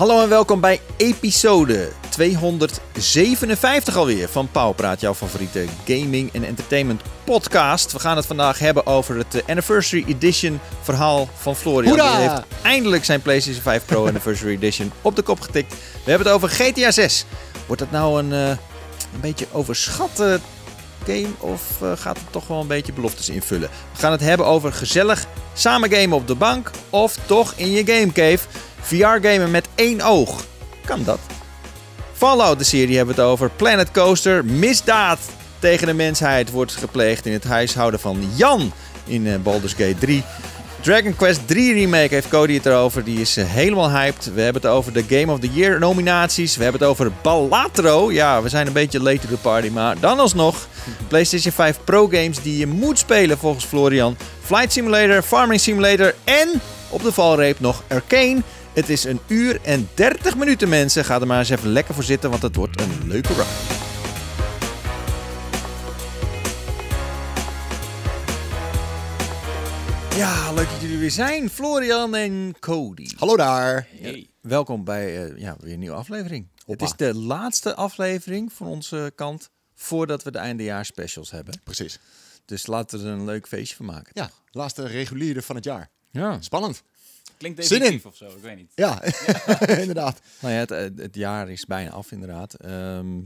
Hallo en welkom bij episode 257 alweer van praat jouw favoriete gaming en entertainment podcast. We gaan het vandaag hebben over het eh, Anniversary Edition verhaal van Florian. Hoera! Die heeft eindelijk zijn PlayStation 5 Pro Anniversary Edition op de kop getikt. We hebben het over GTA 6. Wordt dat nou een, eh, een beetje overschatte game of eh, gaat het toch wel een beetje beloftes invullen? We gaan het hebben over gezellig samen gamen op de bank of toch in je gamecave. VR-gamen met één oog. Kan dat? Fallout, de serie hebben we het over. Planet Coaster, misdaad tegen de mensheid wordt gepleegd in het huishouden van Jan in eh, Baldur's Gate 3. Dragon Quest 3 Remake heeft Cody het erover. Die is eh, helemaal hyped. We hebben het over de Game of the Year nominaties. We hebben het over Ballatro. Ja, we zijn een beetje late to the party. Maar dan alsnog. PlayStation 5 Pro games die je moet spelen volgens Florian. Flight Simulator, Farming Simulator en op de valreep nog Arcane. Het is een uur en 30 minuten, mensen. Ga er maar eens even lekker voor zitten, want het wordt een leuke ride. Ja, leuk dat jullie weer zijn. Florian en Cody. Hallo daar. Hey. Welkom bij eh, ja, weer een nieuwe aflevering. Het is de laatste aflevering van onze kant voordat we de specials hebben. Precies. Dus laten we er een leuk feestje van maken. Ja, laatste reguliere van het jaar. Ja. Spannend. Klinkt definitief of zo, ik weet niet. Ja, inderdaad. Nou ja, het, eh, het, jaar is bijna af, inderdaad. Um, ehm,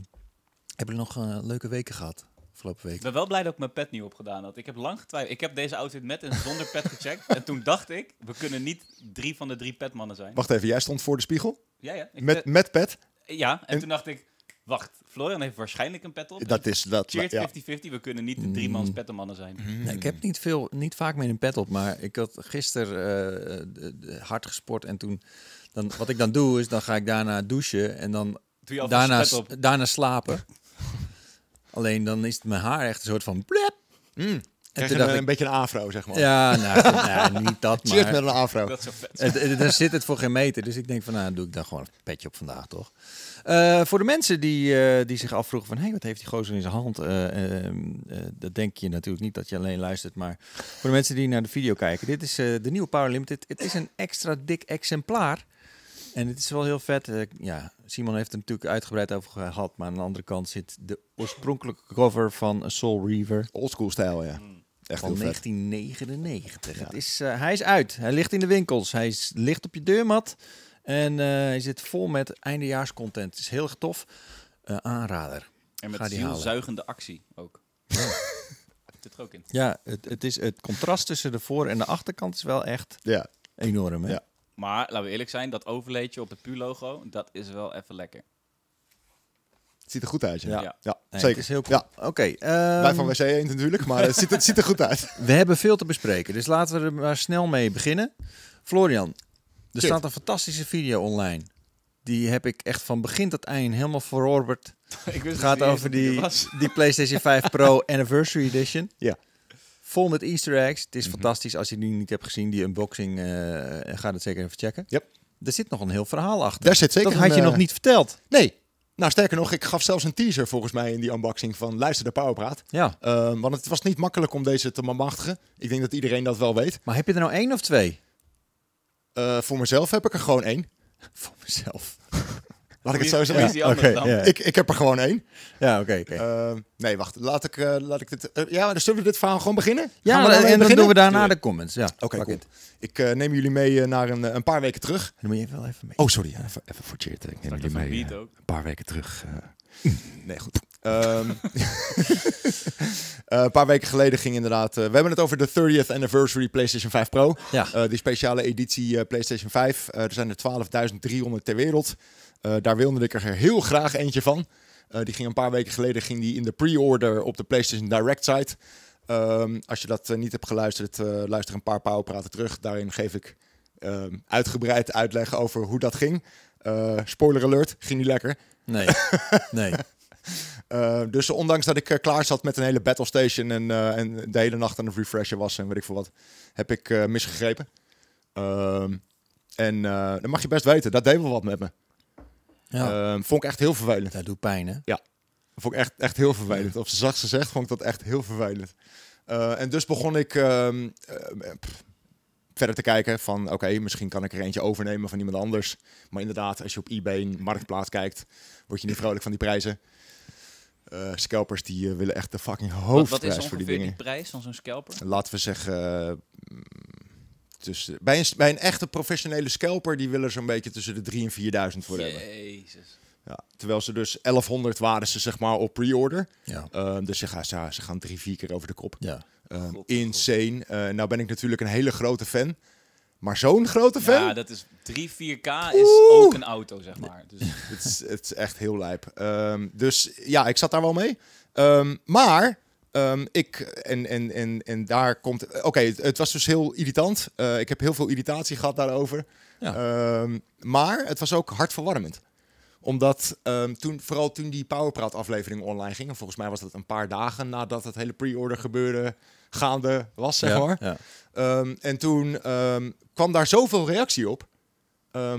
hebben we nog eh, leuke weken gehad? Afgelopen week. Ik ben wel blij dat ik mijn pet niet opgedaan had. Ik heb lang getwijfeld. Ik heb deze outfit met en zonder pet gecheckt. en toen dacht ik, we kunnen niet drie van de drie petmannen zijn. Wacht even, jij stond voor de spiegel? Ja, ja. met, eh, met pet? Ja, en toen dacht ik, Wacht, Florian heeft waarschijnlijk een pet op. Dat is dat. Cheers ja. 50-50, we kunnen niet de mans mm. pettenmannen zijn. Mm. Nee, ik heb niet, veel, niet vaak meer een pet op, maar ik had gisteren eh, eh, eh, hard gesport. En toen, dan, wat ik dan doe, is dan ga ik daarna douchen en dan daarna, daarna slapen. Alleen dan is mijn haar echt een soort van blep. Mm. Krijg je eh, een, beetje een afro, zeg maar. Ja, nou, nou niet dat, maar... met een afro. Dat vet. daar zit het voor geen meter. Dus ik denk van, nou, doe ik dan gewoon een petje op vandaag, toch? Eh, voor de mensen die, eh, die zich afvroegen van... hé, hey, wat heeft die gozer in zijn hand? Ehm, dat denk je natuurlijk niet dat je alleen luistert. Maar voor de mensen die naar de video kijken... dit is de nieuwe Power Limited. Het is een extra dik exemplaar. En het is wel heel vet. ja, Simon heeft er natuurlijk uitgebreid over gehad. Maar aan de andere kant zit de oorspronkelijke cover van Soul Reaver. Oldschool stijl, ja. Mm. Echt van 1999. Ja. is, eh, hij is uit. Hij ligt in de winkels. Hij ligt op je deurmat. En uh, hij zit vol met eindejaarscontent. Het is heel tof. Uh, aanrader. En met zielzuigende actie ook. Ja. er ook in. Ja, het, het, is, het contrast tussen de voor- en de achterkant is wel echt ja. enorm. Hè? Ja. Maar laten we eerlijk zijn, dat overleedje op het PU-logo, dat is wel even lekker. Het ziet er goed uit, ja zeker. Het is heel cool. Ja. Oké. Okay, ehm, van WC 1 natuurlijk, maar het ziet, het ziet er goed uit. We hebben veel te bespreken, dus laten we er maar snel mee beginnen. Florian, er staat een fantastische video online. Die heb ik echt van begin tot eind helemaal verorberd. ik wist het gaat over die, die PlayStation 5 Pro Anniversary Edition. Ja. Vol met easter eggs. Het is mhm. fantastisch. Als je die niet hebt gezien, die unboxing, eh, ga dat zeker even checken. Yep. Er zit nog een heel verhaal achter. Daar zit zeker dat had je eh, nog niet verteld. Nee, nou, sterker nog, ik gaf zelfs een teaser volgens mij in die unboxing van luister de Powerpraat. Ja. Ehm, want het was niet makkelijk om deze te bemachtigen. Ik denk dat iedereen dat wel weet. Maar heb je er nou één of twee? Eh, voor mezelf heb ik er gewoon één. voor mezelf. Laat ik het zo zeggen. Ja. ik, ik heb er gewoon één. Ja, oké. Ehm, nee, wacht. Laat ik, eh, laat ik dit. Eh, ja, dan zullen we dit verhaal gewoon beginnen? Ja, we en beginnen? dan doen we daarna de comments. Ja, oké. Ik eh, neem jullie mee naar een, een paar weken terug. Dan moet je wel even mee. Oh, sorry. even, even voor cheert. Ik neem jullie mee een paar weken terug. nee, goed. Ehm, een paar weken geleden ging inderdaad. we hebben het over de 30th anniversary PlayStation 5 Pro. Ja. die speciale editie PlayStation 5. er zijn er 12.300 ter wereld. Eh, daar wilde ik er heel graag eentje van. Eh, die ging een paar weken geleden ging die in de pre-order op de PlayStation Direct site. Ehm, als je dat eh, niet hebt geluisterd, luister een paar pauwpraten terug. Daarin geef ik ehm, uitgebreid uitleg over hoe dat ging. spoiler alert, ging die lekker. Nee, nee. dus ondanks dat ik klaar zat met een hele battle station en, en de hele nacht aan het refreshen was en weet ik veel wat, heb ik misgegrepen. Ehm, en dat mag je best weten, dat deed wel wat met me. Ja. Ehm, vond ik echt heel vervelend. Dat doet pijn, hè? Ja. Vond ik echt, echt heel vervelend. Of zacht gezegd vond ik dat echt heel vervelend. Eh, en dus begon ik ehm, ehm, eh, verder te kijken van... oké, misschien kan ik er eentje overnemen van iemand anders. Maar inderdaad, als je op eBay een marktplaats kijkt... word je niet vrolijk van die prijzen. Uh, scalpers die willen echt de fucking hoofdprijs wat, is voor die dingen. Wat is ongeveer die prijs van zo'n scalper? Laten we zeggen tussen. Bij een, bij een echte professionele scalper, die willen zo'n beetje tussen de 3 en 4.000 voor hebben. Jezus. Ja, terwijl ze dus 1100 waren ze zeg maar op pre-order. Ja. Ehm, dus ze gaan, ze, gaan drie, vier keer over de kop. Ja. Um, insane. Eh, nou ben ik natuurlijk een hele grote fan. Maar zo'n grote fan? Ja, dat is 3, 4K is ook een auto, zeg maar. Dus. het, is, het is echt heel lijp. Ehm, dus ja, ik zat daar wel mee. maar Ehm, ik, en, en, en, en daar komt. Oké, het, was dus heel irritant. Eh, ik heb heel veel irritatie gehad daarover. Ehm, maar het was ook hartverwarmend. Omdat ehm, toen, vooral toen die Powerpraat-aflevering online ging, en volgens mij was dat een paar dagen nadat het hele pre-order gebeurde gaande was, zeg maar. Ja, en toen kwam daar zoveel reactie op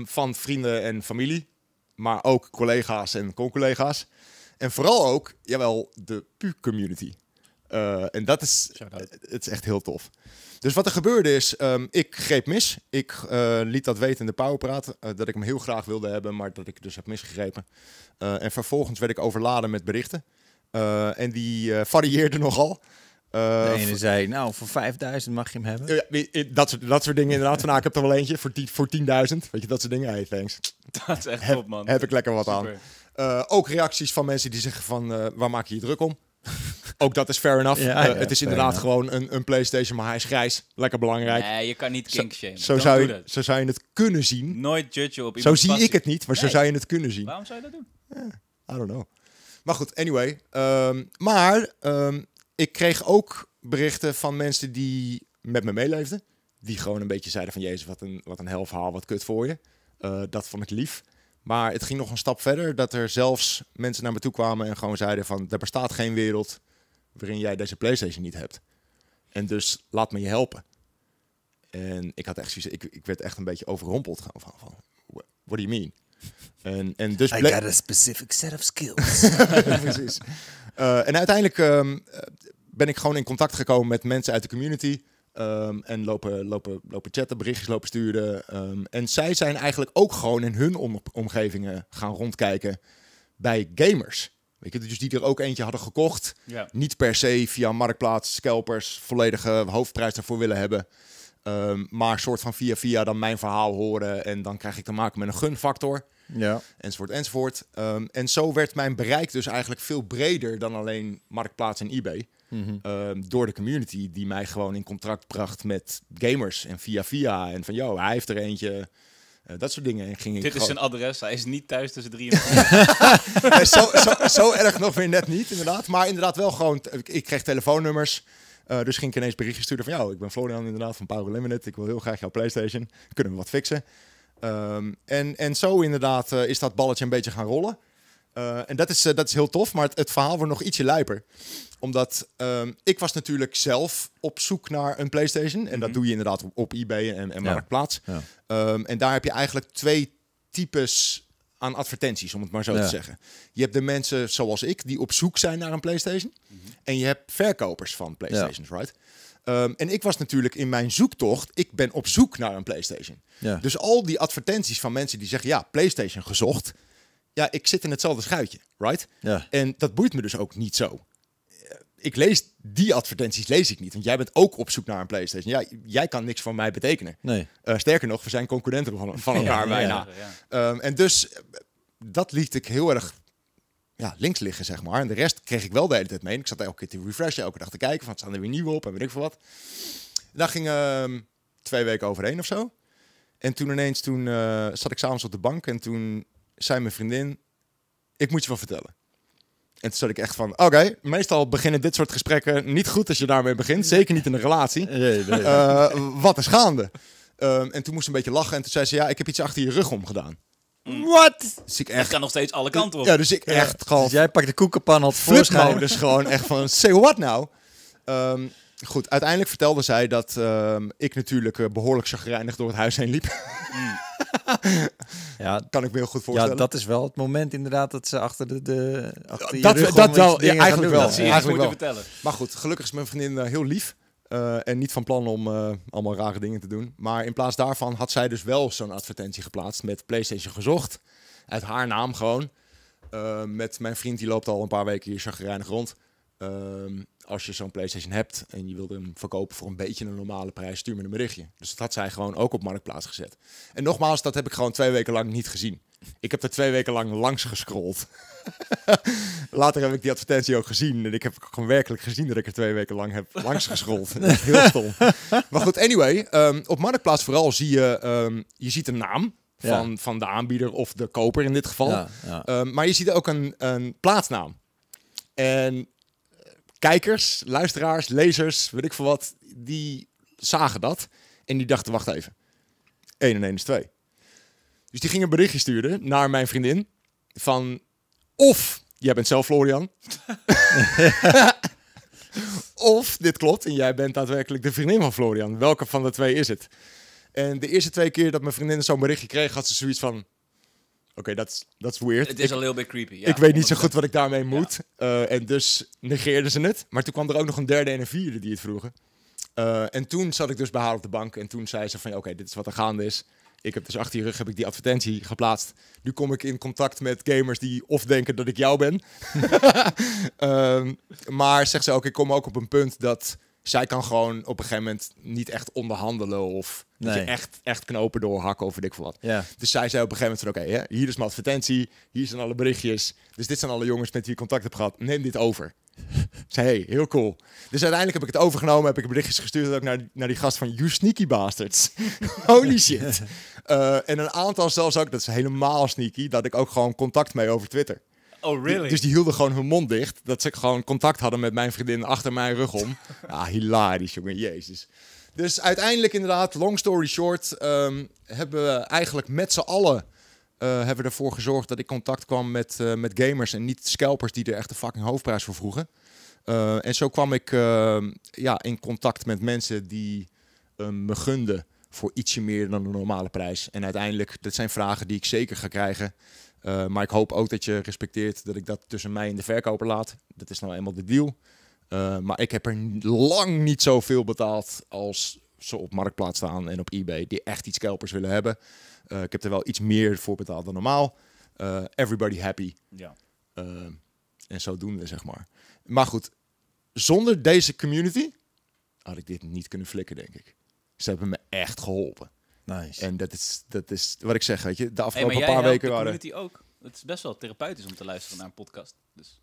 van vrienden en familie, maar ook collega's en con-collega's. En vooral ook, jawel, de PU-community. Eh, en dat is, eh, het is echt heel tof. Dus wat er gebeurde is, ehm, ik greep mis. Ik eh, liet dat weten in de powerpraat, dat ik hem heel graag wilde hebben, maar dat ik dus heb misgegrepen. en vervolgens werd ik overladen met berichten. en die varieerden nogal. de ene zei, nou, voor 5000 mag je hem hebben. Ja, dat, soort, dat soort dingen inderdaad. Van, nou, ik heb er wel eentje voor, 10.000. weet je, dat soort dingen. Hey, thanks. Dat is echt top, man. Heb ik lekker wat aan. ook reacties van mensen die zeggen van, waar maak je je druk om? ook dat is fair enough. Eh, het is inderdaad gewoon een, een PlayStation, maar hij is grijs. Lekker belangrijk. Nee, je kan niet kink Zo, zou, je, zo zou je het kunnen zien. Nooit je op Zo zie ik het niet, maar zo zou je het kunnen zien. Waarom zou je dat doen? Eh, I don't know. Maar goed, anyway. Ehm, maar ehm, ik kreeg ook berichten van mensen die met me meeleefden. Die gewoon een beetje zeiden van, jezus, wat een, wat een helverhaal, wat kut voor je. Eh, dat vond ik lief. Maar het ging nog een stap verder dat er zelfs mensen naar me toe kwamen en gewoon zeiden van er bestaat geen wereld waarin jij deze PlayStation niet hebt. En dus laat me je helpen. En ik had echt zoiets, ik, ik werd echt een beetje overrompeld gewoon van, van what do you mean? En, en dus I got a specific set of skills. Precies. Eh, en uiteindelijk ehm, eh, ben ik gewoon in contact gekomen met mensen uit de community. Ehm, en lopen, lopen, lopen chatten, berichtjes lopen sturen. Ehm, en zij zijn eigenlijk ook gewoon in hun omgevingen gaan rondkijken bij gamers. Weet je, dus die er ook eentje hadden gekocht. Niet per se via marktplaats, scalpers, volledige hoofdprijs daarvoor willen hebben. Ehm, maar soort van via via dan mijn verhaal horen. En dan krijg ik te maken met een gunfactor. Ja. Enzovoort, enzovoort. en zo werd mijn bereik dus eigenlijk veel breder dan alleen marktplaats en eBay. Mhm. Ehm, door de community die mij gewoon in contact bracht met gamers en via via. En van, joh, hij heeft er eentje. Eh, dat soort dingen. En ging Dit is zijn adres. Hij is niet thuis tussen drie en zo, zo, zo, erg nog weer net niet, inderdaad. Maar inderdaad wel gewoon... Ik, kreeg telefoonnummers. Eh, dus ging ik ineens berichtjes sturen van... joh ik ben Florian inderdaad van Power Limited. Ik wil heel graag jouw Playstation. Kunnen we wat fixen? Ehm, en, en zo inderdaad eh, is dat balletje een beetje gaan rollen. Eh, en dat is, eh, dat is heel tof, maar het, verhaal wordt nog ietsje lijper. Omdat ehm, ik was natuurlijk zelf op zoek naar een PlayStation. En dat mhm. doe je inderdaad op, eBay en, en Marktplaats. Ja. Ehm, en daar heb je eigenlijk twee types aan advertenties, om het maar zo te zeggen. Je hebt de mensen zoals ik, die op zoek zijn naar een PlayStation. Mhm. En je hebt verkopers van PlayStations, right? Ehm, en ik was natuurlijk in mijn zoektocht, ik ben op zoek naar een PlayStation. Dus al die advertenties van mensen die zeggen, ja, PlayStation gezocht ja, ik zit in hetzelfde schuitje, right? Ja. En dat boeit me dus ook niet zo. Ik lees die advertenties lees ik niet, want jij bent ook op zoek naar een PlayStation. Ja, jij kan niks van mij betekenen. Nee. Eh, sterker nog, we zijn concurrenten van, elkaar bijna. Ja, ehm, en dus dat liet ik heel erg ja, links liggen, zeg maar. En de rest kreeg ik wel de hele tijd mee. ik zat elke keer te refreshen, elke dag te kijken van, staan er weer nieuwe op en weet ik veel wat. dan daar ging ehm, twee weken overheen of zo. En toen ineens, toen eh, zat ik s'avonds op de bank en toen zei mijn vriendin, ik moet je van vertellen. En toen zat ik echt van, oké, meestal beginnen dit soort gesprekken niet goed als je daarmee begint. Zeker niet in een relatie. Eh, wat is gaande? Ehm, en toen moest ze een beetje lachen en toen zei ze, ja, ik heb iets achter je rug omgedaan. Mm. Wat? Dus ik echt... kan nog steeds alle kanten op. Ja, dus ik echt ja. Dus gewoon... jij pakt de koekenpan voor. voorschijn. dus gewoon echt van, say what nou? Goed, uiteindelijk vertelde zij dat ehm, ik natuurlijk eh, behoorlijk chagrijnig door het huis heen liep. Mm. ja, kan ik me heel goed voorstellen. Ja, dat is wel het moment inderdaad dat ze achter de, de achter dat, dat, dat wel, eigenlijk wel. eigenlijk wel. vertellen. Maar goed, gelukkig is mijn vriendin eh, heel lief. Eh, en niet van plan om allemaal rare dingen te doen. Maar in plaats daarvan had zij dus wel zo'n advertentie geplaatst met PlayStation gezocht. Uit haar naam gewoon. met mijn vriend, die loopt al een paar weken hier chagrijnig rond. Ehm, als je zo'n PlayStation hebt en je wilde hem verkopen voor een beetje een normale prijs, stuur me een berichtje. Dus dat had zij gewoon ook op marktplaats gezet. En nogmaals, dat heb ik gewoon twee weken lang niet gezien. Ik heb er twee weken lang langs gescrolld. Later heb ik die advertentie ook gezien. En ik heb gewoon werkelijk gezien dat ik er twee weken lang heb langs gescrold. heel stom. Maar goed, anyway. Ehm, op Marktplaats vooral zie je... Um, je ziet een naam van, van de aanbieder of de koper in dit geval. Ehm, maar je ziet ook een, een plaatsnaam. En kijkers, luisteraars, lezers, weet ik veel wat, die zagen dat. En die dachten, wacht even, 1 en 1 is 2. Dus die ging een berichtje sturen naar mijn vriendin van, of jij bent zelf Florian, of dit klopt en jij bent daadwerkelijk de vriendin van Florian. Welke van de twee is het? En de eerste twee keer dat mijn vriendin zo'n berichtje kreeg, had ze zoiets van, Oké, dat is weird. Het is een little bit creepy. ik weet niet zo goed wat ik daarmee moet. Eh, en dus negeerden ze het. Maar toen kwam er ook nog een derde en een vierde die het vroegen. Eh, en toen zat ik dus bij haar op de bank. En toen zei ze van, oké, dit is wat er gaande is. Ik heb dus achter je rug heb ik die advertentie geplaatst. Nu kom ik in contact met gamers die of denken dat ik jou ben. Ehm, maar zegt ze ook, ik kom ook op een punt dat zij kan gewoon op een gegeven moment niet echt onderhandelen of nee. echt, echt knopen doorhakken of dik ik wat. Ja. Dus zij zei op een gegeven moment van oké, hier is mijn advertentie, hier zijn alle berichtjes. Dus dit zijn alle jongens met wie ik contact heb gehad. Neem dit over. zei hey, heel cool. Dus uiteindelijk heb ik het overgenomen, heb ik berichtjes gestuurd ook naar, naar die gast van You Sneaky Bastards. Holy shit. Eh, en een aantal zelfs ook, dat is helemaal sneaky, dat ik ook gewoon contact mee over Twitter. Oh, really? dus die hielden gewoon hun mond dicht. Dat ze gewoon contact hadden met mijn vriendin achter mijn rug om. ja, ah, hilarisch, jongen. Jezus. Dus uiteindelijk inderdaad, long story short, ehm, hebben we eigenlijk met z'n allen... Eh, hebben we ervoor gezorgd dat ik contact kwam met, eh, met gamers en niet scalpers die er echt de fucking hoofdprijs voor vroegen. Eh, en zo kwam ik ehm, ja, in contact met mensen die me gunden voor ietsje meer dan de normale prijs. En uiteindelijk, dat zijn vragen die ik zeker ga krijgen. Eh, maar ik hoop ook dat je respecteert dat ik dat tussen mij en de verkoper laat. Dat is nou eenmaal de deal. Eh, maar ik heb er lang niet zoveel betaald als ze op marktplaats staan en op eBay, die echt iets kelpers willen hebben. Eh, ik heb er wel iets meer voor betaald dan normaal. everybody happy. Ja. en zodoende, zeg maar. Maar goed, zonder deze community had ik dit niet kunnen flikken, denk ik. Ze hebben me echt geholpen. Nice. En dat is, dat is wat ik zeg, weet je, de afgelopen paar weken waren. Maar ook. Het is best wel therapeutisch om te luisteren naar een podcast. Dus.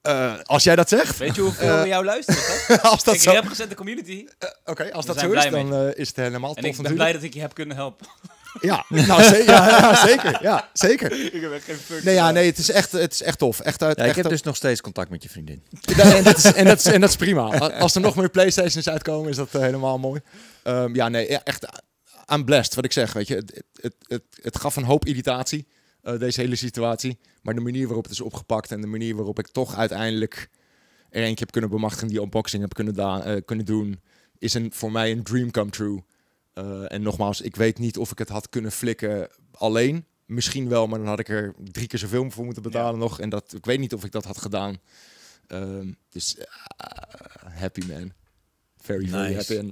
Eh, als jij dat zegt. Weet je hoeveel uh, eh, we jou luisteren? als dat ik heb gezet de community. Eh, oké, als dat zo is, dan is het helemaal tof En ik ben blij dat ik je heb kunnen helpen. Ja, nou, ja, ja, zeker. Ja, zeker. Ik heb echt geen fuck. Nee, ja, nee het, is echt, het is echt tof. Echt uit, ja, ik heb dus nog steeds contact met je vriendin. en, dat is, en, dat is, en dat is prima. Als er nog meer Playstations uitkomen, is dat helemaal mooi. Ehm, ja, nee, e- echt I'm blessed, wat ik zeg. Weet je, het, het, het, het gaf een hoop irritatie, eh, deze hele situatie. Maar de manier waarop het is opgepakt en de manier waarop ik toch uiteindelijk er eentje heb kunnen bemachtigen, die unboxing heb kunnen, uh, kunnen doen, is een, voor mij een dream come true. Eh, en nogmaals, ik weet niet of ik het had kunnen flikken alleen. Misschien wel, maar dan had ik er drie keer zoveel voor moeten betalen nog. En dat, ik weet niet of ik dat had gedaan. Ehm, dus happy man. Very, very happy.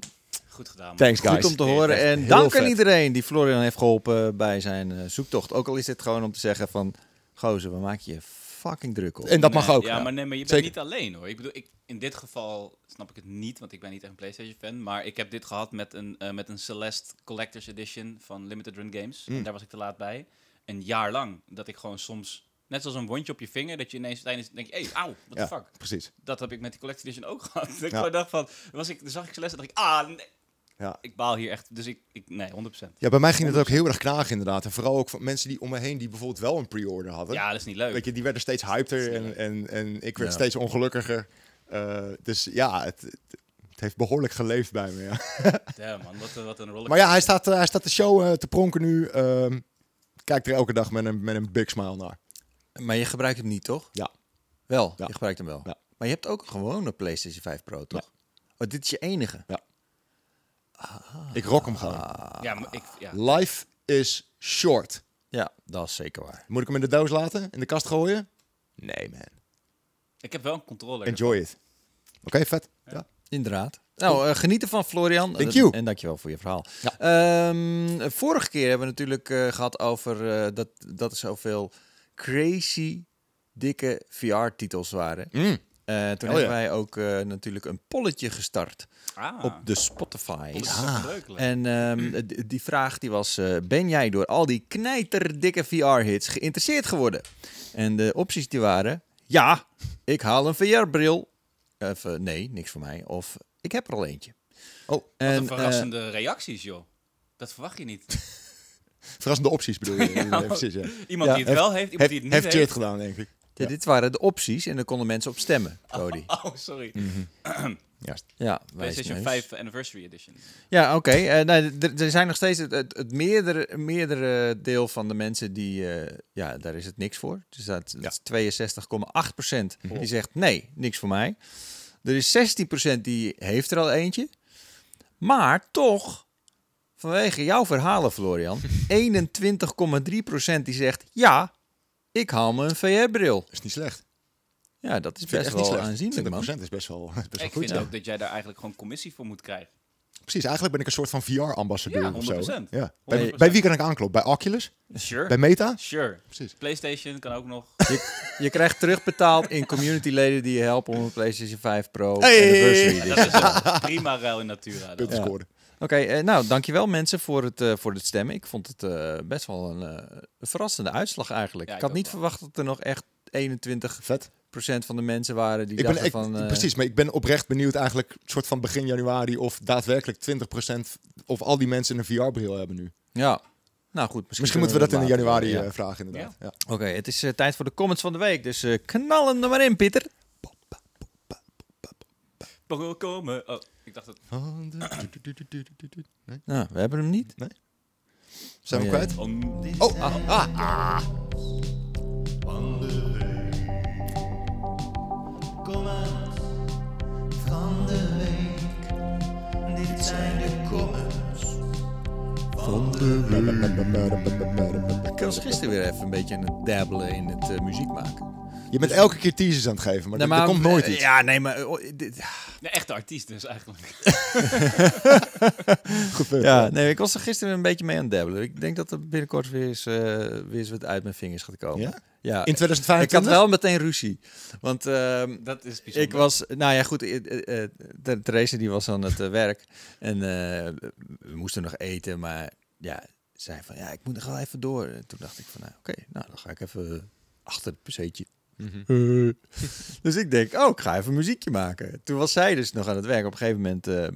Goed gedaan. Thanks, guys. Goed om te horen. En dank aan iedereen die Florian heeft geholpen bij zijn eh, zoektocht. Ook al is dit gewoon om te zeggen van... Gozer, we maken je fucking druk op. En dat mag ook. Ja, Maar, nee, maar je bent niet alleen hoor. Ik bedoel, ik, in dit geval snap ik het niet, want ik ben niet echt een PlayStation-fan. Maar ik heb dit gehad met een, eh, met een Celeste Collector's Edition van Limited Run Games. Mm. En daar was ik te laat bij. Een jaar lang. Dat ik gewoon soms Net zoals een wondje op je vinger, dat je ineens tijdens denk je, hey, auw, what the fuck. Precies. Dat heb ik met die Collector's Edition ook gehad. ik dacht van, was ik, zag ik Celeste en dacht ik, ah, ja. Ik baal hier echt. Dus ik, ik nee, 100%. Ja, bij mij ging het ook heel erg knagen inderdaad. En vooral ook van mensen die om me heen die bijvoorbeeld wel een pre-order hadden. Ja, dat is niet leuk. Weet je, die werden steeds hyper en, en, en ik werd steeds ongelukkiger. Eh, dus ja, het, het, heeft behoorlijk geleefd bij me. Ja, man, een Maar ja, hij staat, eh, hij staat de show eh, te pronken nu. Ehm, kijkt kijk er elke dag met een, met een big smile naar. Maar je gebruikt hem niet, toch? Ja. Wel, je gebruikt hem wel. Ja. Maar je hebt ook een gewone PlayStation 5 Pro, toch? Oh, dit is je enige? Ja ik rock hem gewoon. Ja, maar ik, ja. Life is short. Ja, dat is zeker waar. Moet ik hem in de doos laten? In de kast gooien? Nee, man. Ik heb wel een controller. Enjoy it. Oké, vet. Ja. Inderdaad. Nou, eh, genieten van Florian. Thank you. En dankjewel voor je verhaal. Ehm, vorige keer hebben we natuurlijk eh, gehad over eh, dat, dat er zoveel crazy dikke VR-titels waren. Mm. Eh, toen oh, hebben wij ook eh, natuurlijk een polletje gestart ah. op de Spotify. En ehm, die vraag die was, eh, ben jij door al die knijterdikke VR-hits geïnteresseerd geworden? En de opties die waren, ja, ik haal een VR-bril. Of nee, niks voor mij. Of ik heb er al eentje. Oh, wat en, een verrassende reacties, joh. Dat verwacht je niet. Verrassende opties bedoel je? ja, Iemand die het wel heeft, iemand heeft, die het niet heeft. Heeft gedaan, denk ik. Dit waren de opties en daar konden mensen op stemmen, Cody. Oh, sorry. Mm -hmm. Juist. Ja, PlayStation 5 Anniversary Edition. Ja, oké. Eh, nou, er zijn nog steeds het, het, meerdere, meerdere, deel van de mensen die... Eh, ja, daar is het niks voor. Dus dat, is 62,8% mhm. die zegt nee, niks voor mij. Er is 16% die heeft er al eentje. Maar toch, vanwege jouw verhalen, Florian, 21,3% die zegt ja, ik haal me een VR-bril. Is niet slecht. Ja, dat is best wel aanzienlijk, 20% is best wel, ik goed. vind ook dat jij daar eigenlijk gewoon commissie voor moet krijgen. Precies, eigenlijk ben ik een soort van VR-ambassadeur of zo. Ja. Bij, bij, wie kan ik aankloppen? Bij Oculus? Sure. Bij Meta? Sure. Precies. PlayStation kan ook nog. Je, krijgt terugbetaald in communityleden die je helpen om een PlayStation 5 Pro hey. anniversary. Ja, dat is een prima ruil in Natura. Punt scoren. Oké, eh, nou dankjewel mensen voor het, uh, voor het stemmen. Ik vond het eh, best wel een verrassende uitslag eigenlijk. ik, had niet verwacht dat er nog echt 21 van de mensen waren die ik dachten ben, ik, van... Precies, maar ik ben oprecht benieuwd eigenlijk soort van begin januari of daadwerkelijk 20 of al die mensen een VR-bril hebben nu. Ja, nou goed, misschien, moeten we, dat in januari vragen inderdaad. Ja. Oké, het is tijd voor de comments van de week, dus knallen er maar in Pieter wil komen. Oh, ik dacht dat... Nou, we hebben hem niet. Nee? Zijn we oh, kwijt? Oh, ah, ah, ah. Kom uit van de week. Dit zijn de comments van de week. Ik was gisteren weer even een beetje aan het dabbelen in het eh, muziek maken. Je bent elke keer teasers aan het geven, maar, nee, komt nooit eh, iets. Ja, nee, maar... Oh, dit, echte artiest dus, eigenlijk. Goed, ja, nee, ik was er gisteren een beetje mee aan het dabbelen. Ik denk dat er binnenkort weer eens, eh, weer eens wat uit mijn vingers gaat komen. Ja? Ja, in 2025? Ik had wel meteen ruzie. Want ehm, dat is bijzonder. ik was, nou ja, goed. Uh, Therese die was aan het werk en we moesten nog eten, maar ja, zei van ja, ik moet nog wel even door. En toen dacht ik van, nou, oké, nou dan ga ik even achter het pc'tje Mhm. dus ik denk, oh, ik ga even muziekje maken. Toen was zij dus nog aan het werk. Op een gegeven moment eh,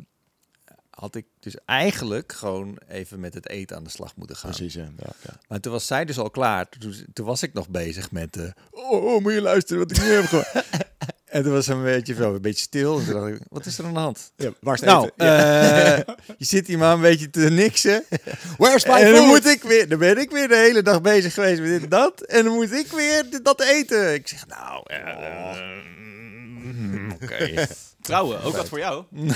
had ik dus eigenlijk gewoon even met het eten aan de slag moeten gaan. Precies, ja. ja, Maar toen was zij dus al klaar. Toen, was ik nog bezig met... Eh, oh, oh, moet je luisteren wat ik nu heb gewoon. En toen was een beetje, wel, een beetje stil. Dus dacht wat is er aan de hand? Ja, waar het nou, eh, je zit hier maar een beetje te niksen. Where's my en dan moet ik weer, dan ben ik weer de hele dag bezig geweest met dit en dat. En dan moet ik weer dat eten. Ik zeg, nou... Oh. Eh, Mm, oké. Trouwen, ook wat voor jou.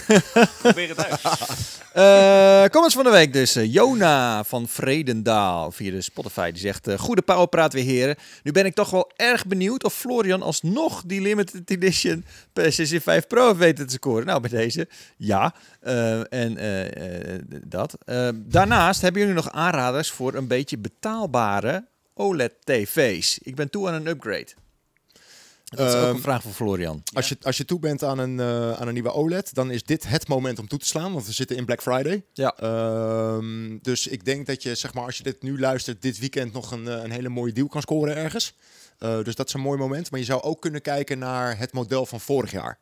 Probeer het uit. Eh, comments van de week dus. Eh, Jona van Vredendaal via de Spotify. Die zegt, uh, goede powerpraat weer heren. Nu ben ik toch wel erg benieuwd of Florian alsnog die limited edition ps 5 Pro heeft weten te scoren. Nou, bij deze ja. en dat. daarnaast hebben jullie nog aanraders voor een beetje betaalbare OLED-tv's. Ik ben toe aan een upgrade. Dat is ook een ehm, vraag voor Florian. Als, je, als je toe bent aan een, eh, aan een nieuwe OLED, dan is dit het moment om toe te slaan. Want we zitten in Black Friday. Ja. Ehm, dus ik denk dat je, zeg maar, als je dit nu luistert, dit weekend nog een, eh, een hele mooie deal kan scoren ergens. Eh, dus dat is een mooi moment. Maar je zou ook kunnen kijken naar het model van vorig jaar.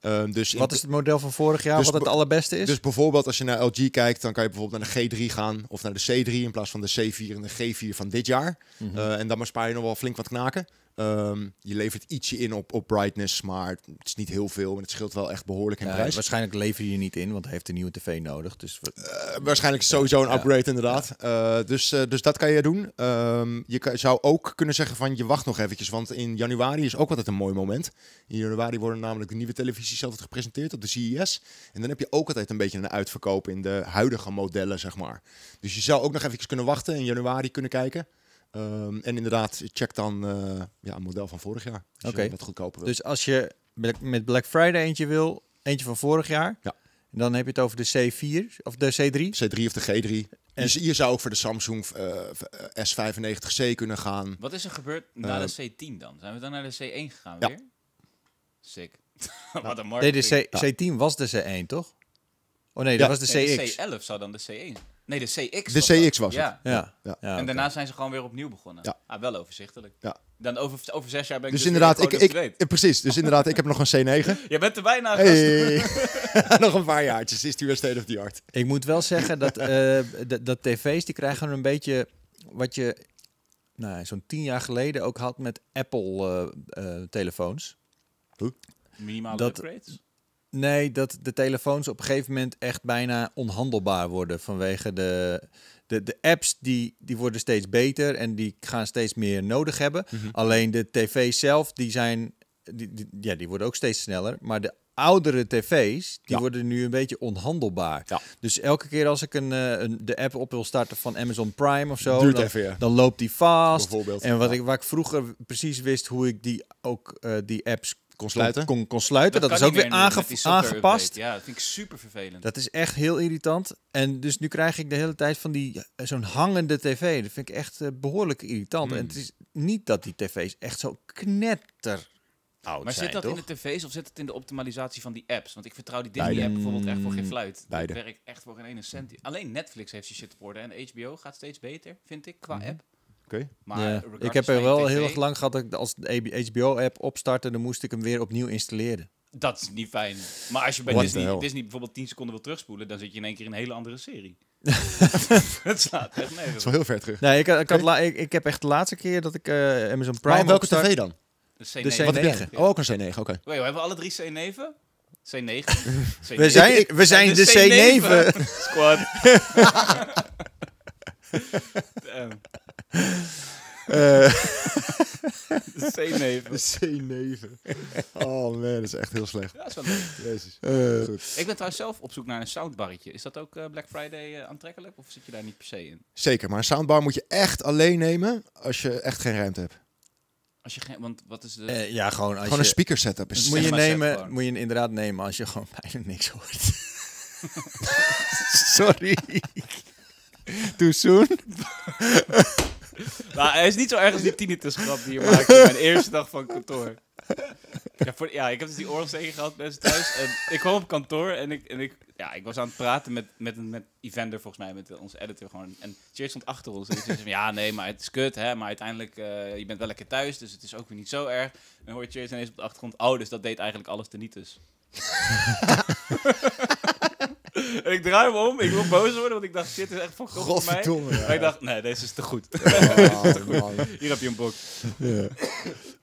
Ehm, dus wat is het model van vorig jaar, dus wat het allerbeste is? Dus bijvoorbeeld als je naar LG kijkt, dan kan je bijvoorbeeld naar de G3 gaan of naar de C3 in plaats van de C4 en de G4 van dit jaar. Mhm. en dan bespaar je nog wel flink wat knaken. Ehm, je levert ietsje in op, op brightness, maar het is niet heel veel. En het scheelt wel echt behoorlijk in prijs. Waarschijnlijk lever je niet in, want hij heeft een nieuwe tv nodig. Dus eh, waarschijnlijk sowieso een upgrade, inderdaad. Eh, dus, eh, dus dat kan je doen. Ehm, je zou ook kunnen zeggen van je wacht nog eventjes. Want in januari is ook altijd een mooi moment. In januari worden namelijk de nieuwe televisies altijd gepresenteerd op de CES. En dan heb je ook altijd een beetje een uitverkoop in de huidige modellen, zeg maar. Dus je zou ook nog eventjes kunnen wachten in januari kunnen kijken. Um, en inderdaad, check dan uh, ja, een model van vorig jaar. Als okay. je wat goedkoper Dus als je met Black Friday eentje wil, eentje van vorig jaar. Ja. dan heb je het over de C4 of de C3. C3 of de G3. En je, zou ook voor de Samsung uh, eh, eh, S95C kunnen gaan. Wat is er gebeurd na de ehm. C10 dan? Zijn we dan naar de C1 gegaan ja. weer? Sick. Wat een marketing. Nee, de C, 10 was de C1, toch? Oh nee, dat was de C1. de C11 zou dan de C1 Nee, de CX. De was CX was ja. het. Ja. ja. en daarna zijn ze gewoon weer opnieuw begonnen. Ja. Ah, wel overzichtelijk. Ja. Dan over, over zes jaar ben ik dus, dus inderdaad, ik, ik, ik eh, precies. Dus inderdaad, ik heb nog een C9. Je bent er bijna. Hey. nog een paar jaartjes is die weer state of the art. Ik moet wel zeggen dat, uh, dat tv's die krijgen een beetje wat je nou, zo'n tien jaar geleden ook had met Apple eh, telefoons. Hoe? Minimale upgrades? Nee, dat de telefoons op een gegeven moment echt bijna onhandelbaar worden vanwege de, de, de apps die, die worden steeds beter en die gaan steeds meer nodig hebben. Mhm. Alleen de tv's zelf, die zijn, die, ja, die worden ook steeds sneller. Maar de oudere tv's, die worden nu een beetje onhandelbaar. Ja. Dus elke keer als ik een, eh, een, de app op wil starten van Amazon Prime of zo, dan, loopt die vast. En wat ik, waar ik vroeger precies wist hoe ik die, ook, uh, die apps kon sluiten. Kon, kon sluiten. Dat, is ook weer aangepast. Ja, dat vind ik super vervelend. Dat is echt heel irritant. En dus nu krijg ik de hele tijd van die eh, zo'n hangende tv. Dat vind ik echt eh, behoorlijk irritant. En hmm. het is niet dat die tv's echt zo knetter. Oud maar zit dat in de tv's of zit het in de optimalisatie van die apps? Want ik vertrouw die Disney-app bijvoorbeeld echt voor geen mm, fluit. Beide. Dat werkt echt voor geen ene cent. Alleen Netflix heeft je shit op orde en HBO gaat steeds beter, vind ik, qua mhm. app. Okay. ja. ik heb er wel heel erg lang gehad dat ik als HBO-app opstartte, dan moest ik hem weer opnieuw installeren. Dat is niet fijn. Maar als je bij Disney, Disney, bijvoorbeeld 10 seconden wil terugspoelen, dan zit je in één keer in een hele andere serie. het slaat echt nergens. Het is wel heel ver terug. Nee, ik, ik, had ik, ik, heb echt de laatste keer dat ik uh, Amazon Prime. Maar welke tv dan? De C9. oh, ook een C9, oké. Okay. we hebben alle drie C9. C9. We zijn, we zijn de, C9. Squad. C eh, de C De Oh man, dat is echt heel slecht. Ja, is wel Jezus. Eh, ik ben trouwens zelf op zoek naar een soundbarretje. Is dat ook eh, Black Friday aantrekkelijk of zit je daar niet per se in? Zeker, maar een soundbar moet je echt alleen nemen als je echt geen ruimte hebt. Als je geen, want wat is de... ja, gewoon als Gewoon een speaker setup. Is moet, je nemen, moet je inderdaad nemen als je gewoon bijna niks hoort. Sorry. Too soon? nou, hij is niet zo erg als die tinnitus grap die je maakte mijn eerste dag van kantoor. Ja, voor, ja, ik heb dus die oorlogsteken gehad ze thuis. En ik kwam op kantoor en ik, en ik, ja, ik was aan het praten met, met, een, met Evander, volgens mij, met onze editor gewoon. En Cheers stond achter ons. En zei ja, nee, maar het is kut, hè. Maar uiteindelijk, uh, je bent wel lekker thuis, dus het is ook weer niet zo erg. En hoor je Cheers ineens op de achtergrond, oh, dus dat deed eigenlijk alles te En ik draai me om, ik wil boos worden, want ik dacht, shit, is echt van God mij. ik dacht, nee, deze is te goed. Oh, te goed. Hier heb je een boek. Ja.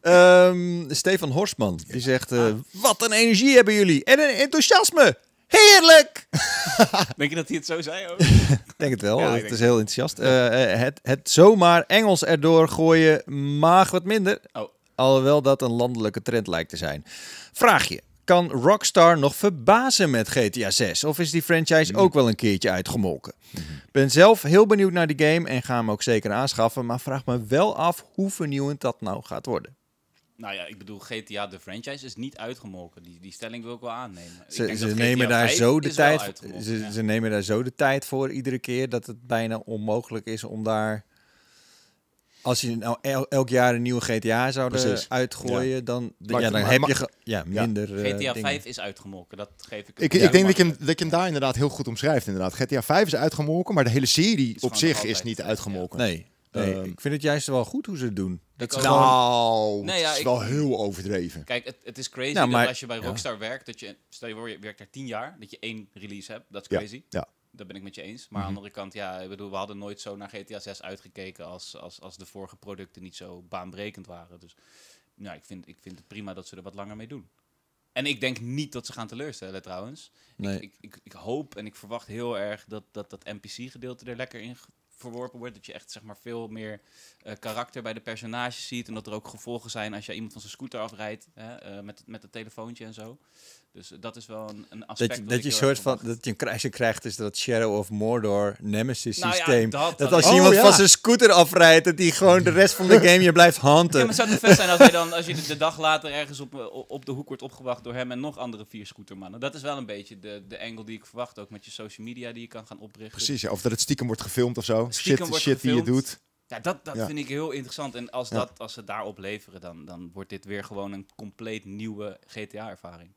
Ehm, Stefan Horsman, die zegt, eh, wat een energie hebben jullie en een enthousiasme. Heerlijk! denk je dat hij het zo zei ook? denk het wel, het is heel enthousiast. Eh, eh, het, het zomaar Engels erdoor gooien maag wat minder. Oh. Alhoewel dat een landelijke trend lijkt te zijn. Vraag je, kan Rockstar nog verbazen met GTA 6? Of is die franchise mm. ook wel een keertje uitgemolken? Ben zelf heel benieuwd naar die game en ga hem ook zeker aanschaffen. Maar vraag me wel af hoe vernieuwend dat nou gaat worden. Nou ja, ik bedoel, GTA de franchise is niet uitgemolken. Die, die stelling wil ik wel aannemen. ze, ze nemen daar zo de tijd. Ze, ze nemen daar zo de tijd voor iedere keer dat het bijna onmogelijk is om daar als je nou elk jaar een nieuwe GTA zouden uitgooien, dan, ja, dan heb je ja, minder. Eh, GTA 5 is uitgemolken, dat geef ik. Ik, ik denk dat je, dat je hem daar inderdaad heel goed omschrijft. Inderdaad. GTA 5 is uitgemolken, maar de hele serie op zich is niet uitgemolken. Nee. nee ehm, ik vind het juist wel goed hoe ze het doen. Dat is nou, nee, ja, het is wel heel overdreven. Kijk, het, het is crazy nou, dat als je bij Rockstar werkt, dat je, stel je voor, je werkt daar tien jaar, dat je één release hebt, dat is crazy. ja dat ben ik met je eens. Maar aan mhm. de andere kant, ja, ik bedoel, we hadden nooit zo naar GTA 6 uitgekeken als, als, als de vorige producten niet zo baanbrekend waren. Dus nou, ik, vind, ik vind het prima dat ze er wat langer mee doen. En ik denk niet dat ze gaan teleurstellen trouwens. Nee. Ik, ik, ik, hoop en ik verwacht heel erg dat dat, dat NPC-gedeelte er lekker in verworpen wordt. Dat je echt zeg maar, veel meer eh, karakter bij de personages ziet. En dat er ook gevolgen zijn als je iemand van zijn scooter afrijdt hè, eh, met, met het telefoontje en zo. Dus eh, dat is wel een, een aspect. Dat je, dat je soort van dat je een kruisje krijgt, is dat Shadow of Mordor Nemesis nou systeem. dat, als je iemand oh, van zijn scooter afrijdt, dat die gewoon de rest van de game je blijft hanten. Ja, maar zou het vet zijn als, je dan, als je de dag later ergens op, eh, op de hoek wordt opgewacht door hem en nog andere vier scootermannen? Dat is wel een beetje de, de angle die ik verwacht, ook met je social media die je kan gaan oprichten. Precies, of dat het stiekem wordt gefilmd of zo. Stiekem shit, shit gefilmd. die je doet. Ja, dat, dat vind ik heel interessant. En als, dat, als ze daarop leveren, dan, dan wordt dit weer gewoon een compleet nieuwe GTA-ervaring.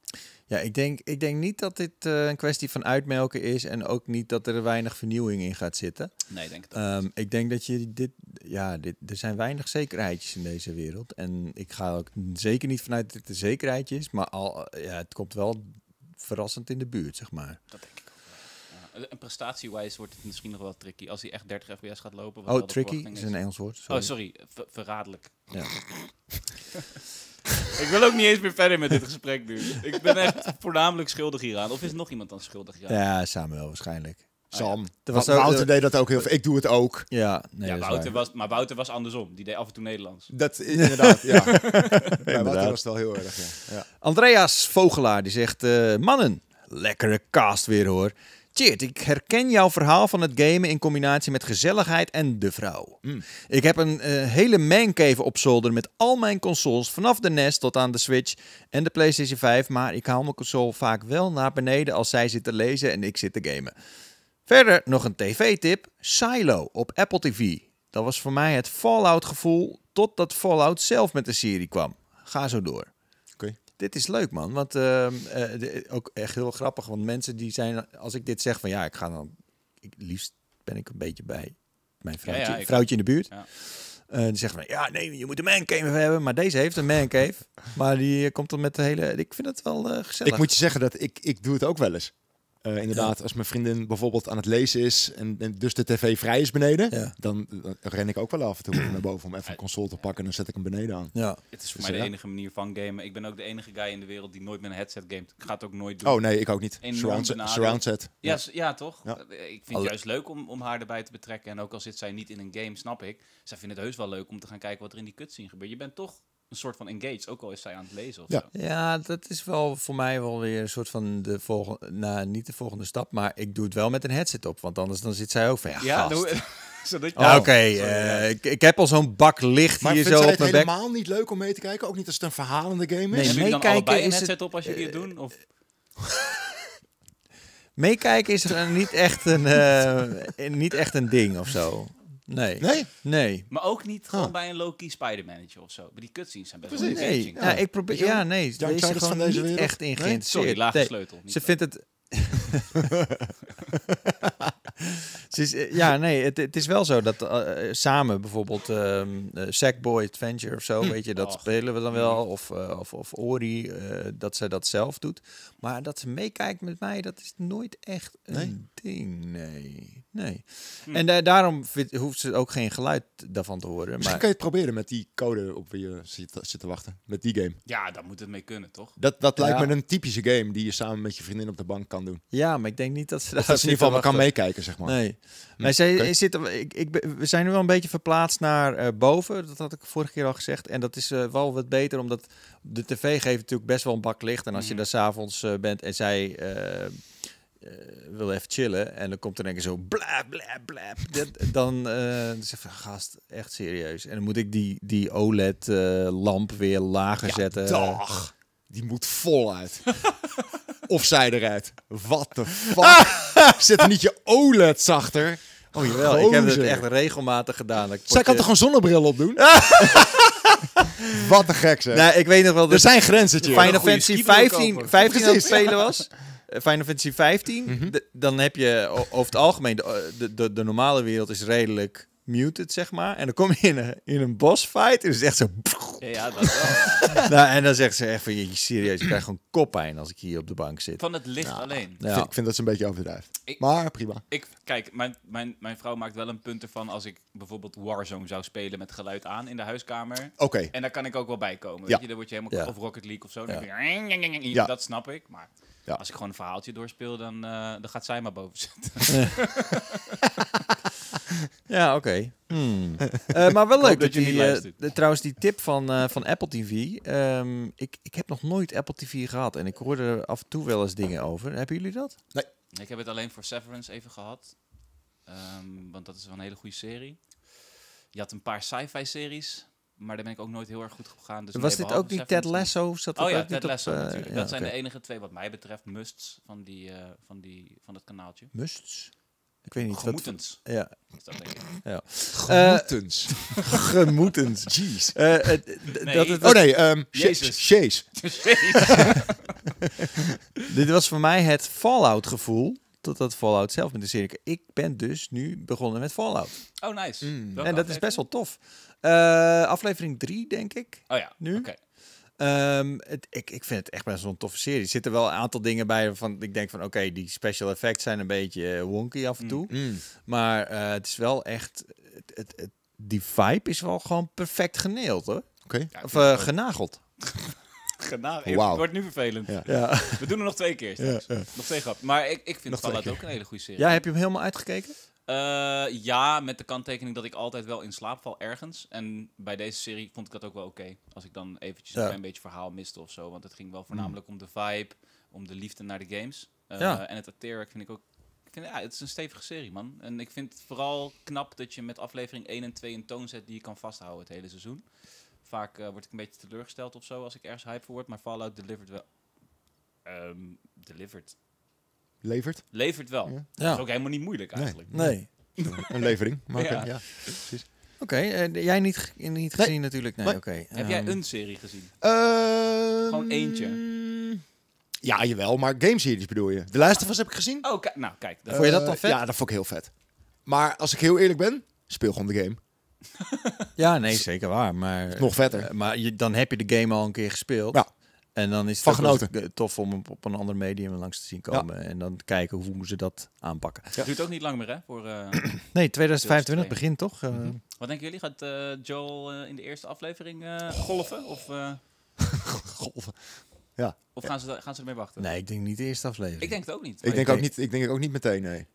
Ja, ik denk, ik denk niet dat dit eh, een kwestie van uitmelken is. En ook niet dat er weinig vernieuwing in gaat zitten. Nee, denk ik um, ehm, Ik denk dat je dit. Ja, dit, er zijn weinig zekerheidjes in deze wereld. En ik ga ook zeker niet vanuit dat het een zekerheidje is. Maar al, ja, het komt wel verrassend in de buurt, zeg maar. Eh, en prestatiewijs wordt het misschien nog wel tricky. Als hij echt 30 fps gaat lopen. oh, tricky is een Engels woord. Sorry. Oh, sorry. verraderlijk. Ja. ik wil ook niet eens meer verder met dit gesprek nu. Ik ben echt voornamelijk schuldig hieraan. Of is nog iemand dan schuldig hieraan? Ja, Samuel waarschijnlijk. Oh, Sam. Ah, was Wouter eh, deed dat ook heel veel. Ik doe het ook. Ja, nee, ja Wouter was, maar Wouter was andersom. Die deed af en toe Nederlands. Dat inderdaad, ja. inderdaad. was wel heel erg, ja. Andreas Vogelaar, die zegt... Eh, mannen, lekkere cast weer hoor. Cheert, ik herken jouw verhaal van het gamen in combinatie met gezelligheid en de vrouw. Hmm. Ik heb een eh, hele mancave op zolder met al mijn consoles, vanaf de NES tot aan de Switch en de PlayStation 5. Maar ik haal mijn console vaak wel naar beneden als zij zit te lezen en ik zit te gamen. Verder nog een tv-tip: Silo op Apple TV. Dat was voor mij het Fallout-gevoel totdat Fallout zelf met de serie kwam. Ga zo door. Dit is leuk, man. Want ehm, eh, de, ook echt heel grappig. Want mensen die zijn, als ik dit zeg van ja, ik ga dan. Ik, liefst ben ik een beetje bij mijn vrouwtje, vrouwtje in de buurt. Ja. Eh, die zeggen van, ja, nee, je moet een man cave hebben. Maar deze heeft een man cave, maar die eh, komt dan met de hele... Ik vind het wel gezellig. Ik moet je zeggen dat ik, ik doe het ook wel eens. Eh, inderdaad, als mijn vriendin bijvoorbeeld aan het lezen is en, dus de tv vrij is beneden, eh, dan, ren ik ook wel af en toe naar boven om even een console te pakken en dan zet ik hem beneden aan. Ja. Het is voor dus, mij de enige manier van gamen. Ik ben ook de enige guy in de wereld die nooit met een headset game. Gaat ook nooit doen. Oh nee, ik ook niet. Surround, surround, set. Ja, ja toch? Eh, ik vind het juist leuk om, om haar erbij te betrekken. En ook al zit zij niet in een game, snap ik. Zij vindt het heus wel leuk om te gaan kijken wat er in die cutscene gebeurt. Je bent toch een soort van engage ook al is zij aan het lezen. Of ja. Zo. ja, dat is wel voor mij wel weer een soort van de volgende, na nou, niet de volgende stap, maar ik doe het wel met een headset op, want anders dan zit zij ook van ja. Oké, ik, ik, heb al zo'n bak licht hier zo op mijn bek. Maar het helemaal niet leuk om mee te kijken? Ook niet als het een verhalende game is? Nee, nee headset het, op als je die uh, Of? Meekijken is er niet echt, een, eh, niet echt een ding of zo. Nee. Nee? Nee. Maar ook niet gewoon ah. bij een low-key Spider-Manager of zo. Maar die cutscenes zijn best wel Nee, ja. ik probeer... Ja, nee. Daar is gewoon van deze niet echt in geïnteresseerd. Sorry, laag sleutel. Ze vindt het... is, ja, nee, het, het, is wel zo dat eh, samen bijvoorbeeld um, Sackboy Adventure of zo, hm. weet je, dat spelen we dan wel. Hm. Of, eh, of, of Ori, dat zij dat zelf doet. Maar dat ze meekijkt met mij, dat is nooit echt een ding, nee. Nee. Hm. En daarom hoeft ze ook geen geluid daarvan te horen. Misschien kan je het proberen met die code op wie je zit, te wachten. Met die game. Ja, daar moet het mee kunnen, toch? Dat, dat lijkt me een typische game die je samen met je vriendin op de bank kan doen. Ja, maar ik denk niet dat ze daar dat in ieder geval kan meekijken, zeg maar. Nee. Hm. zij, okay. ik, ik, we zijn nu wel een beetje verplaatst naar eh, boven. Dat had ik vorige keer al gezegd. En dat is eh, wel wat beter, omdat de tv geeft natuurlijk best wel een bak licht. En als je hm. daar s'avonds uh, bent en zij eh, wil even chillen en dan komt er denk ik zo bla bla bla. dan uh, zeg van gast, echt serieus. En dan moet ik die, die OLED-lamp eh, weer lager zetten. Dag. Die moet voluit. of zij eruit. Wat de fuck? Zet niet je OLED zachter. Oh jawel, ik heb het echt regelmatig gedaan. Ik potje... Zij kan toch gewoon zonnebril opdoen? Wat een gek zeg. Nou, ik weet nog wel. Er zijn grenzen. Final Fantasy 15, 15 aan het spelen was. Eh, Final Fantasy 15, mhm. dan heb je over het algemeen, de, de, de, normale wereld is redelijk muted, zeg maar. En dan kom je in een, in een boss fight en is echt zo... Ja, dat wel. nou, en dan zegt ze echt van, je, serieus, ik krijg gewoon koppijn als ik hier op de bank zit. Van het licht nou, alleen. Ik, vind, dat ze een beetje overdrijft. maar prima. Ik, kijk, mijn, mijn, mijn vrouw maakt wel een punt ervan als ik bijvoorbeeld Warzone zou spelen met geluid aan in de huiskamer. Oké. En daar kan ik ook wel bij komen. Ja. je, dan word je helemaal... Of Rocket League of zo. dat snap ik, maar... Ja. Als ik gewoon een verhaaltje doorspeel, dan, eh, dan gaat zij maar boven zitten. ja, oké. Hmm. Eh, maar wel leuk dat, je die, eh, trouwens die tip van, van Apple TV. Ehm, ik, ik heb nog nooit Apple TV gehad en ik hoorde er af en toe wel eens dingen over. Hebben jullie dat? Nee. Ik heb het alleen voor Severance even gehad. Ehm, want dat is wel een hele goede serie. Je had een paar sci-fi series maar daar ben ik ook nooit heel erg goed gegaan. Dus was dit ook die Ted Lasso? Zat oh ja, Ted Lasso uh, Ja, dat zijn okay. de enige twee, wat mij betreft, musts van, die, uh, van, die, van dat kanaaltje. Musts? Ik weet niet. Gemoetens. Wat, ja. ja. Eh, gemoetens. Uh, gemoetens. Jeez. nee, dat het, oh nee, um, Jezus. Jezus. Dit was voor mij het Fallout gevoel dat dat Fallout zelf met de serie. Ik ben dus nu begonnen met Fallout. Oh, nice. Mm. En dat is best wel tof. Eh, aflevering 3, denk ik. Oh ja, nu. Ehm, het, ik, ik vind het echt best wel een toffe serie. Er zitten wel een aantal dingen bij van ik denk van oké, die special effects zijn een beetje eh, wonky af en mm. toe. Mm. Maar eh, het is wel echt. Het, die vibe is wel gewoon perfect geneeld hoor. Oké. Of genageld. Wow. Het wordt nu vervelend. Ja. We doen er nog twee keer Nog twee grap. Maar ik, ik vind Fallout ook een hele goede serie. Ja, heb je hem helemaal uitgekeken? Eh, ja, met de kanttekening dat ik altijd wel in slaap val ergens. En bij deze serie vond ik dat ook wel oké. Als ik dan eventjes een klein beetje verhaal miste of zo. Want het ging wel voornamelijk om de vibe, om de liefde naar de games. Eh, en het acteerwerk vind ik ook ja, het is een stevige serie, man. En ik vind het vooral knap dat je met aflevering 1 en 2 een toon zet die je kan vasthouden het hele seizoen vaak eh, word ik een beetje teleurgesteld of zo als ik ergens hype voor word. Maar Fallout delivered wel. Um, delivered. Levert? Levert wel. Dat is ook helemaal niet moeilijk eigenlijk. Nee. een levering. Maar ja. precies. Oké, okay, eh, jij niet, niet gezien natuurlijk. Nee, oké. Heb jij ehm, een serie gezien? Ehm, gewoon eentje. Ja, jawel, maar game series bedoel je. De Last of heb ik gezien. Oh, nou kijk. Dat eh, vond je dat dan vet? Ja, dat vond ik heel vet. Maar als ik heel eerlijk ben, speel gewoon de game. ja, nee, zeker waar. Maar, nog vetter. Eh, maar je, dan heb je de game al een keer gespeeld. Ja. En dan is het eh, tof om op een ander medium langs te zien komen. En dan kijken hoe ze dat aanpakken. Het duurt ook niet lang meer, hè? Voor, eh, nee, 2025 begint toch? Mhm. Wat denken jullie? Gaat uh, Joel in de eerste aflevering oh. golven? Of, golven. Ja. Of gaan, ze, gaan ze ermee wachten? Nee, ik denk niet de eerste aflevering. Ik denk het ook niet. Ik denk, ook, niet, ik denk ook niet meteen, nee.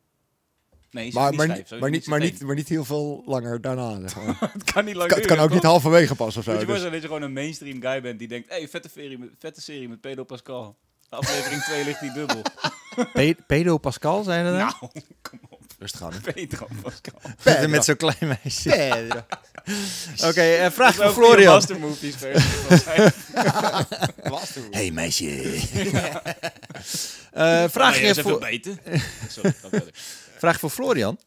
Nee, maar, niet maar, maar, niet, maar, niet, maar niet heel veel langer daarna. het kan niet ook niet halverwege pas of zo. Moet je dus- dat je gewoon een mainstream guy bent die denkt... hey, vette, serie met, vette serie met Pedro Pascal. Aflevering 2 ligt die dubbel. Pe Pedro Pascal, zijn er Nou, kom op. Rustig aan. Pedro Pascal. Pedro. Met zo'n klein meisje. Pedro. Oké, eh, vraag van Florian. Mastermovies. hey meisje. uh, vraag je voor... beter. Sorry, dat ik. Vraag voor Florian.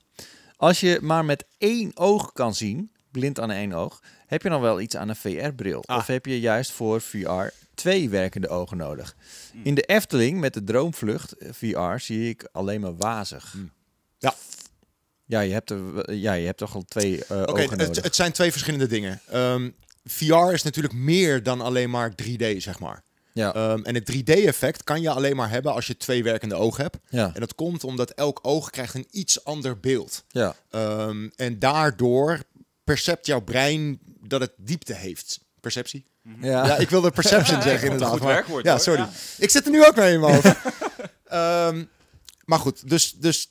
Als je maar met één oog kan zien, blind aan één oog, heb je dan wel iets aan een VR-bril? Ah. Of heb je juist voor VR twee werkende ogen nodig? Hmm. In de Efteling met de Droomvlucht eh, VR zie ik alleen maar wazig. Hmm. Ja. Ja je, hebt er, ja, je hebt toch al twee eh, ogen nodig. Het, het zijn twee verschillende dingen. Ehm, VR is natuurlijk meer dan alleen maar 3D, zeg maar. Ja. Ehm, en het 3D-effect kan je alleen maar hebben als je twee werkende ogen hebt. Ja. En dat komt omdat elk oog krijgt een iets ander beeld. Ja. Ehm, en daardoor percept jouw brein dat het diepte heeft. Perceptie? Mhm. Ja, ik wilde perception zeggen inderdaad. Goed maar, werkwoord, ja, sorry. Ik zit er nu ook mee in mijn hoofd. Ehm, maar goed, dus, dus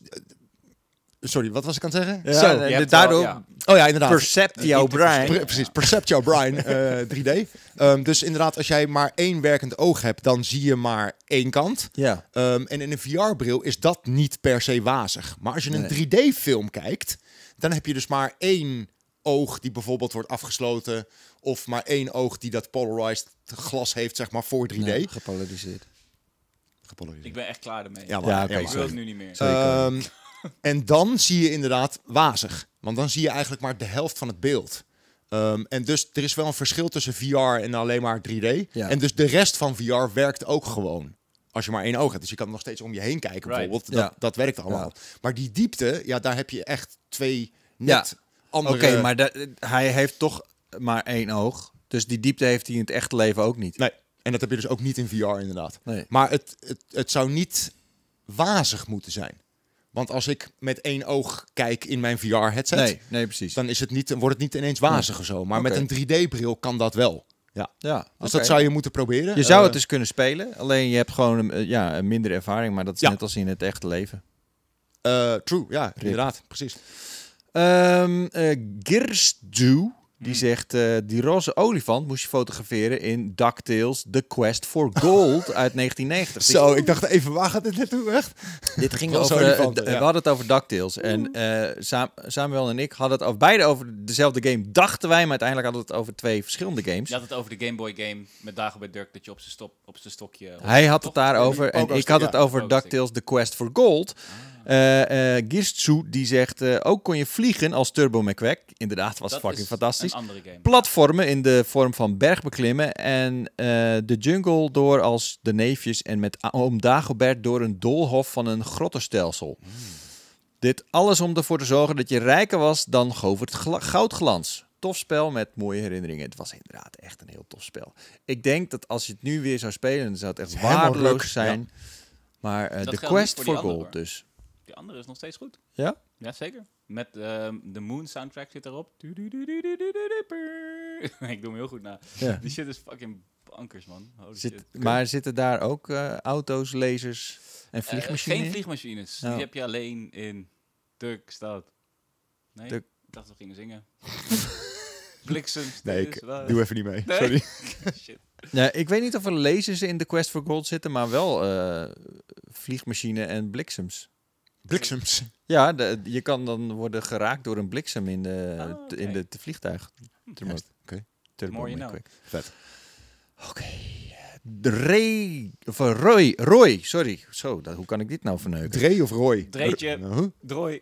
Sorry, wat was ik aan het zeggen? Ja, Zo, de, daardoor... Oh ja, inderdaad. Eh, jouw brein. Pre precies, jouw brein, 3D. dus inderdaad, als jij maar één werkend oog hebt, dan zie je maar één kant. Ja. Ehm, en in een VR-bril is dat niet per se wazig. Maar als je een 3D-film kijkt, dan heb je dus maar één oog die bijvoorbeeld wordt afgesloten... of maar één oog die dat polarized glas heeft, zeg maar, voor 3D. gepolariseerd. Gepolariseerd. Ik ben echt klaar ermee. Ja, maar, ja, ik wil het nu niet meer. Um, en dan zie je inderdaad wazig. Want dan zie je eigenlijk maar de helft van het beeld. Ehm, en dus er is wel een verschil tussen VR en alleen maar 3D. En dus de rest van VR werkt ook gewoon. Als je maar één oog hebt. Dus je kan nog steeds om je heen kijken bijvoorbeeld. Dat, dat, werkt allemaal. Maar die diepte, ja, daar heb je echt twee net andere... Oké, maar hij heeft toch maar één oog. Dus die diepte heeft hij in het echte leven ook niet. Nee, en dat heb je dus ook niet in VR inderdaad. Nee. Maar het, het, het zou niet wazig moeten zijn. Want als ik met één oog kijk in mijn VR-headset, nee, nee, precies. dan is het niet, wordt het niet ineens wazig of zo. Maar met een 3D-bril kan dat wel. Ja, ja dus dat zou je moeten proberen. Je zou eh, het dus kunnen spelen, alleen je hebt gewoon een, eh, ja, een minder ervaring, maar dat is net als in het echte leven. Uh, true, ja, inderdaad, precies. Um, uh, die hmm. zegt, eh, die roze olifant moest je fotograferen in DuckTales The Quest for Gold uit 1990. Dus Zo, ik dacht even, waar gaat dit naartoe echt? Dit ging over, uh, we hadden het over DuckTales. En hmm. Samuel en ik hadden het over, beide over dezelfde game, dachten wij. Maar uiteindelijk hadden we het over twee verschillende games. Je had het over de Game Boy game met bij Dirk, dat je op zijn stokje... Op Hij had het daarover oh, en ik had het over oh, DuckTales The Quest for Gold. Ah. Uh, die zegt, eh, ook kon je vliegen als Turbo McQuack. Inderdaad, was dat fucking fantastisch. Platformen in de vorm van bergbeklimmen en de jungle door als de neefjes en met oom Dagobert door een doolhof van een grottenstelsel. Hmm. Dit alles om ervoor te zorgen dat je rijker was dan Govert Goudglans. Tof spel met mooie herinneringen. Het was inderdaad echt een heel tof spel. Ik denk dat als je het nu weer zou spelen, dan zou het echt waardeloos zijn. Maar de quest voor gold dus die andere is nog steeds goed. Ja? Ja, zeker. Met ehm, de Moon soundtrack zit erop. ik doe hem heel goed na. Ja. Die shit is fucking bankers, man. Zit, Maar zitten daar ook eh, auto's, lasers en eh, vliegmachines? geen vliegmachines. Oh. Die heb je alleen in Turkstad. Nee, Turk. ik dacht dat we gingen zingen. Bliksem. Nee, ik doe even niet mee. Sorry. Shit. ik weet niet of er lasers in The Quest for Gold zitten, maar wel uh, vliegmachine en bliksems. Bliksems. Ja, je kan dan worden geraakt door een bliksem in de, in de, vliegtuig. Oké. Mooi nou. Vet. Oké. Okay. of eh, Roy, Roy, sorry. Zo, dat, hoe kan ik dit nou verneuken? Dree of Roy? Dreetje, Drooi.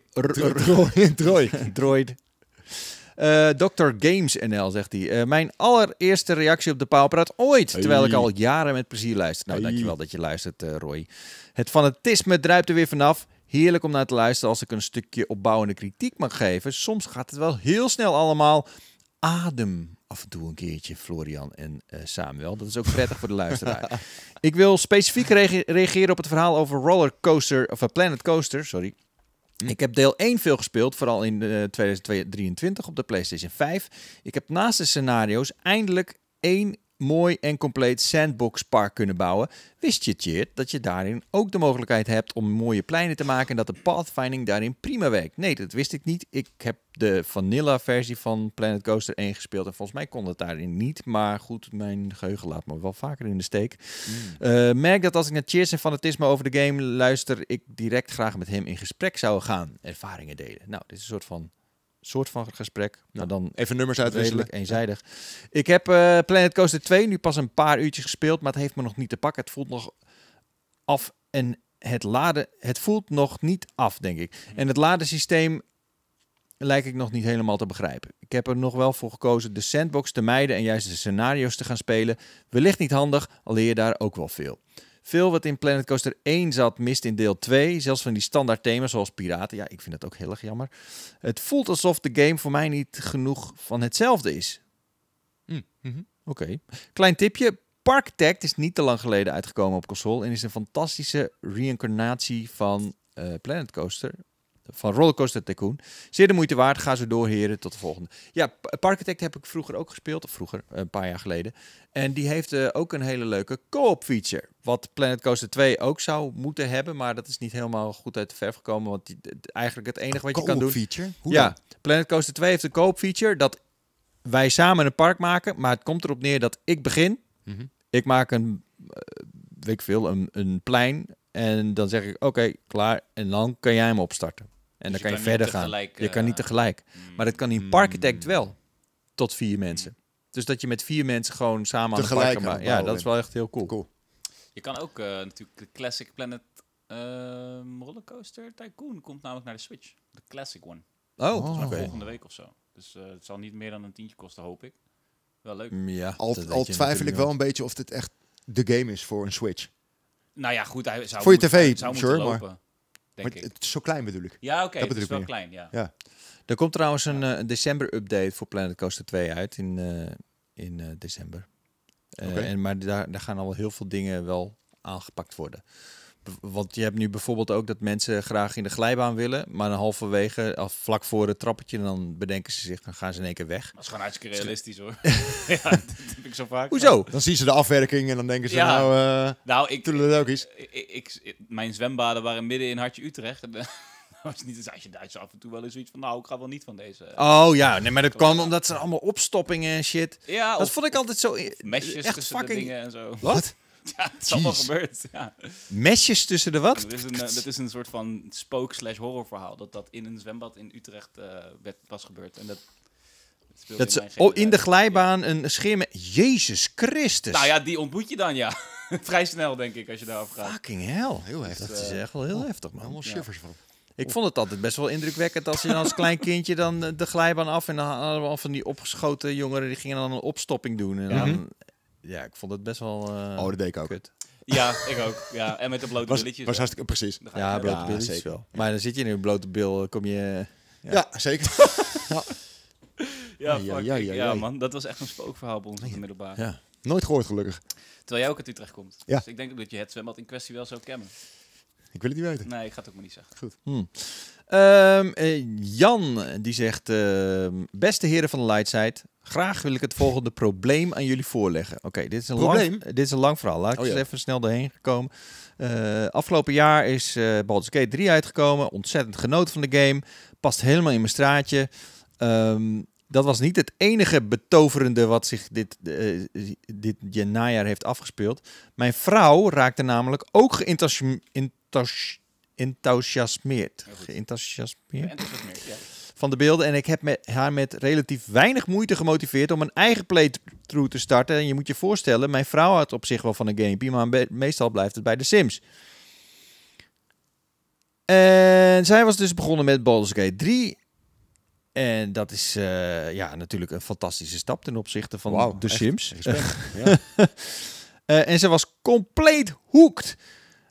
Drooi, Droid. Uh, eh, Dr. Games NL zegt hij. Eh, mijn allereerste reactie op de paalpraat ooit. Terwijl ik al jaren met plezier luister. Nou, dankjewel dat je luistert, Roy. Het fanatisme druipt er weer vanaf. Heerlijk om naar te luisteren als ik een stukje opbouwende kritiek mag geven. Soms gaat het wel heel snel allemaal. Adem af en toe een keertje, Florian en uh, Samuel. Dat is ook prettig voor de luisteraar. ik wil specifiek reageren op het verhaal over Roller Coaster, of eh, Planet Coaster, sorry. Ik heb deel 1 veel gespeeld, vooral in 2023 eh, op de PlayStation 5. Ik heb naast de scenario's eindelijk één mooi en compleet sandboxpark kunnen bouwen. Wist je, Tjeerd, dat je daarin ook de mogelijkheid hebt om mooie pleinen te maken en dat de pathfinding daarin prima werkt? Nee, dat wist ik niet. Ik heb de vanilla versie van Planet Coaster 1 gespeeld en volgens mij kon dat daarin niet. Maar goed, mijn geheugen laat me wel vaker in de steek. Hmm. Eh, merk dat als ik naar Cheers en fanatisme over de game luister, ik direct graag met hem in gesprek zou gaan. Ervaringen delen. Nou, dit is een soort van soort van gesprek. Nou, dan even nummers uitwisselen. eenzijdig. Ik heb eh, Planet Coaster 2 nu pas een paar uurtjes gespeeld, maar het heeft me nog niet te pakken. Het voelt nog af en het laden, het voelt nog niet af, denk ik. Hm. En het ladensysteem lijkt ik nog niet helemaal te begrijpen. Ik heb er nog wel voor gekozen de sandbox te mijden en juist de scenario's te gaan spelen. Wellicht niet handig, al leer je daar ook wel veel. Veel wat in Planet Coaster 1 zat, mist in deel 2. Zelfs van die standaard thema's zoals piraten. Ja, ik vind dat ook heel erg jammer. Het voelt alsof de game voor mij niet genoeg van hetzelfde is. Hm, mhm. Oké. Klein tipje. Parktect is niet te lang geleden uitgekomen op console en is een fantastische reïncarnatie van eh, Planet Coaster van Rollercoaster Tycoon. Zeer de moeite waard. Ga ze door, heren. Tot de volgende. Ja, Parkitect heb ik vroeger ook gespeeld. Of vroeger, een paar jaar geleden. En die heeft eh, ook een hele leuke co-op feature. Wat Planet Coaster 2 ook zou moeten hebben. Maar dat is niet helemaal goed uit de verf gekomen. Want die, eigenlijk het enige wat je kan doen... feature? Hoe ja, dan? Planet Coaster 2 heeft een co-op feature. Dat wij samen een park maken. Maar het komt erop neer dat ik begin. Mhm. Ik maak een... Uh, weet ik veel, een, een plein en dan zeg ik, oké, klaar. En dan kan jij hem opstarten. En dus dan kan je, verder gaan. je kan niet tegelijk. Eh, mm, maar dat kan in Parkitect mm. wel. Tot vier mensen. Dus dat je met vier mensen gewoon samen tegelijk aan het parken Ja, dat is wel echt heel cool. cool. Je kan ook eh, natuurlijk de Classic Planet eh, Rollercoaster Tycoon komt namelijk naar de Switch. De Classic One. Oh, oh volgende week of zo. Dus het zal niet meer dan een tientje kosten, hoop ik. Wel leuk. Mm, ja, al, al twijfel ik wel een beetje of dit echt de game is voor een Switch. Nou ja, goed, hij zou Voor je tv, zou moeten lopen, maar, denk maar ik. het is zo klein bedoel ik. Ja, oké, het is wel klein, ja. ja. Er komt trouwens een eh, december-update voor Planet Coaster 2 uit in, eh, in eh, december. en, maar daar, daar gaan al heel veel dingen wel aangepakt worden. Want je hebt nu bijvoorbeeld ook dat mensen graag in de glijbaan willen, maar dan halverwege, al vlak voor het trappetje, dan bedenken ze zich, dan gaan ze in één keer weg. Dat is gewoon hartstikke realistisch hoor. ja, dat heb ik zo vaak. Hoezo? Dan zien ze de afwerking en dan denken ze, nou, uh, nou ik, logisch. Ik, ook ik, mijn zwembaden waren midden in Hartje Utrecht. was niet als je Duits af en toe wel eens zoiets van, nou, ik ga wel niet van deze. Oh ja, nee, maar dat kwam omdat ze allemaal opstoppingen en shit. Ja, dat vond ik altijd zo. Mesjes echt tussen de dingen en zo. Wat? Ja, het is allemaal gebeurd. Mesjes tussen de wat? Dat is een, eh, dat is een soort van spook slash horrorverhaal. Dat dat in een zwembad in Utrecht eh, werd, was gebeurd. En dat dat, ze in, de glijbaan een scherm. Jezus Christus. Nou ja, die ontmoet je dan, ja. Vrij snel, denk ik, als je daarover gaat. Fucking hell. Heel heftig. Dus, dat is eh, echt wel heel oh, heftig, man. Allemaal shivers van. Ik vond het altijd best wel indrukwekkend als je dan als klein kindje dan de glijbaan af en dan hadden we al van die opgeschoten jongeren die gingen dan een opstopping doen. En dan, mhm ja, ik vond het best wel. Uh, oh, dat deed ik ook. Kut. Ja, ik ook. Ja, en met de blote was, billetjes. Was hartstikke precies. Ja, blote billetjes zeker. wel. Maar dan zit je in een blote bil, eh, kom je. Eh, ja, ja zeker. ja. Ja, ja, ja, man, dat was echt een spookverhaal bij ons middelbare Ja. Nooit gehoord, gelukkig. Terwijl jij ook uit Utrecht komt. Ja. Dus ik denk ook dat je het zwembad in kwestie wel zou kennen. Ik wil het niet weten. Nee, ik ga het ook maar niet zeggen. Goed. Hmm. Ehm, eh, Jan die zegt: eh, Beste heren van de Lightside, graag wil ik het volgende probleem aan jullie voorleggen. Oké, dit, is een lang, dit is een lang verhaal. Laat ik oh, even snel doorheen gekomen. Eh, afgelopen jaar is Baldur's Gate 3 uitgekomen. Ontzettend genoten van de game. Past helemaal in mijn straatje. Ehm, dat was niet het enige betoverende wat zich dit, dit najaar heeft afgespeeld. Mijn vrouw raakte namelijk ook geïntasje enthousiasmeerd. Geënthousiasmeerd? Van de beelden. En ik heb haar met relatief weinig moeite gemotiveerd om een eigen playthrough te starten. En je moet je voorstellen, mijn vrouw had op zich wel van een gamepie, maar meestal blijft het bij de Sims. En zij was dus begonnen met Baldur's Gate 3. En dat is eh, ja, natuurlijk een fantastische stap ten opzichte van wow, de Sims. Eh, en ze was compleet hoekt.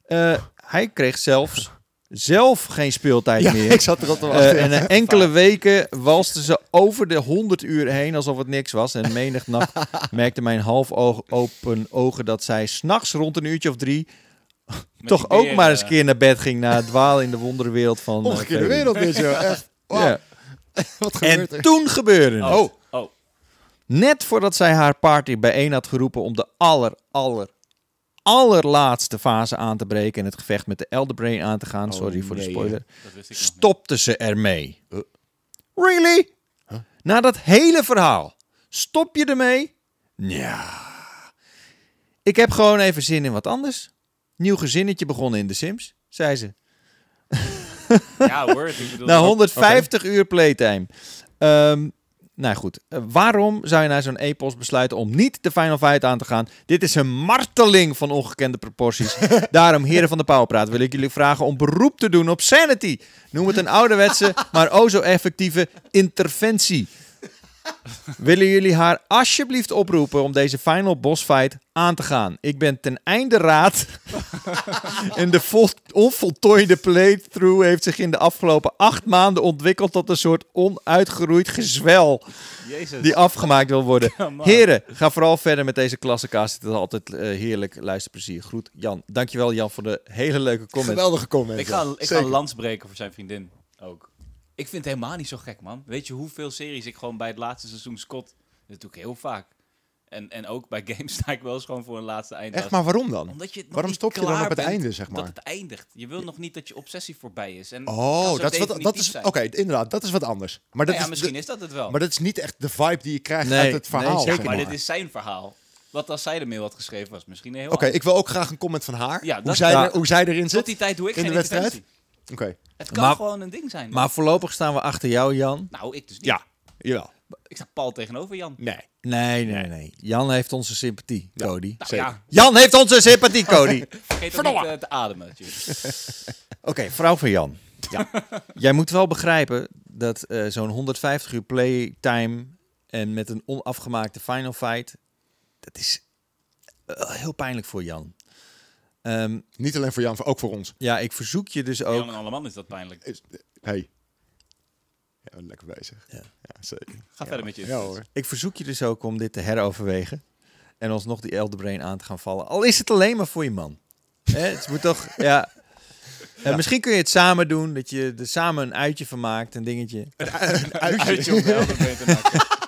Eh, hij kreeg zelfs zelf geen speeltijd meer. Ik zat te eh, en enkele weken walsten ze over de 100 uur heen alsof het niks was. En menig nacht merkte mijn half oog open ogen dat zij s'nachts rond een uurtje of drie. toch ook maar eens eh. keer naar bed ging na het dwalen in de wonderwereld van. Eh, de wereld is zo, echt. Wat en toen gebeurde oh. het. Oh. Net voordat zij haar party bijeen had geroepen om de aller, aller, allerlaatste fase aan te breken en het gevecht met de Elder Brain aan te gaan, sorry oh, voor de spoiler, stopten ze ermee. Uh. Really? Na dat hele verhaal, stop je ermee? Ja. Ik heb gewoon even zin in wat anders. Nieuw gezinnetje begonnen in de Sims, zei ze. ja hoor. Na 150 uur playtime. Um, nou goed, eh, waarom zou je naar nou zo'n epos besluiten om niet de Final Fight aan te gaan? Dit is een marteling van ongekende proporties. Daarom, heren van de Powerpraat, wil ik jullie vragen om beroep te doen op sanity. Noem het een ouderwetse, maar o zo effectieve interventie. willen jullie haar alsjeblieft oproepen om deze final boss fight aan te gaan. Ik ben ten einde raad. en de onvoltooide playthrough heeft zich in de afgelopen acht maanden ontwikkeld tot een soort onuitgeroeid gezwel. Jezus. Die afgemaakt wil worden. Heren, ga vooral verder met deze klassica's. Het is altijd eh, heerlijk luisterplezier. Groet Jan. Dankjewel Jan voor de hele leuke comment. Geweldige comment. Ik ga, ik ga voor zijn vriendin ook. Ik vind het helemaal niet zo gek, man. Weet je hoeveel series ik gewoon bij het laatste seizoen Scott... Dat doe ik heel vaak. En, en ook bij games sta ik wel eens gewoon voor een laatste einde. Echt, maar waarom dan? Omdat je waarom stop je dan op het einde, zeg maar? Dat het eindigt. Je wil nog niet dat je obsessie voorbij is. En oh, dat is, wat, dat is Oké, inderdaad, dat is wat anders. Maar dat nou ja, ja, misschien is dat het wel. Maar dat is niet echt de vibe die je krijgt uit het verhaal. Nee, zeker maar. maar. dit is zijn verhaal. Wat als zij ermee had geschreven was, misschien heel. Oké, ik wil ook graag een comment van haar. Ja, hoe, zij er, hoe zij erin zit. Tot die tijd doe ik in geen de wedstrijd. Oké. Het kan gewoon een ding zijn. Maar voorlopig staan we achter jou, Jan. Nou, ik dus niet. Ja, jawel. Ik sta pal tegenover Jan. Nee. Nee, nee, nee. Jan heeft onze sympathie, Cody. Nou ja. Jan heeft onze sympathie, Cody. Vergeet het niet eh, te ademen. Oké, vrouw van Jan. Ja. Jij moet wel begrijpen dat eh, zo'n 150 uur playtime en met een onafgemaakte final fight, dat is eh, heel pijnlijk voor Jan. Ehm, Niet alleen voor Jan, maar ook voor ons. Ja, ik verzoek je dus ook. Jan en allemaal is dat pijnlijk. hey. Ja, lekker bezig. Ja. zeker. Ga verder met je. Ja, hoor. Ik verzoek je dus ook om dit te heroverwegen. En alsnog die Brain aan te gaan vallen. Al is het alleen maar voor je man. het moet toch, ja. misschien kun je het samen doen, dat je er samen een uitje van maakt, een dingetje. Een, uitje op de te maken.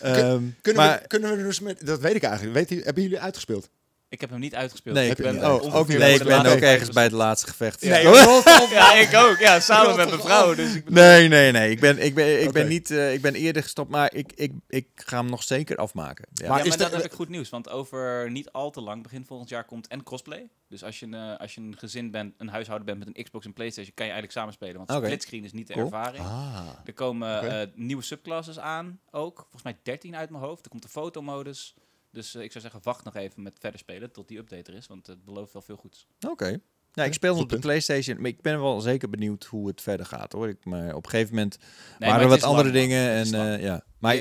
Ehm, kunnen, maar, kunnen we dus met, dat weet ik eigenlijk, weet, hebben jullie uitgespeeld? Ik heb hem niet uitgespeeld. Nee, ik, ben, eh, oh, ook, nee, ik ben ook ergens bij het laatste gevecht. Nee, ja, ik ook. Ja, samen met mijn vrouw. Dus ik nee, nee, nee. Ik ben, ik ben, ik ben, niet, eh, ik ben eerder gestopt, maar ik, ik, ik ga hem nog zeker afmaken. Ja. Maar, ja, dat heb ik goed nieuws. Want over niet al te lang, begin volgend jaar, komt en cosplay Dus als je, eh, als je een gezin bent, een huishouden bent met een Xbox en Playstation, kan je eigenlijk samen spelen. Want okay. screen is niet de ervaring. Ah. Er komen nieuwe subclasses aan ook. Volgens mij 13 uit mijn hoofd. Er komt de fotomodus. Dus eh, ik zou zeggen, wacht nog even met verder spelen tot die update er is. Want het belooft wel veel goeds. Oké. Nou, ik speel op de PlayStation, maar ik ben wel zeker benieuwd hoe het verder gaat hoor. Ik, maar op een gegeven moment nee, waren er wat andere dingen. En, eh, ja. Maar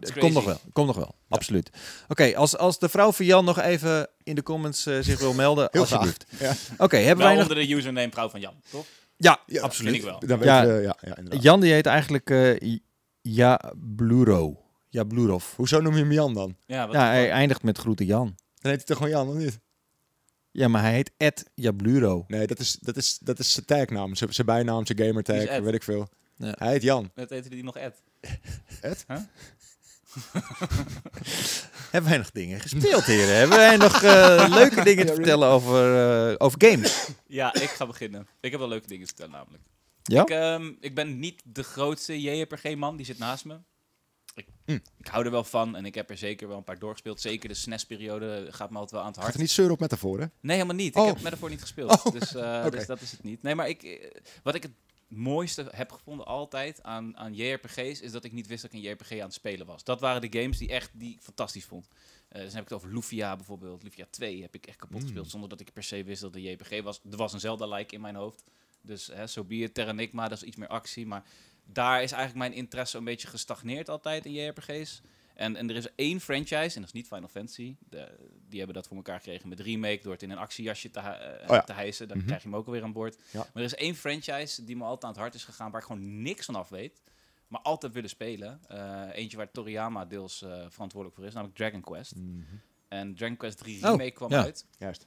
het, komt nog wel, komt nog wel, absoluut. Oké, als, als de vrouw van Jan nog even in de comments eh, zich wil melden, Heel Ja. Oké, hebben wel wij nog... onder de username vrouw van Jan, toch? Ja, absoluut. Vind wel. ja, ja, Jan die heet eigenlijk uh, Ja Bluro. Jablurov. Hoezo noem je hem Jan dan? Ja, hij eindigt met groeten Jan. Dan heet hij toch gewoon Jan, of niet? Ja, maar hij heet Ed Jabluro. Nee, dat is, dat is, dat is zijn tagnaam. Zijn bijnaam, zijn gamertag, weet ik veel. Ja. Hij heet Jan. Net heette die nog Ed. Ed? hebben wij nog dingen gespeeld, heren? hebben wij nog eh, leuke dingen te vertellen over, eh, over games? Ja, ik ga beginnen. Ik heb wel leuke dingen te vertellen namelijk. Ja? Ik, ehm, ik ben niet de grootste JRPG-man, die zit naast me. Hm. ik, hou er wel van en ik heb er zeker wel een paar doorgespeeld. Zeker de SNES-periode gaat me altijd wel aan het hart. Gaat niet zeur op metafoor, hè? Nee, helemaal niet. Ik heb heb oh. metafoor niet gespeeld, oh. dus, eh, dus dat is het niet. Nee, maar ik, eh, wat ik het mooiste heb gevonden altijd aan, aan JRPG's... is dat ik niet wist dat ik een JRPG aan het spelen was. Dat waren de games die, echt, die ik fantastisch vond. Uh, dus dan heb ik het over Lufia bijvoorbeeld. Lufia 2 heb ik echt kapot hmm. gespeeld zonder dat ik per se wist dat het een JRPG was. Er was een Zelda-like in mijn hoofd. Dus zo so be it, Terranigma, dat is iets meer actie. Maar daar is eigenlijk mijn interesse een beetje gestagneerd altijd in JRPG's. En, en er is één franchise, en dat is niet Final Fantasy. De, die hebben dat voor elkaar gekregen met remake, door het in een actiejasje te, eh, oh te hijsen. Dan mhm. krijg je hem ook alweer aan boord. Maar er is één franchise die me altijd aan het hart is gegaan, waar ik gewoon niks van af weet. Maar altijd willen spelen. Eh, eentje waar Toriyama deels eh, verantwoordelijk voor is, namelijk Dragon Quest. Mhm. En Dragon Quest 3 remake oh, kwam ja. uit. Juist.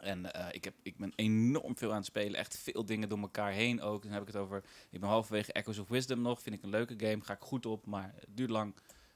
En eh, ik, heb, ik ben enorm veel aan het spelen. Echt veel dingen door elkaar heen ook. Dan heb ik het over. Ik ben halverwege Echoes of Wisdom nog. Vind ik een leuke game. Ga ik goed op, maar het duurt lang.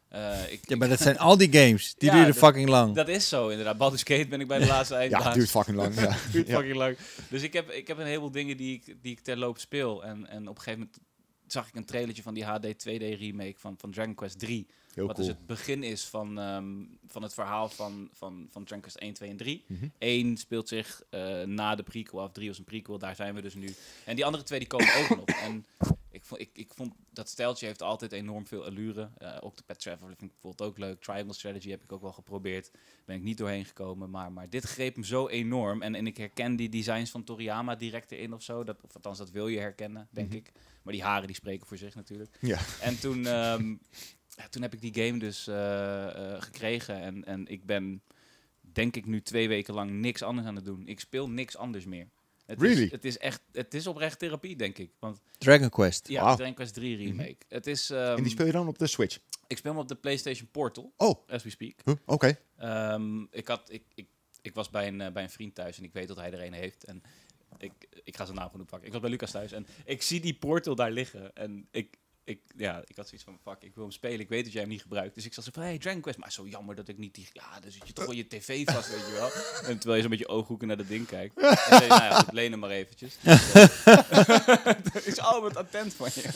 Eh, ik, ja, maar dat zijn al die games. Die ja, duren fucking lang. Dat is zo, inderdaad. Baldur's Gate ben ik bij de laatste eind. ja, duurt fucking lang. Ja. duurt fucking lang. Dus ik heb, ik heb een heleboel dingen die ik, die ik terloop speel. En, en op een gegeven moment zag ik een trailertje van die HD 2D remake van, van Dragon Quest 3 wat dus cool. dus het begin is van, ehm, van het verhaal van, van, van Trankers 1, 2 en 3. Mm 1 speelt zich eh, na de prequel af, 3 was een prequel, daar zijn we dus nu. En die andere twee die komen ook nog. En ik, vond, ik, ik vond dat steltje heeft altijd enorm veel allure. Uh, pet Traveler vind ik bijvoorbeeld ook leuk. Triangle Strategy heb ik ook wel geprobeerd. Ben ik niet doorheen gekomen, maar, maar dit greep me zo enorm. En, en ik herken die designs van Toriyama direct erin of zo. Dat, of althans, dat wil je herkennen, denk mhm. ik. Maar die haren die spreken voor zich natuurlijk. Ja. En toen... Ehm, toen heb ik die game dus eh, eh, gekregen. En, en ik ben, denk ik, nu twee weken lang niks anders aan het doen. Ik speel niks anders meer. Het, really? is, het is echt, het is oprecht therapie, denk ik. Want Dragon Quest. Ja, Dragon Quest 3 mhm. remake. Het is. en die ehm, speel je dan op de Switch? Ik speel hem op de PlayStation Portal. Oh. As we speak. Oké. Ehm, ik had, ik, ik, ik was bij een, eh, bij een vriend thuis en ik weet dat hij er een heeft en. Ik, ik ga zijn naam pakken. Ik was bij Lucas thuis en ik zie die portal daar liggen. En ik, ik, ja, ik had zoiets van, fuck, ik wil hem spelen. Ik weet dat jij hem niet gebruikt. Dus ik zat zo van, hey, Dragon Quest. Maar zo jammer dat ik niet die... Ja, dan zit je toch al je tv vast, weet je wel. En terwijl je zo met je ooghoeken naar dat ding kijkt. En zei, nou ja, leen hem maar eventjes. is al wat attent van je.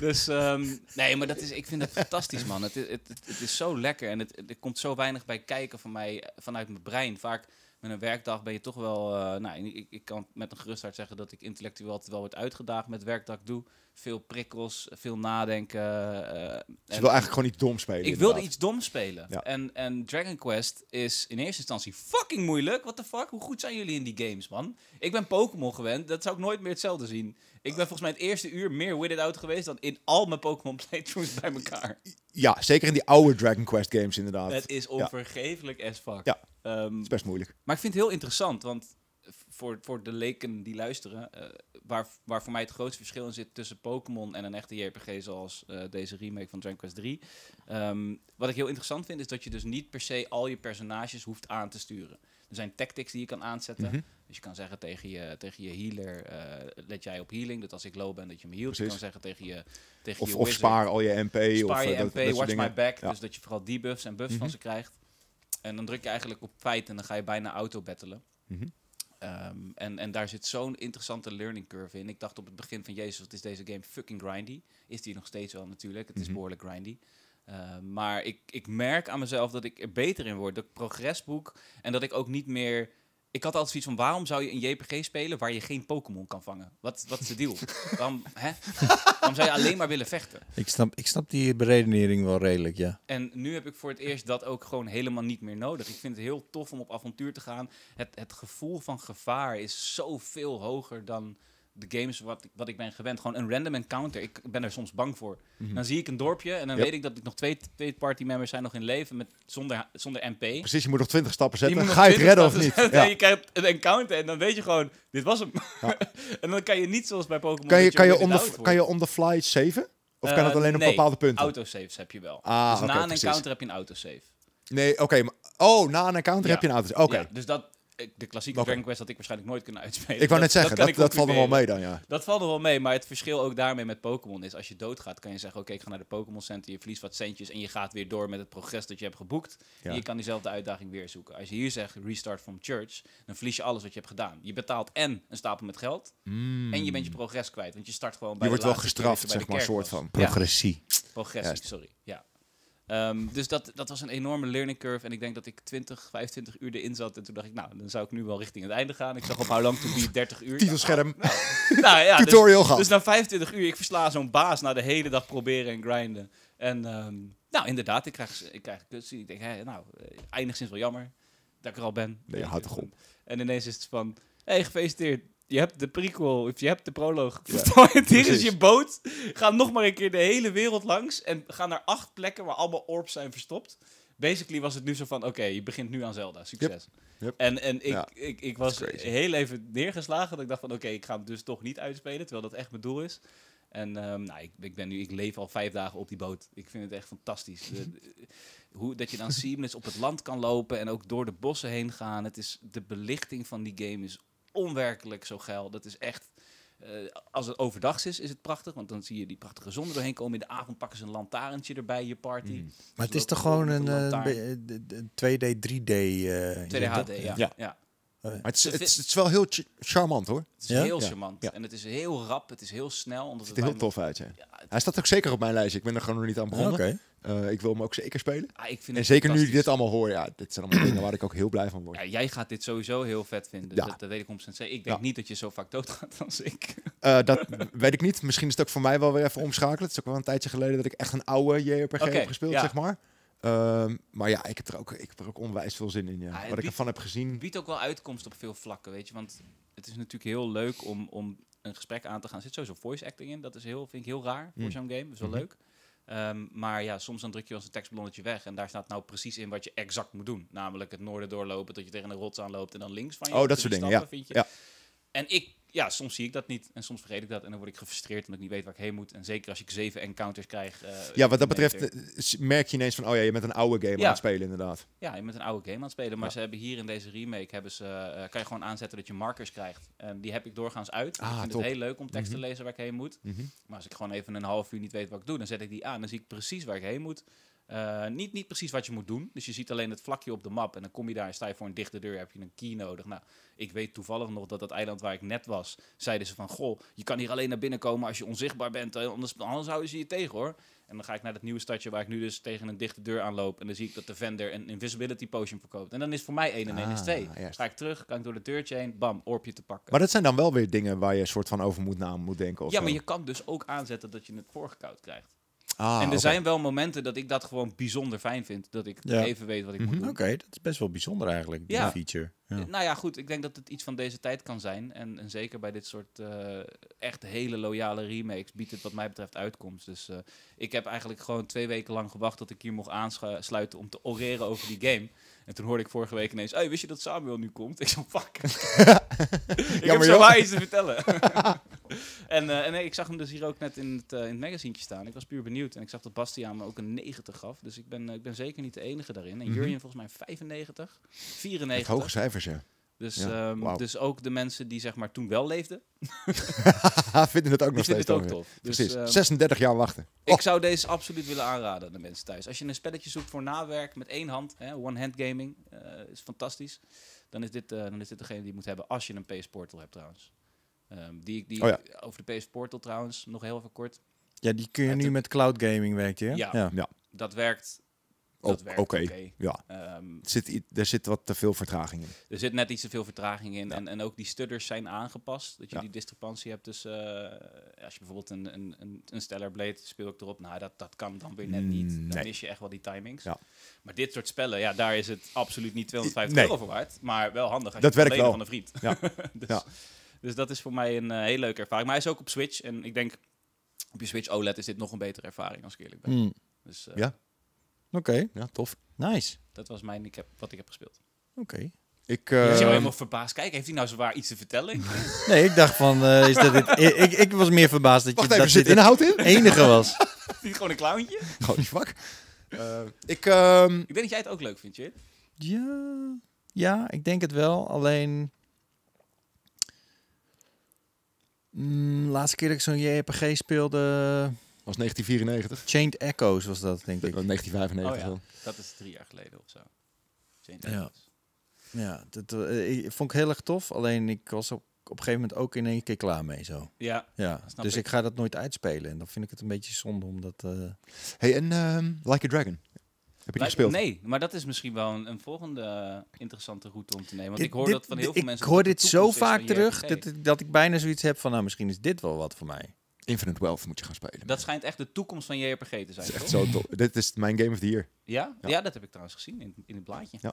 dus, ehm, nee, maar dat is, ik vind het fantastisch, man. Het, het, het, het is zo lekker en het, er komt zo weinig bij kijken van mij, vanuit mijn brein. Vaak met een werkdag ben je toch wel. Uh, nou, ik, ik, kan met een gerust hart zeggen dat ik intellectueel altijd wel word uitgedaagd met werk dat ik doe. Veel prikkels, veel nadenken. Uh, je wil eigenlijk gewoon niet dom spelen. Ik wilde iets dom spelen. Ja. En, en Dragon Quest is in eerste instantie fucking moeilijk. What the fuck? Hoe goed zijn jullie in die games, man? Ik ben Pokémon gewend. Dat zou ik nooit meer hetzelfde zien. Ik ben volgens mij het eerste uur meer Witted Out geweest dan in al mijn Pokémon playthroughs bij elkaar. Ja, zeker in die oude Dragon Quest games inderdaad. Het is onvergeeflijk as fuck. Ja. Um, is best moeilijk. Maar ik vind het heel interessant, want voor, voor de leken die luisteren, eh, waar, waar voor mij het grootste verschil in zit tussen Pokémon en een echte JRPG zoals eh, deze remake van Dragon Quest 3. Ehm, wat ik heel interessant vind is dat je dus niet per se al je personages hoeft aan te sturen. Er zijn tactics die je kan aanzetten. Mhm. Dus je kan zeggen tegen je, tegen je healer, eh, let jij op healing. Dat als ik low ben, dat je me healt. Je kan zeggen tegen je tegen Of, je of spaar al je MP. Spaar of, je dat, MP, dat watch my back. Dus dat je vooral debuffs en buffs van mhm. ze krijgt. En dan druk je eigenlijk op feit en dan ga je bijna auto battelen. Mhm. Ehm, en, en daar zit zo'n interessante learning curve in. Ik dacht op het begin van Jezus, wat is deze game fucking grindy? Is die nog steeds wel natuurlijk, het is mhm. behoorlijk grindy. Ehm, maar ik, ik merk aan mezelf dat ik er beter in word. Dat ik progress boek en dat ik ook niet meer ik had altijd zoiets van, waarom zou je een JPG spelen waar je geen Pokémon kan vangen? Wat, wat is de deal? waarom, hè? waarom zou je alleen maar willen vechten? Ik snap, ik snap die beredenering wel redelijk, ja. En nu heb ik voor het eerst dat ook gewoon helemaal niet meer nodig. Ik vind het heel tof om op avontuur te gaan. Het, het gevoel van gevaar is zoveel hoger dan de games wat ik, wat ik ben gewend. Gewoon een random encounter. Ik ben er soms bang voor. Mhm. Dan zie ik een dorpje en dan weet ik dat ik nog twee, twee party members zijn nog in leven met, zonder, zonder MP. Precies, je moet nog twintig stappen zetten. Ga je het redden of niet? Ja. je krijgt een encounter en dan weet je gewoon, dit was hem. en dan kan je niet zoals bij Pokémon. Kan je, kan, je on the, kan je on the fly saven? Of kan dat eh, alleen op bepaalde punten? autosaves heb je wel. Ah, dus na een encounter heb je een autosave. Nee, oké. oh, na een encounter heb je een autosave. Oké. dus dat, eh, de klassieke Dragon Quest had ik waarschijnlijk nooit kunnen uitspelen. Ik wou net zeggen, dat, dat, valt er wel mee dan, ja. Dat valt er wel mee, maar het verschil ook daarmee met Pokémon is... als je doodgaat, kan je zeggen, oké, ik ga naar de Pokémon Center... je verlies wat centjes en je gaat weer door met het progress dat je hebt geboekt. je kan diezelfde uitdaging weer zoeken. Als je hier zegt, restart from church, dan verlies je alles wat je hebt gedaan. Je betaalt en een stapel met geld... Mm. en je bent je progress kwijt, want je start gewoon bij Je wordt wel gestraft, zeg maar, soort van. Progressie. Progressie, sorry, ja. Ehm, dus dat, dat was een enorme learning curve. En ik denk dat ik 20, 25 uur erin zat. En toen dacht ik, nou, dan zou ik nu wel richting het einde gaan. Ik zag op How lang To die 30 uur. Titelscherm. Nou, nou, nou, nou ja, dus- Tutorial dus, Dus na 25 uur, ik versla zo'n baas na de hele dag proberen en grinden. En ehm, nou, inderdaad, ik krijg, ik krijg Ik denk, hé, nou, enigszins eh, wel jammer dat ik er al ben. Nee, houdt toch En ineens is het van, hé, hey, gefeliciteerd je hebt de prequel, of je hebt de proloog. Ja, dit is je boot. Ga nog maar een keer de hele wereld langs. En ga naar acht plekken waar allemaal orbs zijn verstopt. Basically was het nu zo van, oké, je begint nu aan Zelda. Succes. Yep. En, en ik, ik, ik was heel even neergeslagen. Dat ik dacht van, oké, ik ga hem dus toch niet uitspelen. Terwijl dat echt mijn doel is. En ehm, nou, ik, ik, ben nu, ik leef al vijf dagen op die boot. Ik vind het echt fantastisch. Mhm. hoe, dat je dan seamless op het land kan lopen en ook door de bossen heen gaan. Het is, de belichting van die game is onwerkelijk zo geil. Dat is echt... Eh, als het overdags is, is het prachtig. Want dan zie je die prachtige zon doorheen komen. In de avond pakken ze een lantaarntje erbij, je party. Mm. Maar het is toch gewoon een, een, 2D, 3D... Uh, 2D, HD, Ja. ja. Eh, maar het is, het, is, wel heel charmant hoor. Het is heel charmant. En het is heel rap, het is heel snel. Omdat het ziet er heel tof uit. Hè? Hij staat ook zeker op mijn lijst. Ik ben er gewoon nog niet aan begonnen. Ah, eh, ik wil hem ook zeker spelen. Ah, en zeker nu ik dit allemaal hoor. Ja, dit zijn allemaal dingen waar ik ook heel blij van word. jij gaat dit sowieso heel vet vinden. dat, weet ik om zeker. Ik denk niet dat je zo vaak doodgaat als ik. Eh, dat weet ik niet. Misschien is het ook voor mij wel weer even omschakelen. Het is ook wel een tijdje geleden dat ik echt een oude JRPG heb gespeeld, zeg maar. Ehm, maar ja, ik heb, er ook, ik heb er ook onwijs veel zin in. Ja. Ah, wat ik ervan heb gezien. biedt ook wel uitkomst op veel vlakken, weet je. Want het is natuurlijk heel leuk om, om een gesprek aan te gaan. Er zit sowieso voice acting in. Dat is heel, vind ik heel raar voor mm. zo'n game. Dat is wel mhm. leuk. Ehm, maar ja, soms dan druk je als een tekstballonnetje weg. En daar staat nou precies in wat je exact moet doen. Namelijk het noorden doorlopen, dat je tegen een rots aanloopt en dan links van je. Oh, dat soort dingen, ja. Vind je. ja. En ik ja, soms zie ik dat niet en soms vergeet ik dat. En dan word ik gefrustreerd omdat ik niet weet waar ik heen moet. En zeker als ik zeven encounters krijg. Eh, ja, wat dat betreft eh, merk je ineens van, oh ja, je bent een oude game aan het spelen inderdaad. Ja, je bent een oude game aan het spelen. Maar ze hebben hier in deze remake, hebben ze, eh, kan je gewoon aanzetten dat je markers krijgt. en die heb ik doorgaans uit. Ah, ik vind het heel leuk om tekst te mhm. lezen waar ik heen moet. Mhm. Maar als ik gewoon even een half uur niet weet wat ik doe, dan zet ik die aan. Dan zie ik precies waar ik heen moet. niet, niet precies wat je moet doen. Dus je ziet alleen het vlakje op de map. En dan kom je daar en sta je voor een dichte deur. Heb je een key nodig. Nou, ik weet toevallig nog dat dat eiland waar ik net was, zeiden ze van... Goh, je kan hier alleen naar binnen komen als je onzichtbaar bent. Anders, anders houden ze je tegen, hoor. En dan ga ik naar dat nieuwe stadje waar ik nu dus tegen een dichte deur aanloop. En dan zie ik dat de vendor een invisibility potion verkoopt. En dan is voor mij 1 en 1 ah, is 2. Ga ik terug, kan ik door de deurtje heen, bam, orpje te pakken. Maar dat zijn dan wel weer dingen waar je soort van over moet na moet denken. Of ja, maar je kan dus ook aanzetten dat je het voorgekoud krijgt. Ah, en er zijn wel momenten dat ik dat gewoon bijzonder fijn vind. Dat ik even weet wat ik mhm. moet doen. Oké, dat is best wel bijzonder eigenlijk, die ja. feature. Ja. Eh, nou ja, goed. Ik denk dat het iets van deze tijd kan zijn. En, en zeker bij dit soort eh, echt hele loyale remakes biedt het wat mij betreft uitkomst. Dus eh, ik heb eigenlijk gewoon twee weken lang gewacht dat ik hier mocht aansluiten om te oreren over die game. En toen hoorde ik vorige week ineens, hey, wist je dat Samuel nu komt? Ik zo, fuck. ik heb heb zo iets te vertellen. en, eh, en ik zag hem dus hier ook net in het, uh, in het magazientje staan. Ik was puur benieuwd. En ik zag dat Bastiaan me ook een 90 gaf. Dus ik ben, eh, ik ben zeker niet de enige daarin. En mm Jurjen volgens mij 95, 94. Hoge cijfers, ja. Dus, ehm, dus ook de mensen die zeg maar toen wel leefden, vinden het ook nog steeds ook tof. Dus, Precies, 36 ehm, jaar wachten. Ik oh. zou deze absoluut willen aanraden aan de mensen thuis. Als je een spelletje zoekt voor nawerk met één hand, hè, one hand gaming, is fantastisch. Dan is, dit, dan is dit degene die je moet hebben als je een PS Portal hebt trouwens. Um, die die oh over de PS Portal trouwens, nog heel even kort. Ja, die kun je nu met cloud gaming werken, hè? Ja, ja. dat werkt. Oh, dat werkt oké. Ja. Um, zit, er zit wat te veel vertraging in. Er zit net iets te veel vertraging in. En, en ook die studders zijn aangepast. Dat je die discrepantie hebt tussen... Eh, als je bijvoorbeeld een, een, een, een Stellar Blade speelt erop... Nou, dat, dat kan dan weer net niet. Mm, dan mis je echt wel die timings. Ja. Maar dit soort spellen, ja, daar is het absoluut niet 250 nee. voor waard. Maar wel handig als dat je het werkt wel. van een vriend. Ja. dus, dus dat is voor mij een eh, hele leuke ervaring. Maar hij is ook op Switch. En ik denk, op je Switch OLED is dit nog een betere ervaring, als ik eerlijk ben. Hmm. Dus, eh, ja. Oké, ja, tof. Nice. Dat was mijn, ik heb, wat ik heb gespeeld. Oké. Ik, uh... Eh, je helemaal verbaasd. Kijk, heeft hij nou zwaar iets te vertellen? nee, ik dacht van, is dat dit... ik, ik, was meer verbaasd dat je even, dat zit dit inhoud in? enige was. Niet gewoon een clowntje? Gewoon die vak. ik, ehm, ik denk dat jij het ook leuk vindt, je Ja, ja, ik denk het wel. Alleen, Mm, laatste keer dat ik zo'n JRPG speelde... was 1994. Chained Echoes was dat, denk ik. 1995 oh, oh Dat is drie jaar geleden of zo. ja. Ja, dat eh, ik, vond ik heel erg tof. Alleen ik was op, op een gegeven moment ook in één keer klaar mee zo. Ja, ja. Dus ik. ga dat nooit uitspelen. En dan vind ik het een beetje zonde omdat... Uh... Eh, hey, en ehm, Like a Dragon? Heb je gespeeld? Nee, maar dat is misschien wel een, een volgende eh, interessante route om te nemen. Want ik hoor dat van heel veel mensen. Ik hoor dit zo vaak terug dat, dat ik bijna zoiets heb van, nou misschien is dit wel wat voor mij. Infinite Wealth moet je gaan spelen. Dat schijnt echt de toekomst van JRPG te zijn. echt zo tof. Dit is mijn Game of the Year. Ja? ja? dat heb ik trouwens gezien in, in het blaadje. Ja.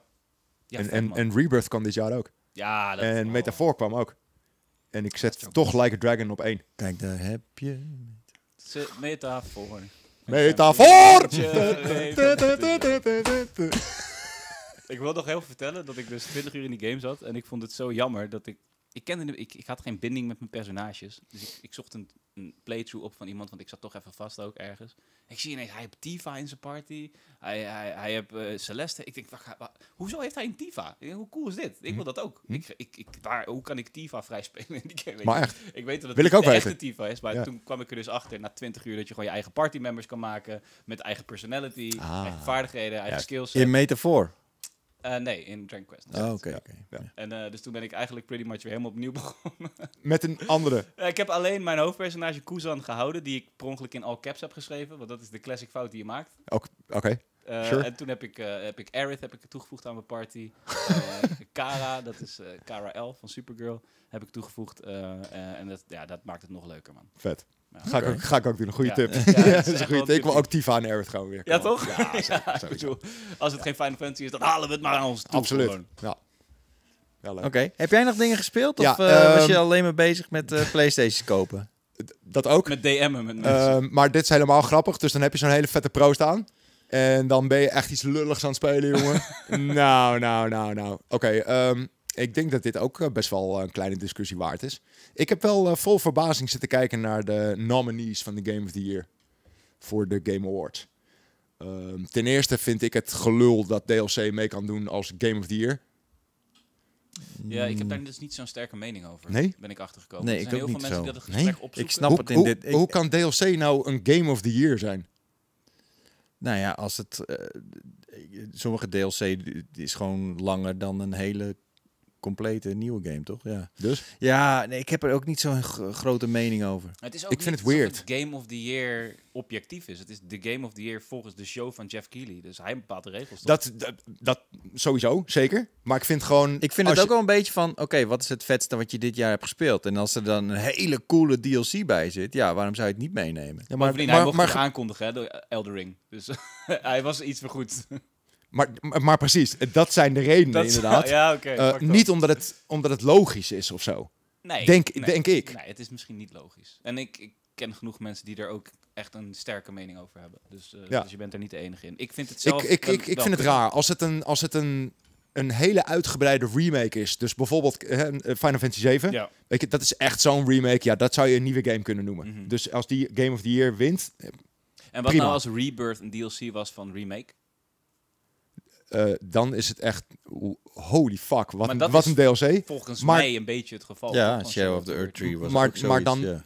en, en, Rebirth kwam dit jaar ook. Ja, dat En Metafor kwam ook. En ik zet toch Like a Dragon op één. Kijk, daar heb je... Metafor. Metafoor! Ik wil nog heel veel vertellen dat ik dus 20 uur in die game zat en ik vond het zo jammer dat ik ik, kende, ik, ik had geen binding met mijn personages. Dus ik, ik zocht een, playthrough op van iemand, want ik zat toch even vast ook ergens. Ik zie ineens, hij heeft Tifa in zijn party. Hij, hij, hij heeft eh, Celeste. Ik denk, wacht, hoezo heeft hij een Tifa? Hoe cool is dit? Ik wil hm. dat ook. Hm. Ik, ik, ik, waar, hoe kan ik Tifa vrij spelen in die game? Ik weet dat het wil ik ook Tifa is. Maar toen kwam ik er dus achter, na twintig uur, dat je gewoon je eigen party members kan maken. Met eigen personality, ah. eigen vaardigheden, eigen skills. In metafoor. Uh, nee, in Dragon Quest. Oh, oké. ja. En eh, dus toen ben ik eigenlijk pretty much weer helemaal opnieuw begonnen. Met een andere? ik heb alleen mijn hoofdpersonage Kuzan gehouden, die ik per ongeluk in all caps heb geschreven, want dat is de classic fout die je maakt. Oké, eh, En toen heb ik, heb ik Aerith heb ik toegevoegd aan mijn party. Kara, dat is Kara L van Supergirl, heb ik toegevoegd. en dat, ja, dat maakt het nog leuker, man. Vet. Ga, ik ook, ook doen, een goede tip. Ja, dat is een goede tip. Ik wil ook Tifa en Earth gewoon weer. Ja, toch? Ja, als het geen Final Fantasy is, dan halen we het maar aan ons toe. Absoluut, ja. Oké. Heb jij nog dingen gespeeld? Of eh, ehm, was je alleen maar bezig met uh, Playstations kopen? Dat ook. Met DM'en met mensen. Ehm, maar dit is helemaal grappig. Dus dan heb je zo'n hele vette pro staan. En dan ben je echt iets lulligs aan het spelen, jongen. nou, nou, nou, nou. Oké, okay, ehm, ik denk dat dit ook eh, best wel eh, een kleine discussie waard is. Ik heb wel eh, vol verbazing zitten kijken naar de nominees van de Game of the Year voor de Game Awards. Um, ten eerste vind ik het gelul dat DLC mee kan doen als Game of the Year. Ja, ik heb daar dus niet zo'n sterke mening over. Nee? Ben ik achtergekomen. Nee, er zijn ik heel veel mensen zo. die dat het gesprek nee? Ik snap het in dit. hoe kan DLC nou een Game of the Year zijn? Nou ja, als het. sommige DLC is gewoon langer dan een hele complete nieuwe game, toch? Ja. Dus? Ja, nee, ik heb er ook niet zo'n grote mening over. Het is ook ik vind het weird. game of the Year objectief is. Het is de Game of the Year volgens de show van Jeff Keighley. Dus hij bepaalt de regels. Dat, dat, dat sowieso, zeker. Maar ik vind gewoon. Ik vind het ook wel een beetje van: oké, wat is het vetste wat je dit jaar hebt gespeeld? En als er dan een hele coole DLC bij zit, ja, waarom zou je het niet meenemen? Ja, maar, maar, hij mocht maar, het aankondigen, hè, door Eldering. Dus hij was iets vergoed. Maar, maar precies, dat zijn de redenen dat, inderdaad. Ja, eh, niet omdat het, omdat het logisch is of zo. Nee, denk, denk ik. Nee, het is misschien niet logisch. En ik, ik ken genoeg mensen die er ook echt een sterke mening over hebben. Dus, eh, dus je bent er niet de enige in. Ik vind het zelf... Ik, ik, ik, ik vind het raar. Als het een, als het een, een hele uitgebreide remake is. Dus bijvoorbeeld eh, Final Fantasy 7. Ja. dat is echt zo'n remake. Ja, dat zou je een nieuwe game kunnen noemen. Mhm. Dus als die Game of the Year wint... En wat nou als Rebirth een DLC was van Remake? Eh, dan is het echt holy fuck, wat, een, een DLC. Volgens maar, mij een beetje het geval. Ja, Shadow of the Earth Tree was maar, maar dan.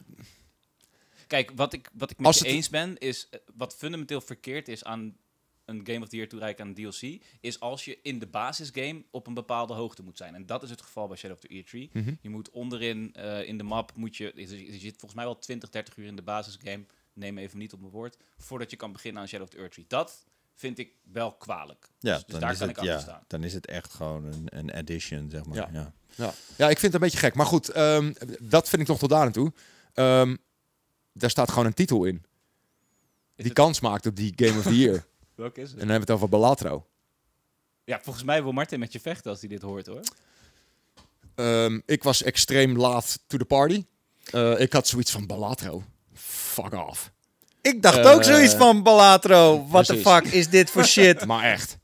Kijk, wat ik, wat ik met eens ben, is eh, wat fundamenteel verkeerd is aan een Game of the Year toereiken aan DLC, is als je in de basisgame op een bepaalde hoogte moet zijn. En dat is het geval bij Shadow of the Ear Tree. Mhm. Je moet onderin eh, in de map, moet je, je zit volgens mij wel 20, 30 uur in de basisgame, neem even niet op mijn woord, voordat je kan beginnen aan Shadow of the Earth Tree. Dat vind ik wel kwalijk. Ja, dus, dus daar kan ik ja, staan. Dan is het echt gewoon een, een addition, zeg maar. Ja. Ja. ja. ik vind het een beetje gek. Maar goed, ehm, dat vind ik nog tot daar aan toe. Ehm, daar staat gewoon een titel in. die kans maakt op die Game of the Year. Welke is het? En dan hebben we het over Balatro. Ja, volgens mij wil Martin met je vechten als hij dit hoort, hoor. Ehm, ik was extreem laat to the party. Eh, ik had zoiets van Balatro. Fuck off. Ik dacht ook eh, zoiets van Balatro. What the fuck is dit voor shit? maar echt.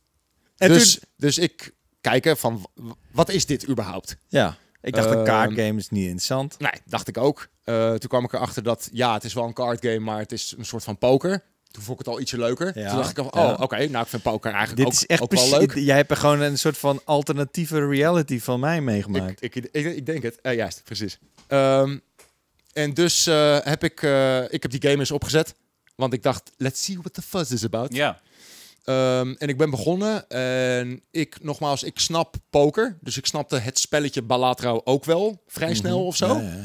dus, dus ik kijken van wat is dit überhaupt? Ja. Ik dacht, een kaartgame ehm, is niet interessant. Nee, dacht ik ook. Eh, toen kwam ik erachter dat, ja, het is wel een kaartgame, maar het is een soort van poker. Toen vond ik het al ietsje leuker. Ja. Toen dacht ik van, oh, oké, nou, ik vind poker eigenlijk Dit ook, is echt ook wel leuk. Jij hebt er gewoon een soort van alternatieve reality van mij meegemaakt. Ik, ik, ik, denk het. Uh, juist, precies. Ehm, en dus heb ik, ik heb die game eens opgezet. Want ik dacht, let's see what the fuzz is about. Ja. Ehm, en ik ben begonnen en ik, nogmaals, ik snap poker. Dus ik snapte het spelletje Balatro ook wel vrij mhm. snel of zo. Ja, ja, ja.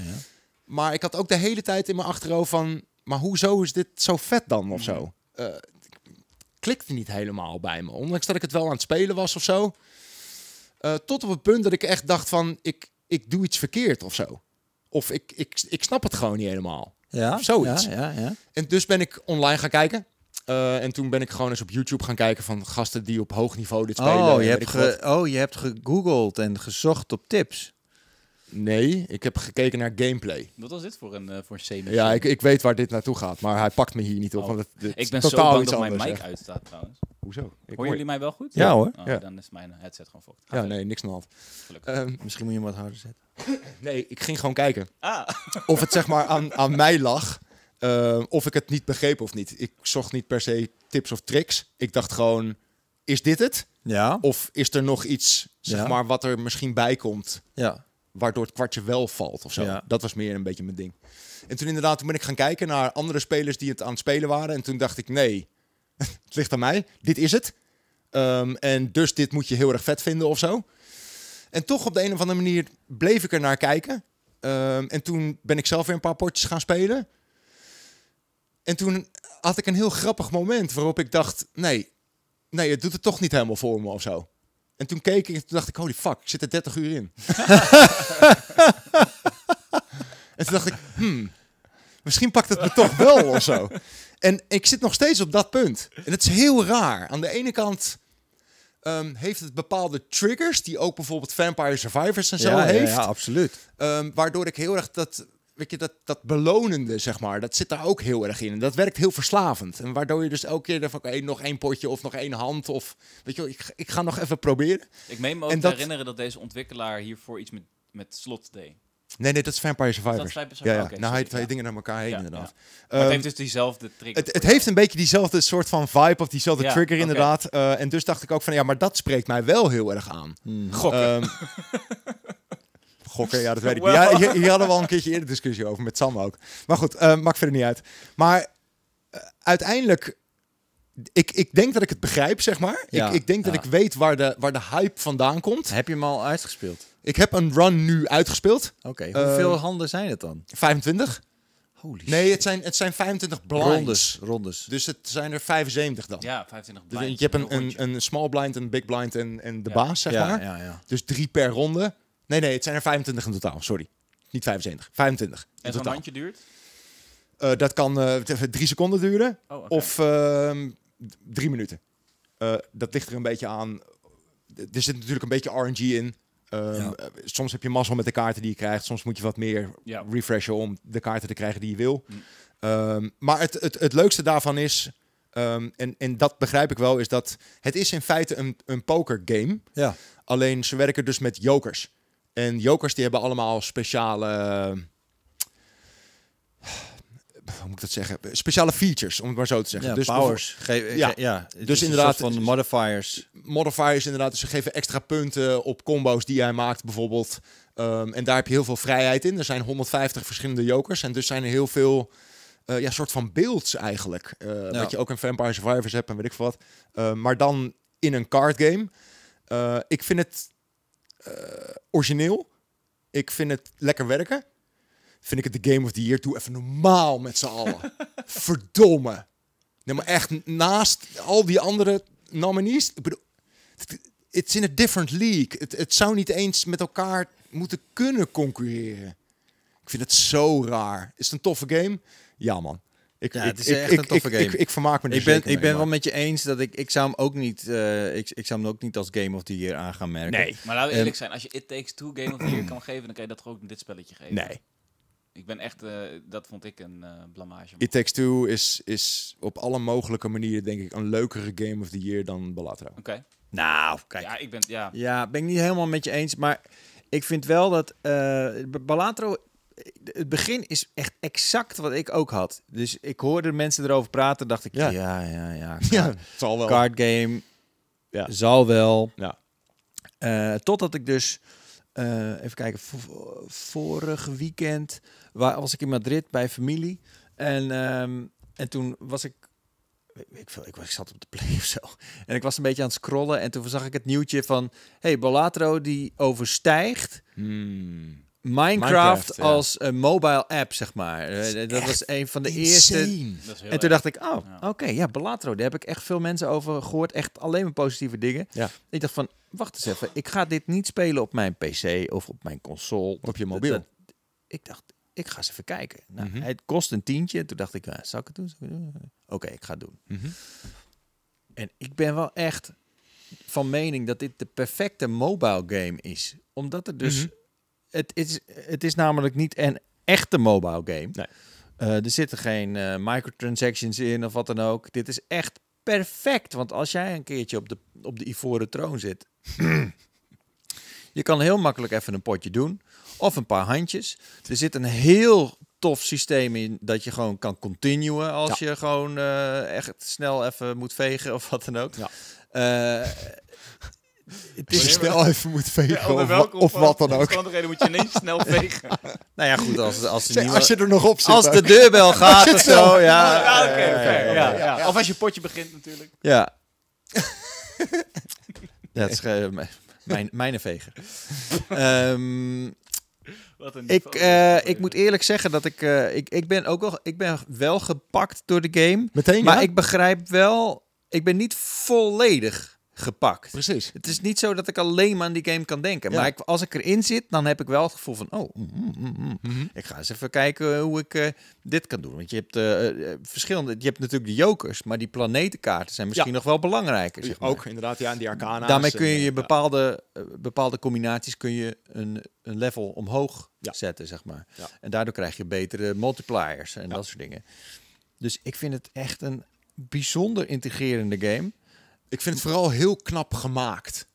Maar ik had ook de hele tijd in mijn achterhoofd van, maar hoezo is dit zo vet dan of zo? Mhm. Eh, klikte niet helemaal bij me, ondanks dat ik het wel aan het spelen was of zo. Eh, tot op het punt dat ik echt dacht van, ik, ik doe iets verkeerd of zo. Of ik, ik, ik snap het gewoon niet helemaal. Ja, zoiets. Ja, ja, en dus ben ik online gaan kijken. Eh, en toen ben ik gewoon eens op YouTube gaan kijken van gasten die op hoog niveau dit oh, spelen. Oh, je, hebt, oh, je hebt gegoogeld en gezocht op tips. Nee, ik heb gekeken naar gameplay. Wat was dit voor een, uh, voor een scene? Ja, ik, ik weet waar dit naartoe gaat, maar hij pakt me hier niet op. Oh. Want ik ben totaal zo bang dat mijn mic uitstaat trouwens. Hoezo? Ik hoor jullie mij wel goed? Ja, hoor. Oh, ja. Dan is mijn headset gewoon fokt. Ja, nee, niks aan ehm, Misschien moet je hem wat harder zetten. nee, ik ging gewoon kijken. Ah. of het zeg maar aan, aan mij lag. Eh, of ik het niet begreep of niet. Ik zocht niet per se tips of tricks. Ik dacht gewoon, is dit het? Ja. Of is er nog iets, zeg maar, wat er misschien bij komt? Ja waardoor het kwartje wel valt of zo. Dat was meer een beetje mijn ding. En toen inderdaad, toen ben ik gaan kijken naar andere spelers die het aan het spelen waren. En toen dacht ik, nee, het ligt aan mij. Dit is het. Ehm, en dus dit moet je heel erg vet vinden of zo. En toch op de een of andere manier bleef ik er naar kijken. Ehm, en toen ben ik zelf weer een paar potjes gaan spelen. En toen had ik een heel grappig moment waarop ik dacht, nee, nee, het doet het toch niet helemaal voor me of zo. En toen keek ik en toen dacht ik, holy fuck, ik zit er 30 uur in. en toen dacht ik, hmm, misschien pakt het me toch wel of zo. En ik zit nog steeds op dat punt. En het is heel raar. Aan de ene kant ehm, heeft het bepaalde triggers, die ook bijvoorbeeld Vampire Survivors en zo heeft. Ja, ja absoluut. Ehm, waardoor ik heel erg dat weet je, dat, dat belonende, zeg maar, dat zit daar ook heel erg in. En dat werkt heel verslavend. En waardoor je dus elke keer van, hey, nog één potje of nog één hand. Of, weet je ik, ik ga nog even proberen. Ik meen me ook en te dat... herinneren dat deze ontwikkelaar hiervoor iets met, met slot deed. Nee, nee, dat is Vampire Survivors. ja, ja. nou, hij twee dingen naar elkaar heen, inderdaad. het ehm, heeft dus diezelfde trigger. Het, het heeft een beetje diezelfde soort van vibe of diezelfde trigger, inderdaad. Eh, en dus dacht ik ook van, ja, maar dat spreekt mij wel heel erg aan. Hmm. Gokken. Ehm, gokken, ja, dat weet ik Ja, hier, hadden we al een keertje eerder discussie over, met Sam ook. Maar goed, uh, maakt verder niet uit. Maar eh, uiteindelijk ik, ik denk dat ik het begrijp, zeg maar. Ja, ik, ik denk dat ik weet waar de, waar de hype vandaan komt. Heb je hem al uitgespeeld? Ik heb een run nu uitgespeeld. Oké, hoeveel eh, handen zijn het dan? 25. Holy nee, het zijn, het zijn 25 blinds. Rondes, Dus het zijn er 75 dan. Ja, 25 blinds. Dus je hebt een, een, een small blind, een big blind en, en de baas, zeg maar. Dus drie per ronde. Nee, nee, het zijn er 25 in totaal. Sorry. Niet 75, 25. En zo'n handje duurt? Eh, dat kan eh, drie seconden duren oh, of ehm, drie minuten. Eh, dat ligt er een beetje aan. Er zit natuurlijk een beetje RNG in. Ehm, soms heb je mazzel met de kaarten die je krijgt. Soms moet je wat meer refreshen om de kaarten te krijgen die je wil. Mm. Ehm, maar het, het, het leukste daarvan is, en, en dat begrijp ik wel, is dat het is in feite een, een game. Ja. Alleen ze werken dus met jokers. En jokers die hebben allemaal speciale... Eh, hoe moet ik dat zeggen? Speciale features, om het maar zo te zeggen. Ja, dus powers. ja. ja, dus, dus inderdaad. Van modifiers. Modifiers, inderdaad. Dus ze geven extra punten op combo's die jij maakt, bijvoorbeeld. Ehm, en daar heb je heel veel vrijheid in. Er zijn 150 verschillende jokers. En dus zijn er heel veel eh, ja, soort van beelds eigenlijk. Eh, dat je ook een Vampire Survivors hebt en weet ik veel wat. Ehm, maar dan in een card game. ik vind het eh, origineel. Ik vind het lekker werken. Vind ik het de Game of the Year. toe even normaal met z'n allen. Verdomme. Nee, maar echt naast al die andere nominees. Ik bedoel, it's in a different league. Het, het zou niet eens met elkaar moeten kunnen concurreren. Ik vind het zo raar. Is het een toffe game? Ja, man. Ik, ja, het is echt een toffe game. Ik, vermaak me er Ik dus ben, ik ben wel met je eens dat ik, ik zou hem ook niet, eh, ik, ik zou hem ook niet als Game of the Year aan gaan merken. Nee, maar laten we eerlijk zijn. Als je It Takes Two Game of the Year kan geven, dan kan je dat toch ook dit spelletje geven. Nee. Ik ben echt, eh, dat vond ik een eh, blamage. It Takes Two is, is op alle mogelijke manieren denk ik een leukere Game of the Year dan Balatro. Oké. Nou, kijk. Ja, ik ben, ja. Ja, ben ik niet helemaal met je eens, maar ik vind wel dat Balatro het begin is echt exact wat ik ook had. Dus ik hoorde mensen erover praten, dacht ik, ja, ja, ja. ja, zal wel. Card game, ja. zal wel. Ja. Eh, totdat ik dus, eh, even kijken, vorig weekend waar, was ik in Madrid bij familie. En, ehm, en toen was ik ik, ik, zat op de play of zo. En ik was een beetje aan het scrollen. En toen zag ik het nieuwtje van... hey, Bolatro die overstijgt... Hmm. Minecraft, als een eh, mobile app, zeg maar. Dat, eh, dat was een van de eerste. En toen dacht ik, oh, oké, ja, Blatro, Daar heb ik echt veel mensen over gehoord. Echt alleen maar positieve dingen. Ja. Ik dacht van, wacht eens even. Ik ga dit niet spelen op mijn PC of op mijn console. Op je mobiel. ik dacht, ik ga eens even kijken. Nou, mhm. Het kost een tientje. Toen dacht ik, zou zal ik het doen? Oké, ik ga het doen. Mhm. En ik ben wel echt van mening dat dit de perfecte mobile game is. Omdat het dus... Mhm het, is, het is namelijk niet een echte mobile game. Nee. Eh, er zitten geen uh, microtransactions in of wat dan ook. Dit is echt perfect. Want als jij een keertje op de, op de ivoren troon zit, je kan heel makkelijk even een potje doen. Of een paar handjes. Er zit een heel tof systeem in dat je gewoon kan continuen als je gewoon eh, echt snel even moet vegen of wat dan ook. Ja het is snel even moet vegen ja, of, wat dan ook. reden moet je ineens snel vegen. nou ja, goed, als, als, nieuwe, als je er nog op zit. Als de deurbel gaat of zo, ja. ja, ja, Of als je potje begint natuurlijk. Ja. dat is eh, mijn, mijn veger. um, ehm, ik, uh, ik moet eerlijk zeggen dat ik, uh, ik, ik ben ook wel, ik ben wel gepakt door de game. maar ik begrijp wel, ik ben niet volledig gepakt. Precies. Het is niet zo dat ik alleen maar aan die game kan denken. Maar als ik erin zit, dan heb ik wel het gevoel van... oh, mm, mm, mm, mhm. ik ga eens even kijken eh, hoe ik eh, dit kan doen. Want je hebt eh, verschillende... Je hebt natuurlijk de jokers, maar die planetenkaarten zijn misschien nog wel belangrijker. Zeg Ook, inderdaad, ja, en die arcana's. Daarmee kun je bepaalde, bepaalde combinaties kun je een, een level omhoog zetten, zeg maar. En daardoor krijg je betere multipliers en dat soort dingen. Dus ik vind het echt een bijzonder integrerende game... Ik vind het vooral heel knap gemaakt.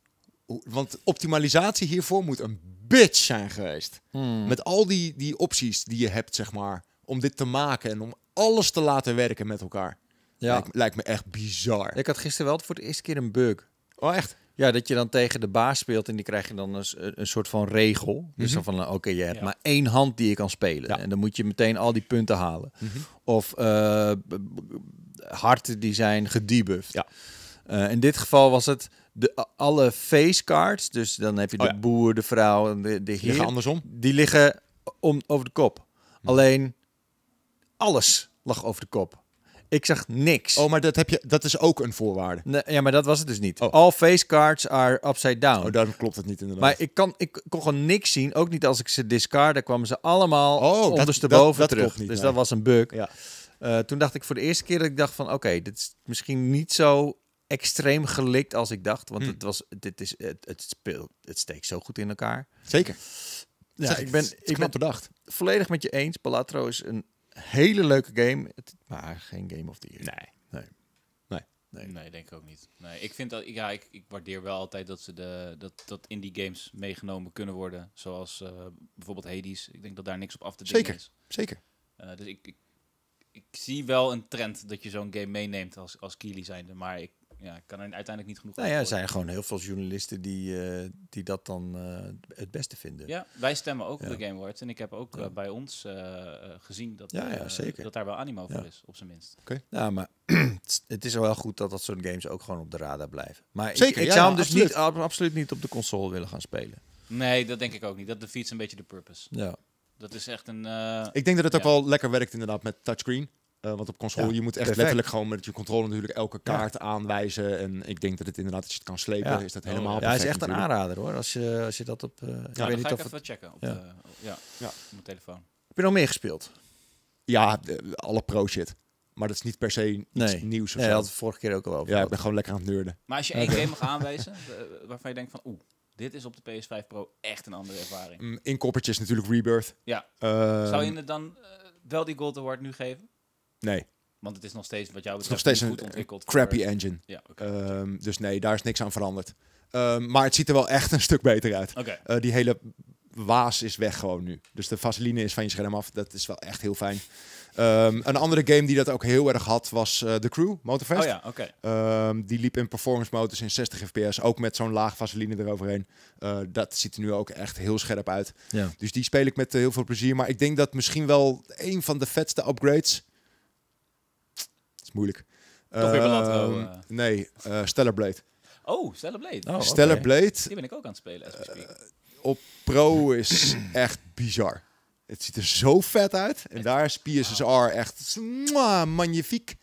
Want optimalisatie hiervoor moet een bitch zijn geweest. Hmm. Met al die, die opties die je hebt, zeg maar. Om dit te maken en om alles te laten werken met elkaar. Ja. Lijkt, me echt bizar. Ik had gisteren wel voor de eerste keer een bug. Oh, echt? Ja, dat je dan tegen de baas speelt en die krijg je dan een, een soort van regel. Dus mhm. dan van, eh, oké, je hebt maar één hand die je kan spelen. En dan moet je meteen al die punten halen. Mhm. Of uh, harten die zijn gedebuffed. Ja. Eh, in dit geval was het de, alle face cards. Dus dan heb je de oh boer, de vrouw de, heer. Die liggen andersom? Die liggen om, over de kop. Hm. Alleen alles lag over de kop. Ik zag niks. Oh, maar dat, heb je, dat is ook een voorwaarde. Nee, ja, maar dat was het dus niet. Oh. All face cards are upside down. Oh, daarom klopt het niet inderdaad. Maar ik, kan, ik kon gewoon niks zien. Ook niet als ik ze discard. kwamen ze allemaal oh, ondersteboven terug. niet, dus dat was een bug. Ja. Eh, toen dacht ik voor de eerste keer dat ik dacht van... Oké, dit is misschien niet zo extreem gelikt als ik dacht. Want hm. het, was, dit is, het, het, speelt, het steekt zo goed in elkaar. Zeker. Ja, zeg, ik ben, het, ik ben bedacht. volledig met je eens. Palatro is een hele leuke game. Het, maar geen game of the year. Nee. Nee. Nee, nee. nee denk ik ook niet. Nee, ik, vind dat, ja, ik, ik waardeer wel altijd dat, ze de, dat, dat indie games meegenomen kunnen worden. Zoals eh, bijvoorbeeld Hades. Ik denk dat daar niks op af te dingen Zeker. is. Zeker. Uh, dus ik, ik, ik, zie wel een trend dat je zo'n game meeneemt als, als Kili zijnde. Maar ik ja, ik kan er uiteindelijk niet genoeg. Nou ja, er zijn gewoon heel veel journalisten die, eh, die dat dan eh, het beste vinden. Ja, wij stemmen ook op de Game Awards. En ik heb ook eh, bij ons gezien dat, ja, zeker. dat daar wel animo voor is, op zijn minst. Oké. Nou, maar het is wel goed dat dat soort games ook gewoon op de radar blijven. Maar zeker, ik, zou hem dus absoluut. niet, absoluut niet op de console willen gaan spelen. Nee, dat denk ik ook niet. Dat defeats een beetje de purpose. Ja. Dat is echt een. ik denk dat het ook wel lekker werkt inderdaad met touchscreen. Eh, want op console, je moet echt letterlijk gewoon met je controle natuurlijk elke kaart aanwijzen. En ik denk dat het inderdaad, als je het kan slepen, is dat helemaal perfect. Ja, is echt een aanrader hoor, als je, als je dat op... Uh, ik weet niet ga ik even het... checken op, de, ja. op mijn telefoon. Heb je nog meer gespeeld? Ja, alle pro-shit. Maar dat is niet per se iets nee. nieuws of nee, had het vorige keer ook al over. Ja, ik ben gewoon lekker aan het neurden. Maar als je één game mag aanwijzen, eh, waarvan je denkt van... Oeh, dit is op de PS5 Pro echt een andere ervaring. Mm, in koppertjes natuurlijk Rebirth. Ja. Ehm, Zou je het dan wel die Gold Award nu geven? Nee. Want het is nog steeds, wat jou betreft, nog steeds goed ontwikkeld. Een crappy engine. Ehm, dus nee, daar is niks aan veranderd. Ehm, maar het ziet er wel echt een stuk beter uit. Eh, die hele waas is weg gewoon nu. Dus de vaseline is van je scherm af. Dat is wel echt heel fijn. Ehm, een andere game die dat ook heel erg had was eh, The Crew, Motorfest. Oh ja, oké. die liep in performance modus in 60 fps, ook met zo'n laag vaseline eroverheen. Eh, dat ziet er nu ook echt heel scherp uit. Ja. Dus die speel ik met heel veel plezier. Maar ik denk dat misschien wel een van de vetste upgrades moeilijk. Toch weer ehm, eh. Nee, eh, Stellar Blade. Oh, Stellar Blade. Oh, Stellar Blade. Die ben ik ook aan het spelen. Eh, op Pro is echt bizar. Het ziet er zo vet uit. En daar is PSSR echt mwah, magnifiek.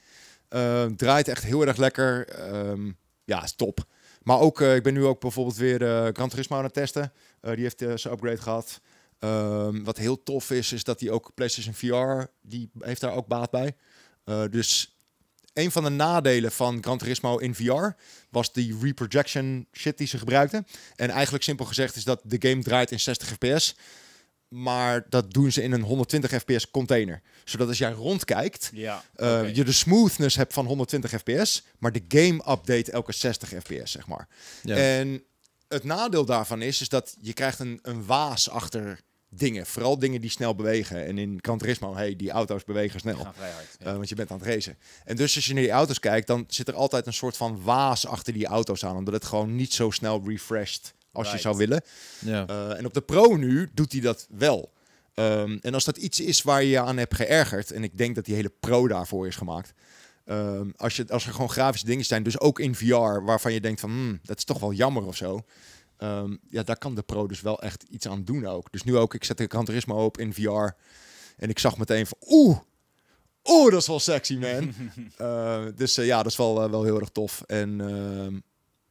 Ehm, draait echt heel erg lekker. Ehm, ja, is top. Maar ook, uh, ik ben nu ook bijvoorbeeld weer uh, Gran Turismo aan het testen. die heeft zijn upgrade gehad. wat heel tof is, is dat hij ook PlayStation VR, die heeft daar ook baat bij. dus een van de nadelen van Gran Turismo in VR was die reprojection shit die ze gebruikten. En eigenlijk simpel gezegd is dat de game draait in 60 fps. Maar dat doen ze in een 120 fps container. Zodat als jij rondkijkt, ja, eh, je de smoothness hebt van 120 fps. Maar de game update elke 60 fps, zeg maar. Ja. En het nadeel daarvan is, is dat je krijgt een, een waas achter dingen. Vooral dingen die snel bewegen. En in Kantrismo, hé, hey, die auto's bewegen snel. Gaan vrij hard, eh, want je bent aan het racen. En dus als je naar die auto's kijkt, dan zit er altijd een soort van waas achter die auto's aan. Omdat het gewoon niet zo snel refreshed als je zou willen. Ja. Eh, en op de Pro nu doet hij dat wel. Ehm, en als dat iets is waar je je aan hebt geërgerd, en ik denk dat die hele Pro daarvoor is gemaakt. Ehm, als, je, als er gewoon grafische dingen zijn, dus ook in VR, waarvan je denkt van, hmm, dat is toch wel jammer of zo. Ehm, ja, daar kan de pro dus wel echt iets aan doen ook. Dus nu ook, ik zet de Gran op in VR. En ik zag meteen van, oeh, oeh, dat is wel sexy, man. Eh, dus eh, ja, dat is wel, eh, wel heel erg tof. En ehm,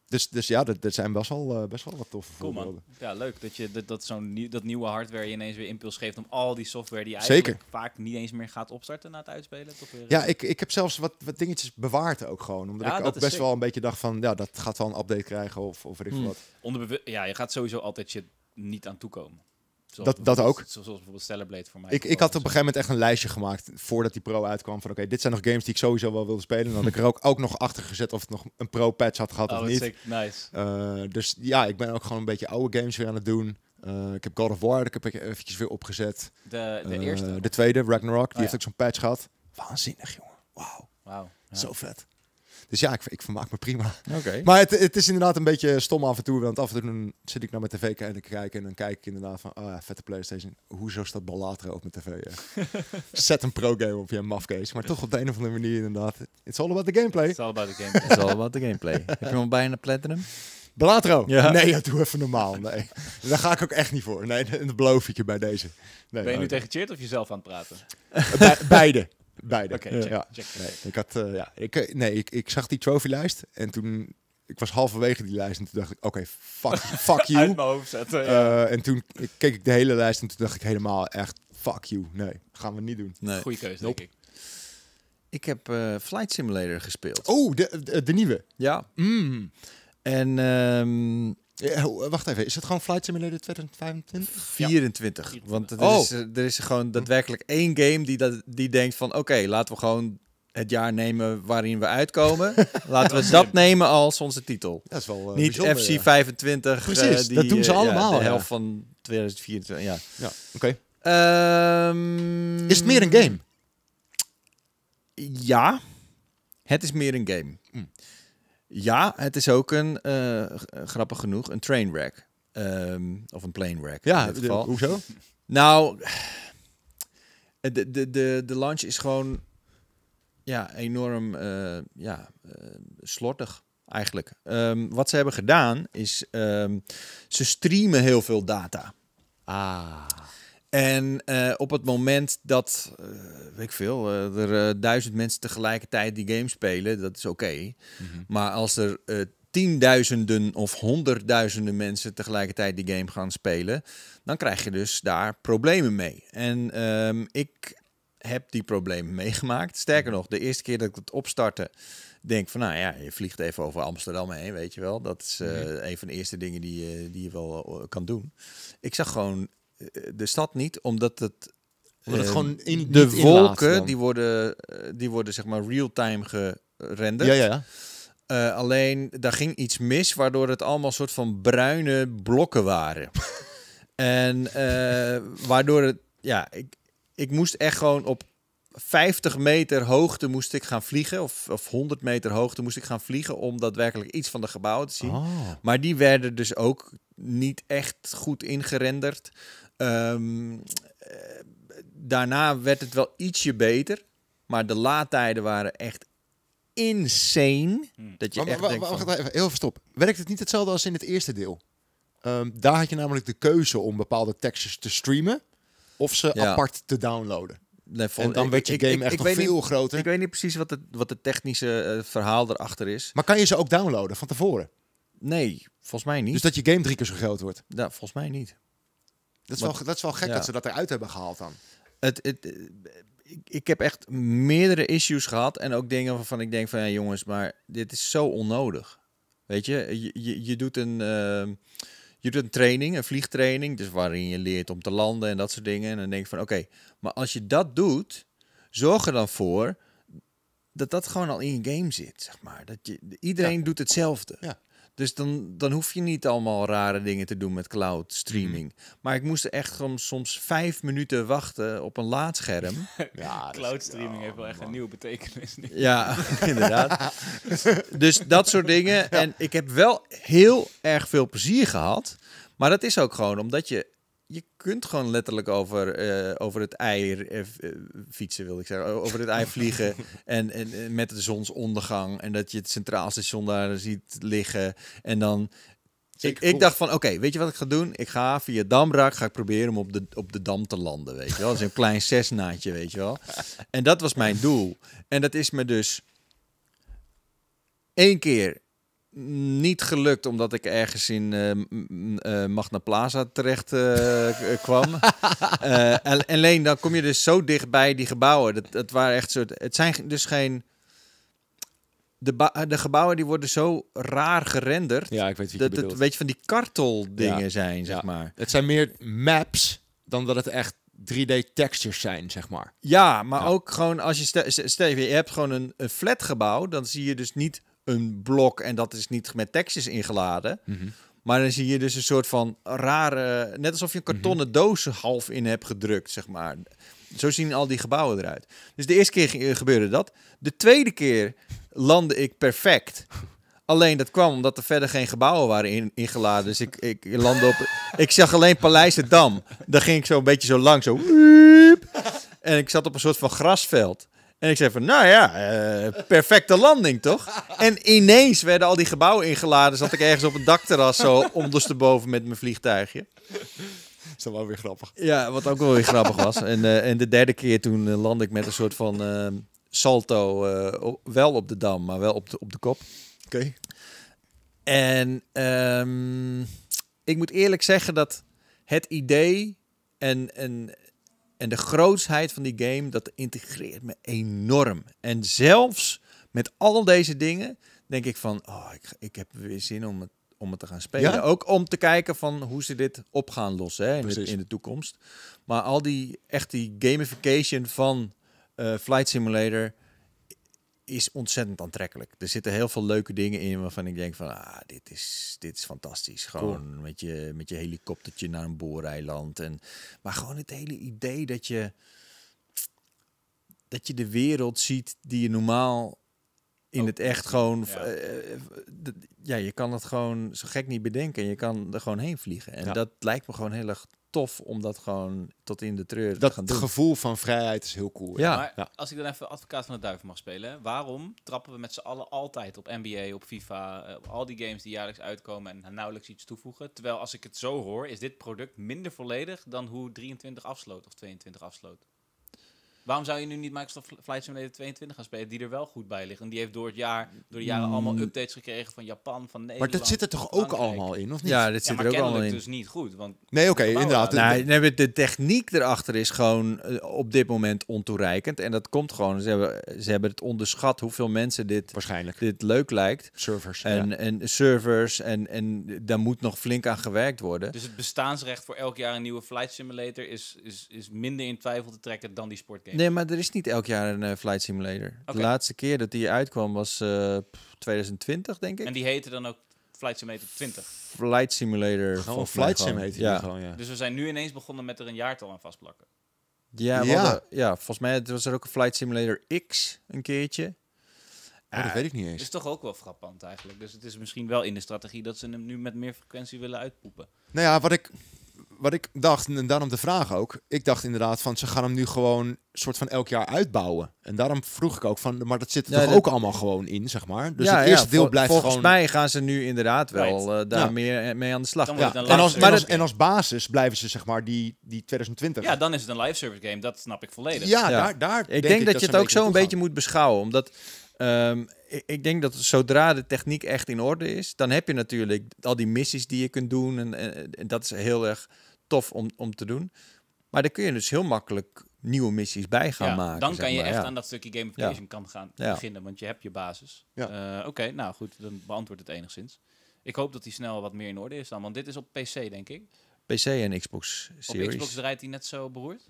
dus, dus ja, dat zijn best wel, eh, best wel wat toffe cool, voorbeelden. Man. Ja, leuk dat je dat, zo'n nieuw, dat nieuwe hardware je ineens weer impuls geeft om al die software die eigenlijk vaak niet eens meer gaat opstarten na het uitspelen. weer, ja, eh, ik, ik heb zelfs wat, wat dingetjes bewaard ook gewoon. Omdat ik ook best wel een beetje dacht van, ja, dat gaat wel een update krijgen of, of weet hmm. wat. Onderbe ja, je gaat sowieso altijd je niet aan toekomen dat, dat ook. Zoals bijvoorbeeld Stellenblade voor mij. Ik, ik had op een gegeven moment echt een lijstje gemaakt voordat die pro uitkwam. Van oké, dit zijn nog games die ik sowieso wel wilde spelen. En dan heb ik er ook, ook nog achter gezet of het nog een pro-patch had gehad oh, of niet. Sick. Nice. Eh, dus ja, ik ben ook gewoon een beetje oude games weer aan het doen. Eh, ik heb God of War, ik heb ik eventjes weer opgezet. De, de eh, eerste? De tweede, Ragnarok. Die oh heeft ook zo'n patch gehad. Waanzinnig, jongen. Wauw. Wow, ja. Zo vet. Dus ja, ik, ik vermaak me prima. Maar het, het is inderdaad een beetje stom af en toe. Want af en toe zit ik naar mijn tv en te kijk en dan kijk ik inderdaad van, oh ja, vette PlayStation. Hoezo staat Balatro op mijn tv? Ja. Zet een pro-game op je mafkees, Maar toch op de een of andere manier inderdaad. It's all about the gameplay. It's all about the gameplay. It's all about the gameplay. Heb je hem bijna platinum? Belatro? Nee, ja, doe even normaal. Nee. Daar ga ik ook echt niet voor. Nee, dat beloof ik je bij deze. Nee, ben je nu oh tegen Cheert of jezelf aan het praten? beide. Beide. Oké, ja. Nee, ik, had, eh, ja, ik, eh, nee, ik, ik zag die trophylijst en toen... Ik was halverwege die lijst en toen dacht ik, oké, okay, fuck, fuck you. Uit zetten, eh, en toen keek ik de hele lijst en toen dacht ik helemaal echt, fuck you. Nee, gaan we niet doen. Nee. Goeie keuze, denk ik. Ik heb Flight Simulator gespeeld. Oh, de, de, nieuwe? Ja. Mm. En... Ehm, eh, eh, wacht even, is het gewoon Flight Simulator 2025? 24, want oh. eh, er, is, er is gewoon daadwerkelijk één game die, dat, die denkt van... oké, laten we gewoon het jaar nemen waarin we uitkomen. Laten we dat nemen als onze titel. Dat is wel Niet FC 25. Precies, die, dat doen ze allemaal. in de helft van 2024, ja. ja oké. Ehm, is het meer een game? Ja, het is meer een game. Mm. Ja, het is ook een, eh, eh, grappig genoeg, een train Um, of een plane wreck. Ja, in dit geval. hoezo? Nou, eh, de, de, de, de launch is gewoon ja, enorm uh, ja, uh, slordig eigenlijk. Ehm, wat ze hebben gedaan is, ehm, ze streamen heel veel data. Ah. En eh, op het moment dat, eh, weet ik veel, eh, er duizend mensen tegelijkertijd die game spelen, dat is oké. Mhm. Maar als er tienduizenden of honderdduizenden mensen tegelijkertijd die game gaan spelen, dan krijg je dus daar problemen mee. En ehm, ik heb die problemen meegemaakt. Sterker nog, de eerste keer dat ik het opstartte, denk van, nou ja, je vliegt even over Amsterdam heen, weet je wel. Dat is mhm. een van de eerste dingen die, die je wel kan doen. Ik zag gewoon de stad niet, omdat het het ehm, gewoon in, de wolken die worden, eh, die worden zeg maar real-time gerenderd. Ja, ja, ja. Eh, alleen daar ging iets mis, waardoor het allemaal soort van bruine blokken waren. en eh, waardoor het, ja, ik, ik moest echt gewoon op 50 meter hoogte moest ik gaan vliegen, of, of 100 meter hoogte moest ik gaan vliegen om daadwerkelijk iets van de gebouwen te zien. Oh. Maar die werden dus ook niet echt goed ingerenderd. Ehm, eh, daarna werd het wel ietsje beter. Maar de laadtijden waren echt insane. Hmm. Dat je maar, echt maar, even, heel even stop. Werkt het niet hetzelfde als in het eerste deel? Um, daar had je namelijk de keuze om bepaalde tekstjes te streamen of ze apart te downloaden. en dan werd je game echt nog veel groter. Ik weet niet precies wat het, wat het technische eh, verhaal erachter is. Maar kan je ze ook downloaden van tevoren? Nee, volgens mij niet. Dus dat je game drie keer zo groot wordt? Ja, volgens mij niet. Dat is, wel, dat is wel gek dat ze dat eruit hebben gehaald dan. Het, het, ik heb echt meerdere issues gehad en ook dingen waarvan ik denk van ja jongens, maar dit is zo onnodig. Weet je, je, je, je doet een... Ehm, je doet een training, een vliegtraining, dus waarin je leert om te landen en dat soort dingen. En dan denk je van oké, maar als je dat doet, zorg er dan voor dat dat gewoon al in je game zit, zeg maar. Dat je, iedereen doet hetzelfde. Dus dan, dan hoef je niet allemaal rare dingen te doen met cloud streaming. Mm-hmm. Maar ik moest echt soms vijf minuten wachten op een laadscherm. Ja, cloud streaming heeft wel echt een nieuwe betekenis. Ja, inderdaad. dus dat soort dingen. En ik heb wel heel erg veel plezier gehad. Maar dat is ook gewoon omdat je je kunt gewoon letterlijk over, eh, over het ei eh, eh, fietsen, wil ik zeggen. Over het ei vliegen en, en, met de zonsondergang. En dat je het centraal station daar ziet liggen. En dan... Ik, ik, dacht van, oké, weet je wat ik ga doen? Ik ga via Damrak, ga ik proberen om op de, op de dam te landen, weet je wel. Dat is een klein zesnaadje, weet je wel. En dat was mijn doel. En dat is me dus één keer niet gelukt omdat ik ergens in uh, Magna Plaza terecht uh, kwam. alleen dan kom je dus zo dicht bij die gebouwen. Dat, dat waren echt soort. Het zijn dus geen. De, de gebouwen die worden zo raar gerenderd. Ja, ik weet wie dat bedoelt. het weet je van die karteldingen dingen zijn, zeg ja. maar. Het zijn meer maps dan dat het echt 3D textures zijn, zeg maar. Ja, maar ook gewoon als je stel, je hebt gewoon een, een flatgebouw, dan zie je dus niet een blok en dat is niet met tekstjes ingeladen. Mhm. Maar dan zie je dus een soort van rare, net alsof je een mhm. kartonnen doos half in hebt gedrukt, zeg maar. Zo zien al die gebouwen eruit. Dus de eerste keer gebeurde dat. De tweede keer landde ik perfect. Alleen dat kwam omdat er verder geen gebouwen waren ingeladen. Dus ik, ik landde op. ik zag alleen Paleis de Dam. Daar ging ik zo een beetje zo lang. Zo. En ik zat op een soort van grasveld. En ik zei van, nou ja, eh, perfecte landing, toch? En ineens werden al die gebouwen ingeladen. Zat ik ergens op een dakterras zo ondersteboven met mijn vliegtuigje. Dat is dan wel weer grappig. Ja, wat ook wel weer grappig was. En, eh, en de derde keer toen eh, landde ik met een soort van salto. wel op de dam, maar wel op de, op de kop. Oké. En ehm, ik moet eerlijk zeggen dat het idee en, en en de grootsheid van die game, dat integreert me enorm. En zelfs met al deze dingen denk ik van, oh, ik, ik heb weer zin om het, om het te gaan spelen. Ja? Ook om te kijken van hoe ze dit op gaan lossen hè, in, de, in, de, toekomst. Maar al die, echt die gamification van eh, Flight Simulator is ontzettend aantrekkelijk. Er zitten heel veel leuke dingen in waarvan ik denk van, ah, dit is, dit is fantastisch. Gewoon met, je, met je helikoptertje naar een booreiland. En, maar gewoon het hele idee dat je, dat je de wereld ziet die je normaal in oh. het echt gewoon... Eh, eh, ja. je kan het gewoon zo gek niet bedenken. Je kan er gewoon heen vliegen. En dat lijkt me gewoon heel erg tof om dat gewoon tot in de treur dat te gaan doen. Dat gevoel van vrijheid is heel cool. Ja. Maar als ik dan even advocaat van de duivel mag spelen, waarom trappen we met z'n allen altijd op NBA, op FIFA, op eh, al die games die jaarlijks uitkomen en nauwelijks iets toevoegen? Terwijl als ik het zo hoor, is dit product minder volledig dan hoe 23 afsloot of 22 afsloot. Waarom zou je nu niet Microsoft Flight Simulator 22 gaan spelen, die er wel goed bij ligt? En die heeft door het jaar, door de jaren allemaal hmm. updates gekregen van Japan, van Nederland. Maar dat zit er toch ook allemaal in, of niet? Ja, dat zit er ook allemaal in. dus niet goed. Want nee, oké, inderdaad. Nou, nee, de techniek erachter is gewoon eh, op dit moment ontoereikend. En dat komt gewoon, ze hebben, ze hebben het onderschat hoeveel mensen dit, Waarschijnlijk. dit leuk lijkt. Servers. En, en servers, en, en daar moet nog flink aan gewerkt worden. Dus het bestaansrecht voor elk jaar een nieuwe Flight Simulator is, is, is minder in twijfel te trekken dan die sportgame. Nee, maar er is niet elk jaar een eh, Flight Simulator. De laatste keer dat die uitkwam was 2020, eh, denk ik. En die heette dan ook Flight Simulator 20? Flight Simulator. Gewoon Flight Simulator, ja. Gewoon, ja. Dus we zijn nu ineens begonnen met er een jaartal aan vastplakken. Ja, ja. ja volgens mij was er ook een Flight Simulator X een keertje. dat eh, weet ik niet eens. is toch ook wel frappant eigenlijk. Dus het is misschien wel in de strategie dat ze hem nu met meer frequentie willen uitpoepen. Nou ja, wat ik wat ik dacht, en daarom de vraag ook. Ik dacht inderdaad van ze gaan hem nu gewoon soort van elk jaar uitbouwen. En daarom vroeg ik ook van, maar dat zit er toch ook allemaal gewoon in, zeg maar. Dus ja, het eerste deel blijft volgens gewoon... Volgens mij gaan ze nu inderdaad wel eh, daar meer eh, mee aan de slag. En, als, maar en als basis blijven ze zeg maar die, die 2020. Ja, dan is het een live service game. Dat snap ik volledig. Ja, Daar, daar Ik denk, dat, dat, je het ook zo een beetje moet beschouwen. Omdat Ehm, ik, ik, denk dat zodra de techniek echt in orde is, dan heb je natuurlijk al die missies die je kunt doen. En, en, dat is heel erg tof om, om te doen. Maar dan kun je dus heel makkelijk nieuwe missies bij gaan maken. Dan kan je echt aan dat stukje gamification kan gaan beginnen, want je hebt je basis. Eh, oké, nou goed, dan beantwoord het enigszins. Ik hoop dat die snel wat meer in orde is dan, want dit is op PC, denk ik. PC en Xbox Series. Op Xbox draait hij net zo beroerd?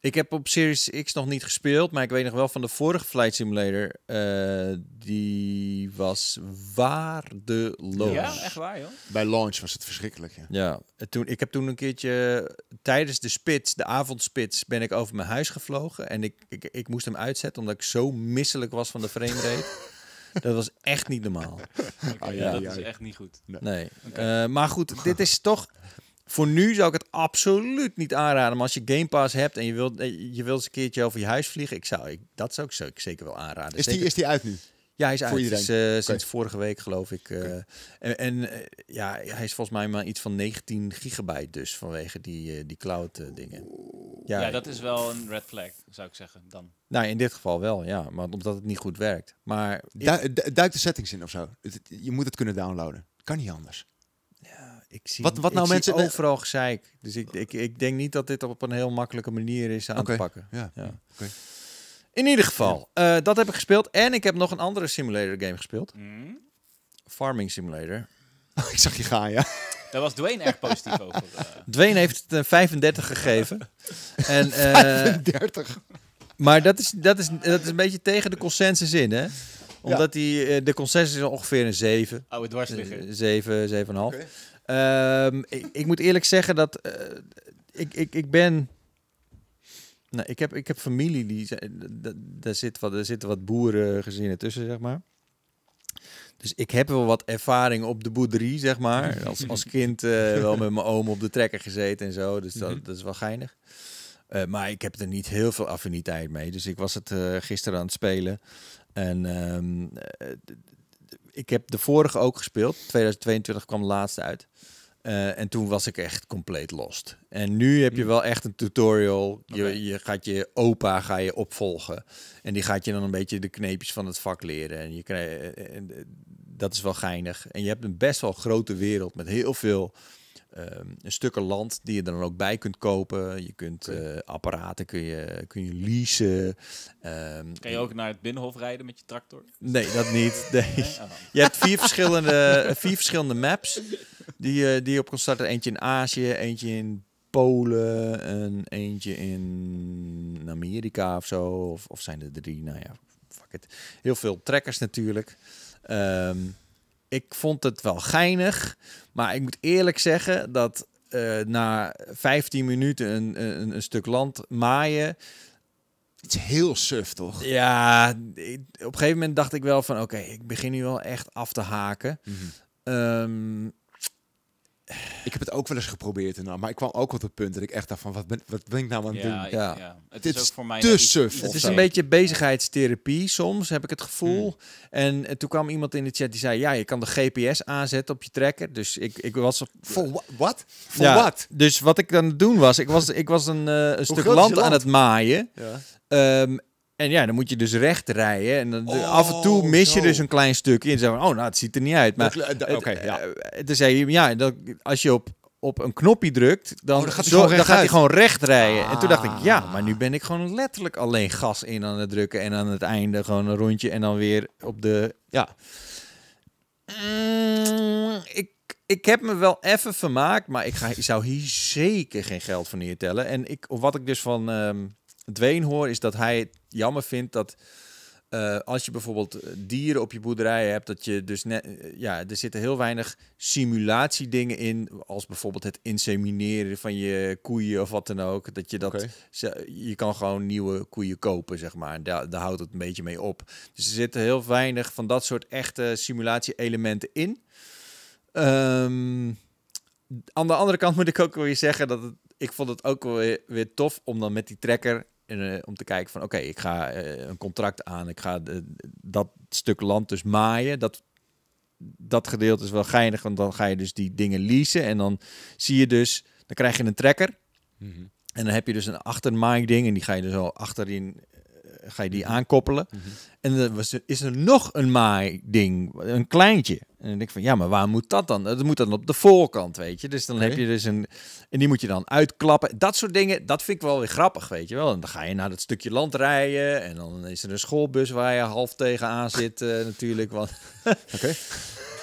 Ik heb op Series X nog niet gespeeld, maar ik weet nog wel van de vorige Flight Simulator. Eh, die was waardeloos. Ja, echt waar joh. Bij launch was het verschrikkelijk. Ja, ja toen, ik heb toen een keertje tijdens de spits, de avondspits, ben ik over mijn huis gevlogen. En ik, ik, ik moest hem uitzetten omdat ik zo misselijk was van de frame rate. Dat was echt niet normaal. ja, dat is echt niet goed. Nee. Eh, maar goed, dit is toch. Voor nu zou ik het absoluut niet aanraden. Maar als je Game Pass hebt en je wilt, eh, je wilt eens een keertje over je huis vliegen, ik zou, ik, dat zou ik zeker wel aanraden. Is die, is die uit nu? Ja, hij is uit. Is, eh, Sinds vorige week, geloof ik. Eh, en, en ja, hij is volgens mij maar iets van 19 gigabyte dus, vanwege die, die cloud-dingen. Ja, dat is wel een red flag, zou ik zeggen, dan. Nou, in dit geval wel, ja. Maar omdat het niet goed werkt. Maar... Du duik de settings in of zo. Je moet het kunnen downloaden. Kan niet anders wat, wat nou mensen overal gezeik. Dus ik, ik, ik denk niet dat dit op een heel makkelijke manier is aan te pakken. Ja. In ieder geval, eh, dat heb ik gespeeld. En ik heb nog een andere simulator game gespeeld. Mm. Farming Simulator. ik zag je gaan, ja. Daar was Dwayne erg positief over. Eh. Dwayne heeft het een 35 gegeven. en, 35? Eh, maar dat is, dat, is, dat is een beetje tegen de consensus in, hè? Omdat die, de consensus is ongeveer een 7. Oude dwarsligger. 7, 7,5. Okay. Ehm, ik, moet eerlijk zeggen dat eh, ik, ik, ik ben. Nou, ik, heb, ik heb familie die. Daar, zit wat, zitten wat boerengezinnen tussen, zeg maar. Dus ik heb wel wat ervaring op de boerderie, zeg maar. Als, als kind eh, wel met mijn oom op de trekker gezeten en zo. Dus dat, mhm. dat is wel geinig. Eh, maar ik heb er niet heel veel affiniteit mee. Dus ik was het gisteren aan het spelen. En ehm, ik heb de vorige ook gespeeld. 2022 kwam de laatste uit. Eh, en toen was ik echt compleet lost. En nu heb je hmm. wel echt een tutorial. Je, je, gaat je opa ga je opvolgen. En die gaat je dan een beetje de kneepjes van het vak leren. En, je eh, eh, dat is wel geinig. En je hebt een best wel grote wereld met heel veel Ehm, een stukken land die je er dan ook bij kunt kopen. Je kunt eh, apparaten kun je, kun je leasen. Um, kan je ook naar het binnenhof rijden met je tractor? Nee, dat niet. Nee. Oh. Je hebt vier verschillende, vier verschillende maps die, eh, je, die op kan starten. Eentje in Azië, eentje in Polen en eentje in Amerika of zo. Of, of zijn er drie? Nou ja, fuck it. Heel veel trekkers natuurlijk. Ehm, ik vond het wel geinig. Maar ik moet eerlijk zeggen dat eh, na 15 minuten een, een, een stuk land maaien. Het is heel suf, toch? Ja, op een gegeven moment dacht ik wel van... oké, ik begin nu wel echt af te haken. Mm ik heb het ook wel eens geprobeerd en dan, maar ik kwam ook op het punt dat ik echt dacht van, wat ben, wat ben ik nou aan het ja, doen? Ja. ja. Het, is, ook voor mij suf. Het is een beetje bezigheidstherapie soms, heb ik het gevoel. Hmm. En, eh, toen kwam iemand in de chat die zei, ja, je kan de GPS aanzetten op je trekker. Dus ik, ik was... voor wat? Voor ja, wat? Dus wat ik dan doen was, ik was, ik was een, eh, een stuk land, aan het maaien. Ehm, en ja, dan moet je dus recht rijden. En dan oh, af en toe mis je dus een klein stukje. En dan oh, nou, het ziet er niet uit. Maar oké, eh, ja. Eh, eh, dan zei ja, dat, als je op, op een knopje drukt, dan, gaat, oh, hij, dan gaat hij gewoon recht rijden. En toen dacht ik, ja, ah. maar nu ben ik gewoon letterlijk alleen gas in aan het drukken. En aan het einde gewoon een rondje en dan weer op de... Ja. Mm, ik ik heb me wel even vermaakt, maar ik, ga, ik zou hier zeker geen geld van neertellen. En ik, wat ik dus van ehm, Dwayne hoor, is dat hij het jammer vindt dat eh, als je bijvoorbeeld eh, dieren op je boerderij hebt, dat je dus net, eh, ja, er zitten heel weinig simulatiedingen in, als bijvoorbeeld het insemineren van je koeien of wat dan ook. Dat je dat, je kan gewoon nieuwe koeien kopen, zeg maar. Daar, daar houdt het een beetje mee op. Dus er zitten heel weinig van dat soort echte simulatie-elementen in. Um, aan de andere kant moet ik ook weer zeggen dat ik vond het ook weer, weer tof om dan met die trekker eh, om te kijken van oké, ik ga eh, een contract aan, ik ga dat stuk land dus maaien. Dat, dat gedeelte is wel geinig, want dan ga je dus die dingen leasen en dan zie je dus, dan krijg je een trekker. Mhm. En dan heb je dus een ding en die ga je dus al achterin ga je die mhm. aankoppelen. Mhm. En dan was, is er nog een ding een kleintje. En dan denk ik van, ja, maar waar moet dat dan? Dat moet dan op de voorkant, weet je. Dus dan heb je dus een... En die moet je dan uitklappen. Dat soort dingen, dat vind ik wel weer grappig, weet je wel. En dan ga je naar dat stukje land rijden. En dan is er een schoolbus waar je half tegenaan zit eh, natuurlijk. Oké.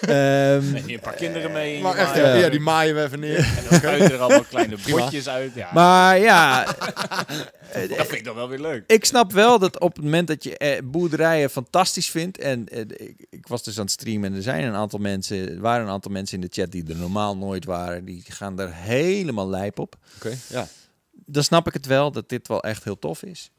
Um, en een paar kinderen mee. ja, die maaien we even neer. En dan schuiven er allemaal kleine bordjes uit. Maar ja... dat vind ik dan wel weer leuk. Ik snap wel dat op het moment dat je eh, boerderijen fantastisch vindt... En eh, ik, ik, was dus aan het streamen en er zijn een aantal mensen... waren een aantal mensen in de chat die er normaal nooit waren. Die gaan er helemaal lijp op. Oké, ja. Dan snap ik het wel dat dit wel echt heel tof is.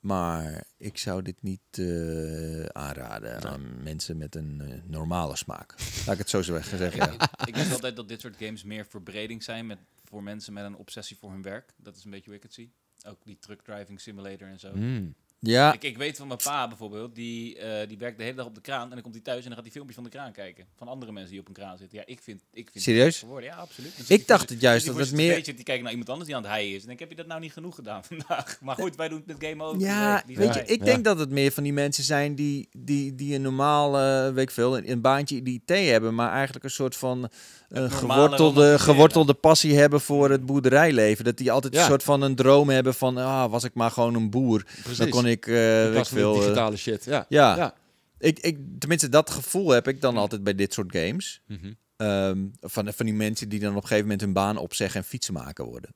Maar ik zou dit niet eh, aanraden aan mensen met een eh, normale smaak. Laat ik het zo zeggen. zeggen ik, ik denk altijd dat dit soort games meer verbreding zijn met, voor mensen met een obsessie voor hun werk. Dat is een beetje hoe ik het zie. Ook die truck driving simulator en zo. Hmm. Ja. Ik, ik weet van mijn pa bijvoorbeeld, die, eh, die werkt de hele dag op de kraan. En dan komt hij thuis en dan gaat hij filmpjes van de kraan kijken. Van andere mensen die op een kraan zitten. Ja, ik vind... Ik vind Serieus? Geworden. Ja, absoluut. Dus ik dacht het juist dus dat het meer... Beetje, die kijken naar iemand anders die aan het heien is. En denk heb je dat nou niet genoeg gedaan vandaag? Maar goed, wij doen het met Game Over. Ja, weet je, ik denk dat het meer van die mensen zijn die, die, die een normaal, uh, eh, weet ik veel, een, baantje in IT hebben. Maar eigenlijk een soort van een gewortelde, gewortelde passie hebben voor het boerderijleven. Dat die altijd een soort van een droom hebben van, ah, was ik maar gewoon een boer. Dan kon ik, uh, ik veel... Eh, digitale shit, ja. ja. Ik, ik, tenminste, dat gevoel heb ik dan altijd bij dit soort games. Mhm. Ehm, van, van die mensen die dan op een gegeven moment hun baan opzeggen en fietsenmaker worden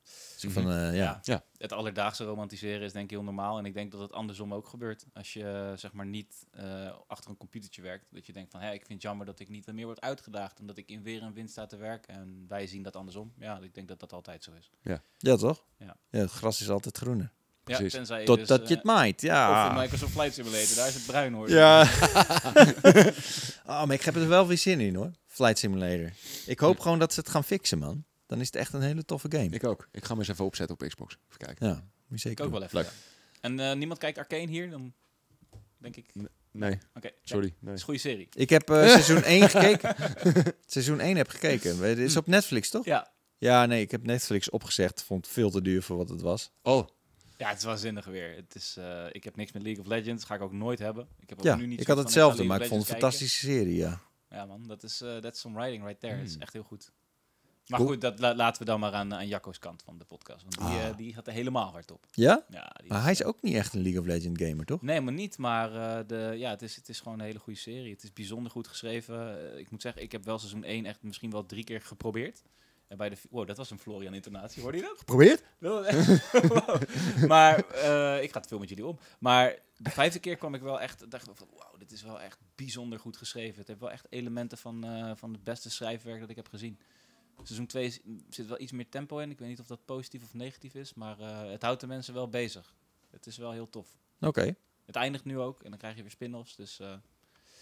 van, mhm. eh, ja. ja. Het alledaagse romantiseren is denk ik heel normaal. En ik denk dat het andersom ook gebeurt. Als je eh, zeg maar niet eh, achter een computertje werkt. Dat je denkt van, hé, ik vind het jammer dat ik niet meer word uitgedaagd. Omdat ik in weer en wind sta te werken. En wij zien dat andersom. Ja, ik denk dat dat altijd zo is. Ja, ja toch? Ja. ja het gras is altijd groener. Precies. Ja, je Totdat dus, je het maait, ja. Of in Microsoft Flight Simulator, daar is het bruin hoor. Ja. oh, maar ik heb er wel weer zin in hoor. Flight Simulator. Ik hoop gewoon dat ze het gaan fixen, man dan is het echt een hele toffe game. Ik ook. Ik ga hem eens even opzetten op Xbox. Even kijken. Ja, moet zeker. Ik ook wel even. En eh, niemand kijkt Arcane hier? Dan denk ik. nee. Oké. Sorry. Het is een goede serie. Ik heb eh, seizoen 1 gekeken. seizoen 1 heb gekeken. Het is op Netflix, toch? Ja. Ja, nee, ik heb Netflix opgezegd. Vond veel te duur voor wat het was. Oh. Ja, het is waanzinnig weer. Het is, eh, ik heb niks met League of Legends. Ga ik ook nooit hebben. Ik heb ook ja, nu niet ik had hetzelfde, maar ik vond het een fantastische serie, ja. Ja man, dat is that's some writing right there. Het is hmm. echt heel goed. Maar goed, dat laten we dan maar aan, aan Jacco's kant van de podcast. Want die, ah. eh, die gaat er helemaal hard op. Ja? ja maar hij is eh, ook niet echt een League of Legends gamer, toch? Nee, maar niet. Maar eh, de, ja, het, is, het is gewoon een hele goede serie. Het is bijzonder goed geschreven. ik moet zeggen, ik heb wel seizoen 1 echt misschien wel drie keer geprobeerd. En bij de, wow, dat was een Florian-intonatie, hoorde je dat? Geprobeerd? wow. Maar ik ga het veel met jullie om. Maar de vijfde keer kwam ik wel echt, dacht ik van, wauw, dit is wel echt bijzonder goed geschreven. Het heeft wel echt elementen van, van het beste schrijfwerk dat ik heb gezien. Seizoen 2 zit wel iets meer tempo in. Ik weet niet of dat positief of negatief is, maar eh, het houdt de mensen wel bezig. Het is wel heel tof. Oké. Het eindigt nu ook en dan krijg je weer spin-offs, dus eh,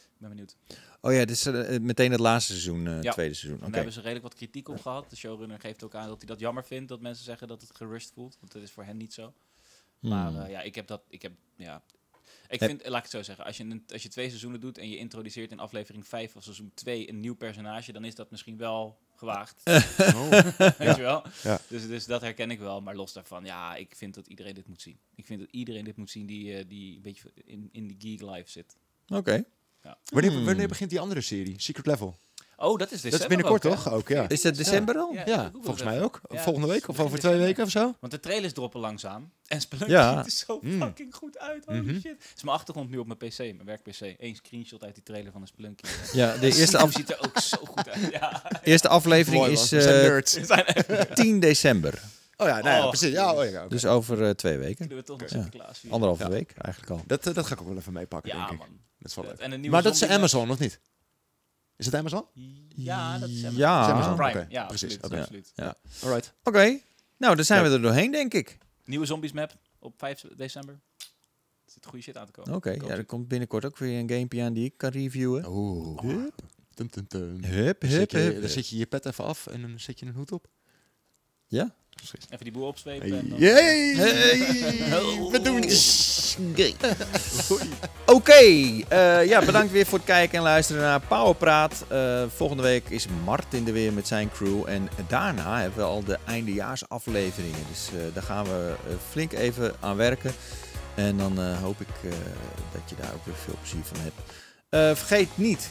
ik ben benieuwd. Oh ja, dit is eh, meteen het laatste seizoen, ja. tweede seizoen. Oké. Daar hebben ze redelijk wat kritiek op gehad. De showrunner geeft ook aan dat hij dat jammer vindt, dat mensen zeggen dat het gerust voelt, want dat is voor hen niet zo. Maar hmm. ja, ik heb dat, ik heb, ja, ik vind, laat ik het zo zeggen, als je, een, als je twee seizoenen doet en je introduceert in aflevering 5 of seizoen 2 een nieuw personage, dan is dat misschien wel Oh. Weet je wel? Ja. Dus, dus dat herken ik wel. Maar los daarvan, ja, ik vind dat iedereen dit moet zien. Ik vind dat iedereen dit moet zien die, eh, die een beetje in, in de geek life zit. Oké. Ja. Wanneer, hmm. wanneer begint die andere serie, Secret Level? Oh, dat is december. Dat is binnenkort toch? Ook, ja. Is dat december al? Ja, volgens mij ook. Volgende week of over twee weken of zo. Want de trailers droppen langzaam. En Spelunky ja. ziet er zo mm. fucking goed uit. Mhm. shit. Het is mijn achtergrond nu op mijn PC, mijn werk-PC. Eén screenshot uit die trailer van de Spelunky. Ja, de eerste ziet er ook zo goed uit. Ja. eerste aflevering is uh, eh, 10 december. Oh ja, nou oh. precies. Ja, oh ja Dus over eh, twee weken. We toch Anderhalve week eigenlijk al. Dat, eh, dat ga ik ook wel even meepakken, denk ik. Man. Dat is leuk. maar dat is Amazon, of niet? Is het Amazon? Ja, dat Amazon, ja. Dat is Amazon Prime. Ja, precies. Absoluut, okay. Ja. Alright. Oké, nou dan zijn we er doorheen denk ik. Nieuwe Zombies map op 5 december. Er zit goede shit aan te komen. Oké, ja, er komt binnenkort ook weer een gamepje aan die ik kan reviewen. Oh. Hup. Hup, hup, dan zet je je pet even af en dan zet je een hoed op. Ja? Even die boer opzwepen. Hey. En dan... hey. We doen het. Oké, eh, ja, bedankt weer voor het kijken en luisteren naar Powerpraat. Uh, eh, volgende week is Martin er weer met zijn crew. En daarna hebben we al de eindejaarsafleveringen. Dus eh, daar gaan we flink even aan werken. En dan hoop ik dat je daar ook weer veel plezier van hebt. vergeet niet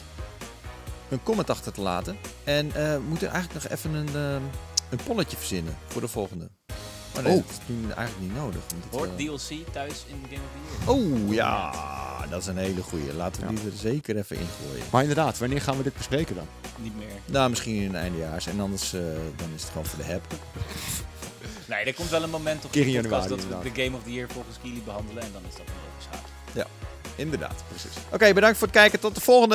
een comment achter te laten. En we moeten eigenlijk nog even een ehm, een polletje verzinnen voor de volgende. Maar oh. dat is eigenlijk niet nodig. Wordt eh, DLC thuis in Game of the Year? Oh ja, dat is een hele goeie. Laten we die er zeker even in gooien. Maar inderdaad, wanneer gaan we dit bespreken dan? Niet meer. Nou, misschien in het eindejaars. En anders eh, dan is het gewoon voor de heb. nee, er komt wel een moment op de podcast januari, dat we de Game of the Year volgens Kili behandelen. En dan is dat een leuke Ja, inderdaad. Precies. Oké, bedankt voor het kijken. Tot de volgende.